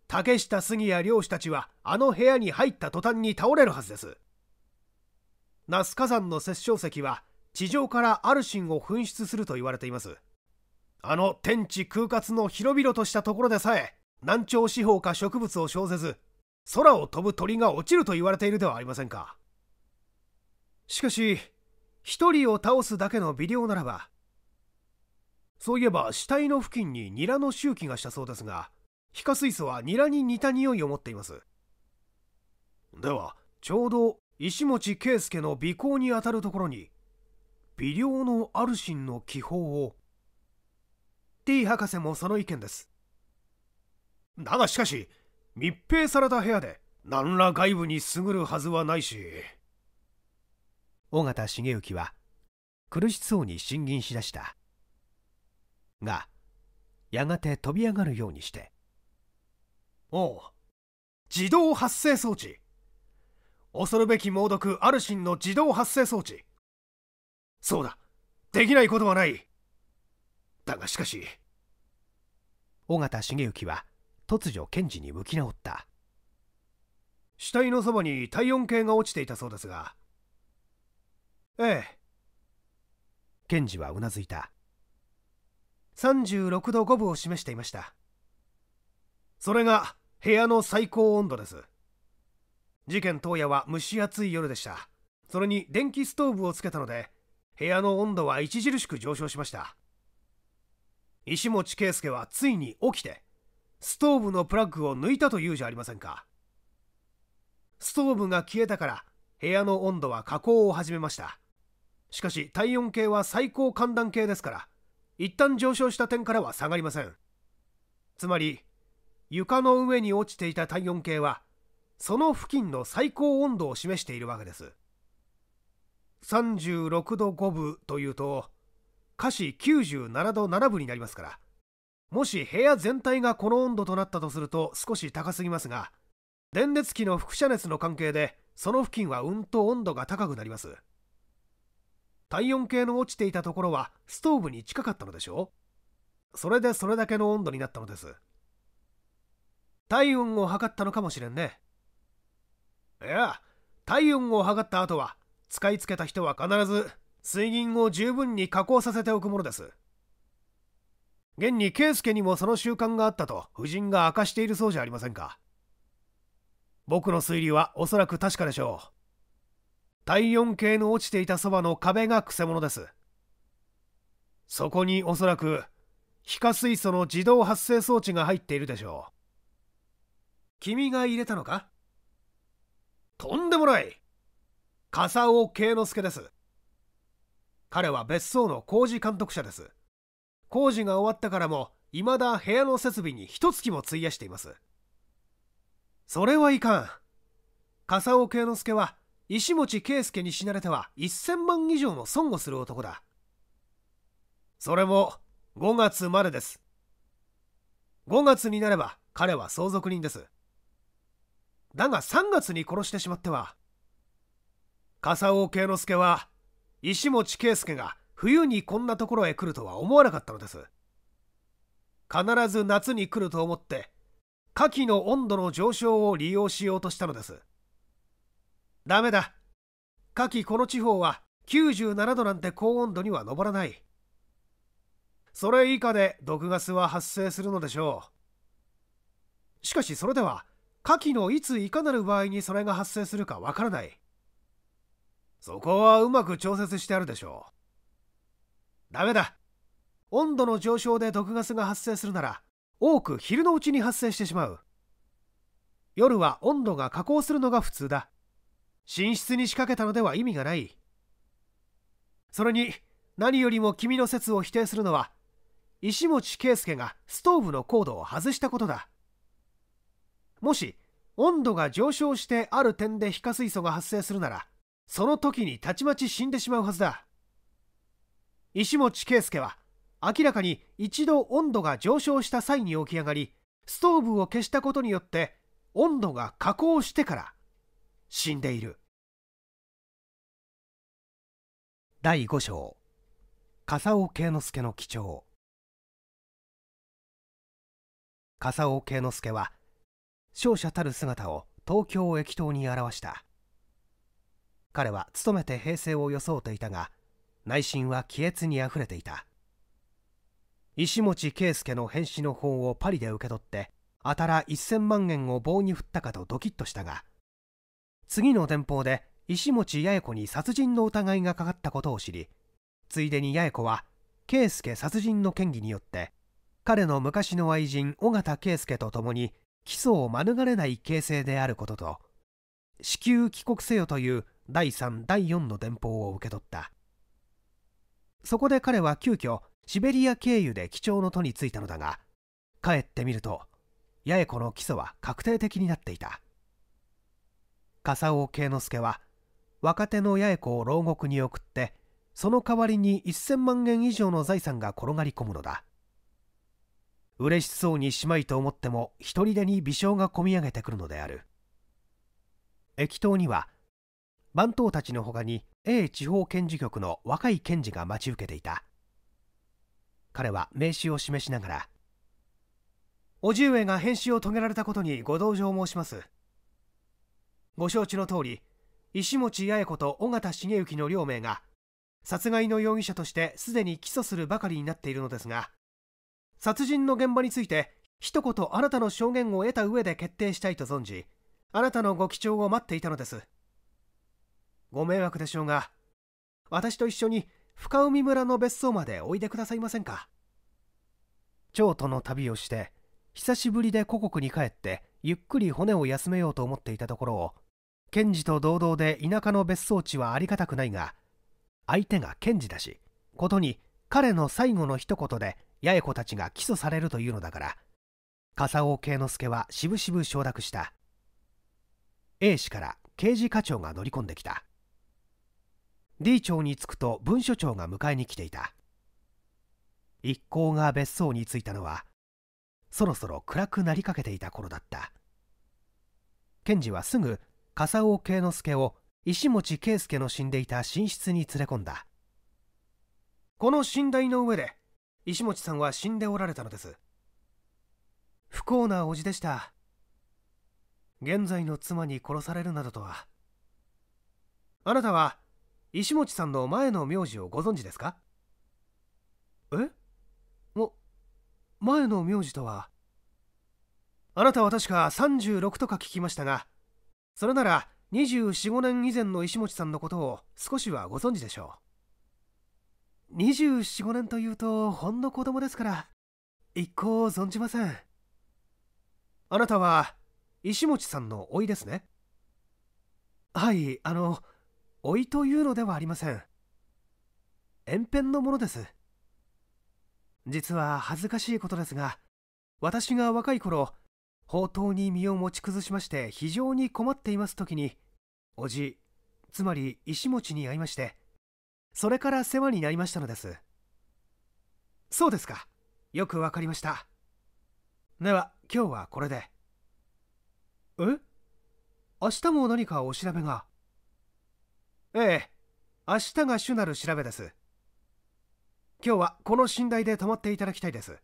竹下杉谷漁師たちはあの部屋に入った途端に倒れるはずです那須火山の殺生石は地上からアルシンを噴出すると言われていますあの天地空滑の広々としたところでさえ南朝四方か植物を生ぜず空を飛ぶ鳥が落ちると言われているではありませんかしかし一人を倒すだけの微量ならばそういえば死体の付近にニラの周期がしたそうですが皮下水素はニラに似た匂いを持っていますではちょうど石持圭介の尾行にあたるところに微量のアルシンの気泡を T 博士もその意見ですだがしかし密閉された部屋で何ら外部に優るはずはないし緒方重行は苦しそうに審議しだしたがやがて飛び上がるようにして「おう自動発生装置恐るべき猛毒アルシンの自動発生装置そうだできないことはないだがしかし緒方重行は「突如検事に向き直った死体のそばに体温計が落ちていたそうですがええ検事はうなずいた36度5分を示していましたそれが部屋の最高温度です事件当夜は蒸し暑い夜でしたそれに電気ストーブをつけたので部屋の温度は著しく上昇しました石持圭介はついに起きてストーブのプラグを抜いたというじゃありませんかストーブが消えたから部屋の温度は下降を始めましたしかし体温計は最高寒暖計ですから一旦上昇した点からは下がりませんつまり床の上に落ちていた体温計はその付近の最高温度を示しているわけです36度5分というと下肢97度7分になりますからもし部屋全体がこの温度となったとすると少し高すぎますが電熱器の輻射熱の関係でその付近はうんと温度が高くなります体温計の落ちていたところはストーブに近かったのでしょうそれでそれだけの温度になったのです体温を測ったのかもしれんねいや体温を測った後は使いつけた人は必ず水銀を十分に加工させておくものです現に圭介にもその習慣があったと夫人が明かしているそうじゃありませんか僕の推理はおそらく確かでしょう体温計の落ちていたそばの壁がくせ者ですそこにおそらく皮下水素の自動発生装置が入っているでしょう君が入れたのかとんでもない笠尾慶之助です彼は別荘の工事監督者です工事が終わったからも未だ部屋の設備に一月も費やしていますそれはいかん笠尾慶之助は石持圭介に死なれては1000万以上の損をする男だそれも5月までです5月になれば彼は相続人ですだが3月に殺してしまっては笠尾慶之助は石持圭介が冬にこんなところへ来るとは思わなかったのです必ず夏に来ると思って夏季の温度の上昇を利用しようとしたのですダメだ夏季この地方は97度なんて高温度には上らないそれ以下で毒ガスは発生するのでしょうしかしそれでは夏季のいついかなる場合にそれが発生するかわからないそこはうまく調節してあるでしょうダメだ。温度の上昇で毒ガスが発生するなら、多く昼のうちに発生してしまう。夜は温度が下降するのが普通だ。寝室に仕掛けたのでは意味がない。それに、何よりも君の説を否定するのは、石持圭介がストーブのコードを外したことだ。もし、温度が上昇してある点で皮下水素が発生するなら、その時にたちまち死んでしまうはずだ。石持圭介は明らかに一度温度が上昇した際に起き上がりストーブを消したことによって温度が下降してから死んでいる第5章笠尾圭之助の記帳笠尾圭之助は勝者たる姿を東京駅頭に表した彼は勤めて平成を装っていたが内心は気悦にあふれていた石持圭介の返信の本をパリで受け取ってあたら1000万円を棒に振ったかとドキッとしたが次の電報で石持八重子に殺人の疑いがかかったことを知りついでに八重子は圭介殺人の嫌疑によって彼の昔の愛人緒方圭介と共に起訴を免れない形勢であることと至急帰国せよという第3第4の電報を受け取ったそこで彼は急遽シベリア経由で基調の都に着いたのだが帰ってみると八重子の基礎は確定的になっていた笠尾慶之助は若手の八重子を牢獄に送ってその代わりに1000万円以上の財産が転がり込むのだ嬉しそうにしまいと思っても一人でに微笑がこみ上げてくるのである駅頭には番頭たちのほかに A 地方検事局の若い検事が待ち受けていた彼は名刺を示しながら「叔父上が返信を遂げられたことにご同情申します」ご承知の通り石持八重子と緒方重行の両名が殺害の容疑者としてすでに起訴するばかりになっているのですが殺人の現場について一言あなたの証言を得た上で決定したいと存じあなたのご記帳を待っていたのですご迷惑でしょうが私と一緒に深海村の別荘までおいでくださいませんか京都の旅をして久しぶりで故国に帰ってゆっくり骨を休めようと思っていたところを賢治と堂々で田舎の別荘地はありがたくないが相手が賢治だしことに彼の最後の一言で八重子たちが起訴されるというのだから笠尾圭之助はしぶしぶ承諾した A 氏から刑事課長が乗り込んできた D 町に着くと文書長が迎えに来ていた一行が別荘に着いたのはそろそろ暗くなりかけていた頃だった検事はすぐ笠尾慶之助を石持圭介の死んでいた寝室に連れ込んだこの寝台の上で石持さんは死んでおられたのです不幸な叔父でした現在の妻に殺されるなどとはあなたは石持さんの前の名字をご存知ですかえも前の名字とはあなたは確か36とか聞きましたがそれなら245年以前の石持さんのことを少しはご存知でしょう245年というとほんの子供ですから一向存じませんあなたは石持さんの甥ですねはいあの老いというのではありません延辺のものです実は恥ずかしいことですが私が若い頃宝刀に身を持ち崩しまして非常に困っています時におじつまり石持ちに会いましてそれから世話になりましたのですそうですかよくわかりましたでは今日はこれでえ明日も何かお調べがええ明日が主なる調べです今日はこの寝台で泊まっていただきたいです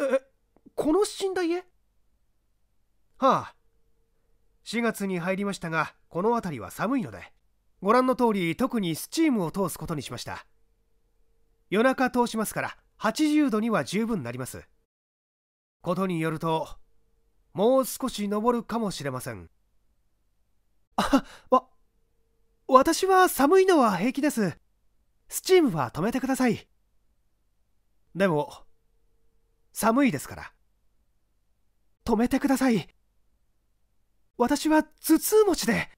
えこの寝台へはあ4月に入りましたがこの辺りは寒いのでご覧の通り特にスチームを通すことにしました夜中通しますから80度には十分なりますことによるともう少し登るかもしれませんあわ私は寒いのは平気です。スチームは止めてください。でも、寒いですから。止めてください。私は頭痛持ちで。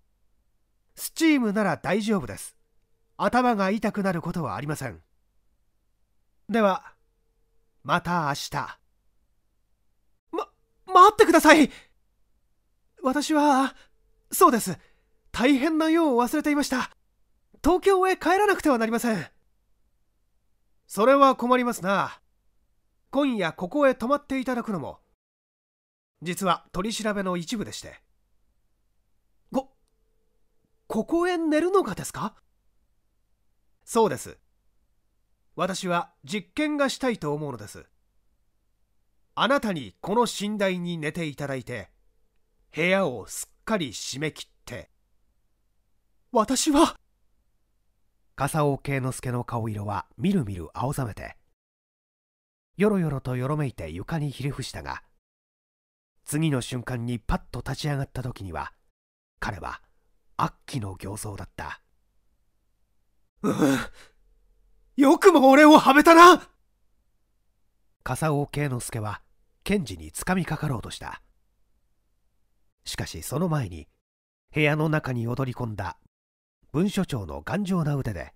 スチームなら大丈夫です。頭が痛くなることはありません。では、また明日。ま、待ってください私は、そうです。大変な用を忘れていました東京へ帰らなくてはなりませんそれは困りますな今夜ここへ泊まっていただくのも実は取り調べの一部でしてこここへ寝るのがですかそうです私は実験がしたいと思うのですあなたにこの寝台に寝ていただいて部屋をすっかり締め切って私は笠尾慶之助の顔色はみるみる青ざめてよろよろとよろめいて床にひれ伏したが次の瞬間にパッと立ち上がった時には彼は悪鬼の形相だったうんよくも俺をはめたな笠尾慶之助は検事につかみかかろうとしたしかしその前に部屋の中に踊り込んだ文書長の頑丈な腕で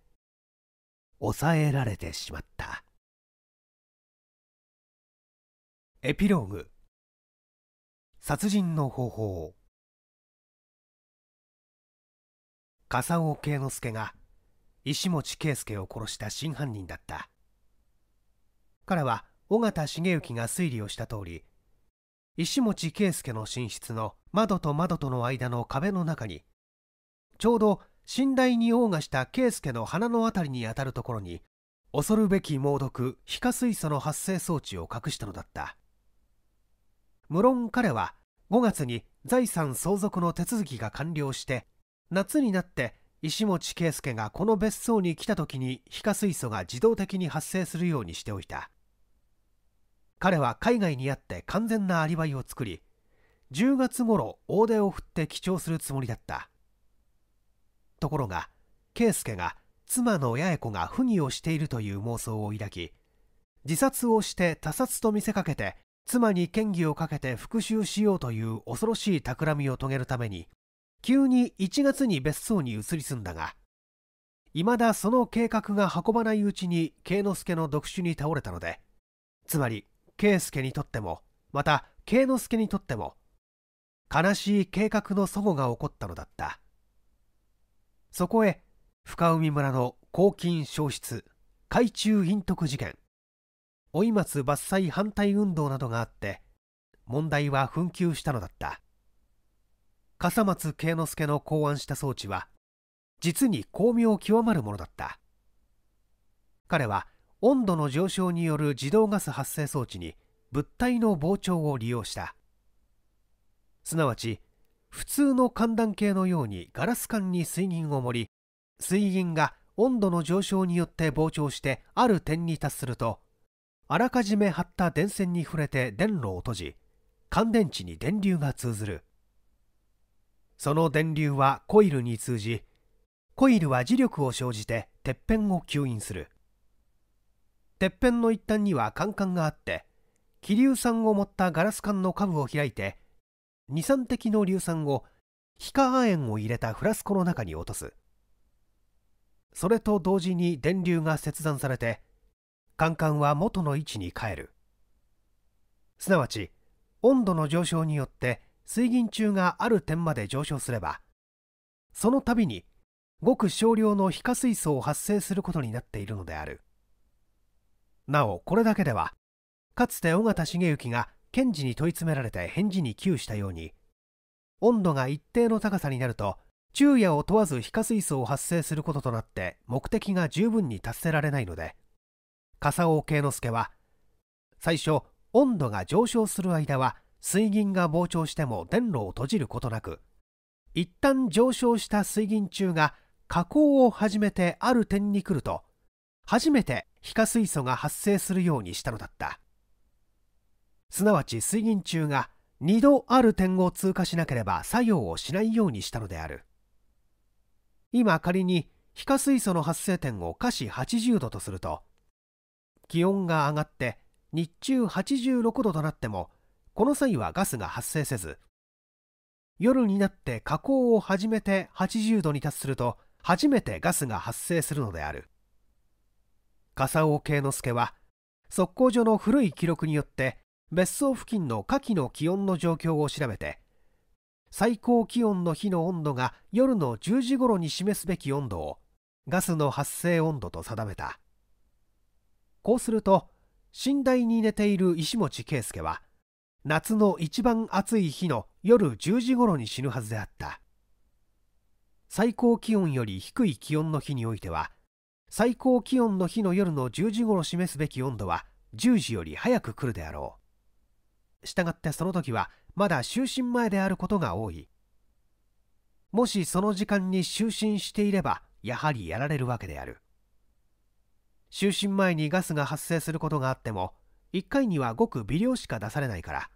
抑えられてしまったエピローグ殺人の方法笠尾圭之助が石持圭介を殺した真犯人だった彼は尾形重行が推理をした通り石持圭介の寝室の窓と窓との間の壁の中にちょうど信頼に王がした圭介の鼻の辺りに当たるところに恐るべき猛毒皮下水素の発生装置を隠したのだった無論彼は5月に財産相続の手続きが完了して夏になって石持圭介がこの別荘に来た時に皮下水素が自動的に発生するようにしておいた彼は海外にあって完全なアリバイを作り10月頃大手を振って記帳するつもりだったところが圭介が妻の八重子が不義をしているという妄想を抱き自殺をして他殺と見せかけて妻に嫌疑をかけて復讐しようという恐ろしい企みを遂げるために急に1月に別荘に移り住んだが未だその計画が運ばないうちに圭之助の読書に倒れたのでつまり圭介にとってもまた圭之助にとっても悲しい計画の祖母が起こったのだった。そこへ深海村の公金消失海中隠匿事件追松伐採反対運動などがあって問題は紛糾したのだった笠松圭之助の考案した装置は実に巧妙極まるものだった彼は温度の上昇による自動ガス発生装置に物体の膨張を利用したすなわち普通の寒暖計のようにガラス管に水銀を盛り水銀が温度の上昇によって膨張してある点に達するとあらかじめ張った電線に触れて電路を閉じ乾電池に電流が通ずるその電流はコイルに通じコイルは磁力を生じててっぺんを吸引するてっぺんの一端にはカンカンがあって気硫酸を持ったガラス管の下部を開いて二酸滴の硫酸を皮下亜鉛を入れたフラスコの中に落とすそれと同時に電流が切断されてカンカンは元の位置に帰るすなわち温度の上昇によって水銀柱がある点まで上昇すればその度にごく少量の皮下水素を発生することになっているのであるなおこれだけではかつて尾形重之が検事に問い詰められて返事に窮したように温度が一定の高さになると昼夜を問わず皮下水素を発生することとなって目的が十分に達せられないので笠尾慶之助は最初温度が上昇する間は水銀が膨張しても電路を閉じることなく一旦上昇した水銀中が下降を始めてある点に来ると初めて皮下水素が発生するようにしたのだったすなわち水銀柱が2度ある点を通過しなければ作用をしないようにしたのである今仮に非化水素の発生点を下肢80度とすると気温が上がって日中86度となってもこの際はガスが発生せず夜になって加工を始めて80度に達すると初めてガスが発生するのである笠尾慶之助は測候所の古い記録によって別荘付近の夏季の気温の状況を調べて最高気温の日の温度が夜の10時頃に示すべき温度をガスの発生温度と定めたこうすると寝台に寝ている石持圭介は夏の一番暑い日の夜10時頃に死ぬはずであった最高気温より低い気温の日においては最高気温の日の夜の10時頃示すべき温度は10時より早く来るであろうしたがってその時はまだ就寝前であることが多いもしその時間に就寝していればやはりやられるわけである就寝前にガスが発生することがあっても1回にはごく微量しか出されないから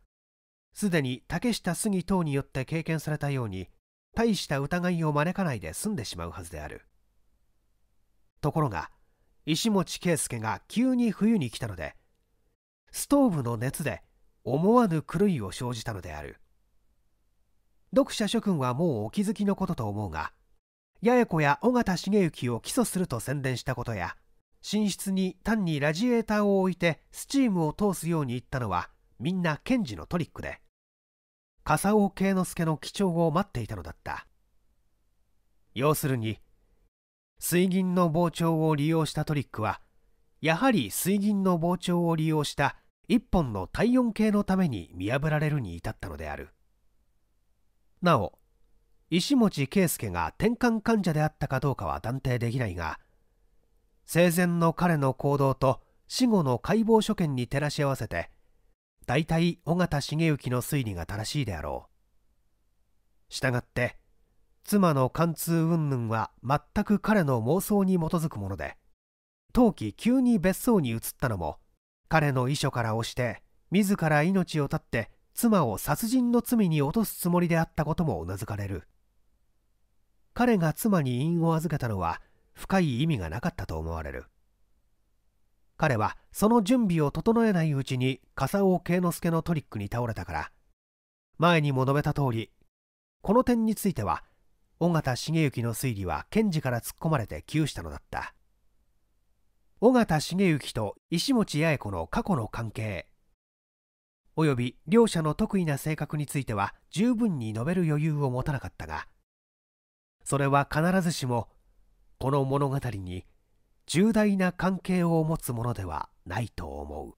すでに竹下杉等によって経験されたように大した疑いを招かないで済んでしまうはずであるところが石持圭介が急に冬に来たのでストーブの熱で思わぬ狂いを生じたのである読者諸君はもうお気づきのことと思うが八重子や尾形重幸を起訴すると宣伝したことや寝室に単にラジエーターを置いてスチームを通すように言ったのはみんな検事のトリックで笠尾慶之助の記帳を待っていたのだった要するに水銀の膨張を利用したトリックはやはり水銀の膨張を利用した一本の体温計のために見破られるに至ったのであるなお石持圭介が転換患者であったかどうかは断定できないが生前の彼の行動と死後の解剖所見に照らし合わせて大体緒方重行の推理が正しいであろうしたがって妻の貫通云々は全く彼の妄想に基づくもので当期急に別荘に移ったのも彼の遺書から押して自ら命を絶って妻を殺人の罪に落とすつもりであったこともうなずかれる彼が妻に印を預けたのは深い意味がなかったと思われる彼はその準備を整えないうちに笠尾慶之助のトリックに倒れたから前にも述べた通りこの点については尾形重行の推理は検事から突っ込まれて窮したのだった尾形重幸と石持八重子の過去の関係および両者の得意な性格については十分に述べる余裕を持たなかったがそれは必ずしもこの物語に重大な関係を持つものではないと思う。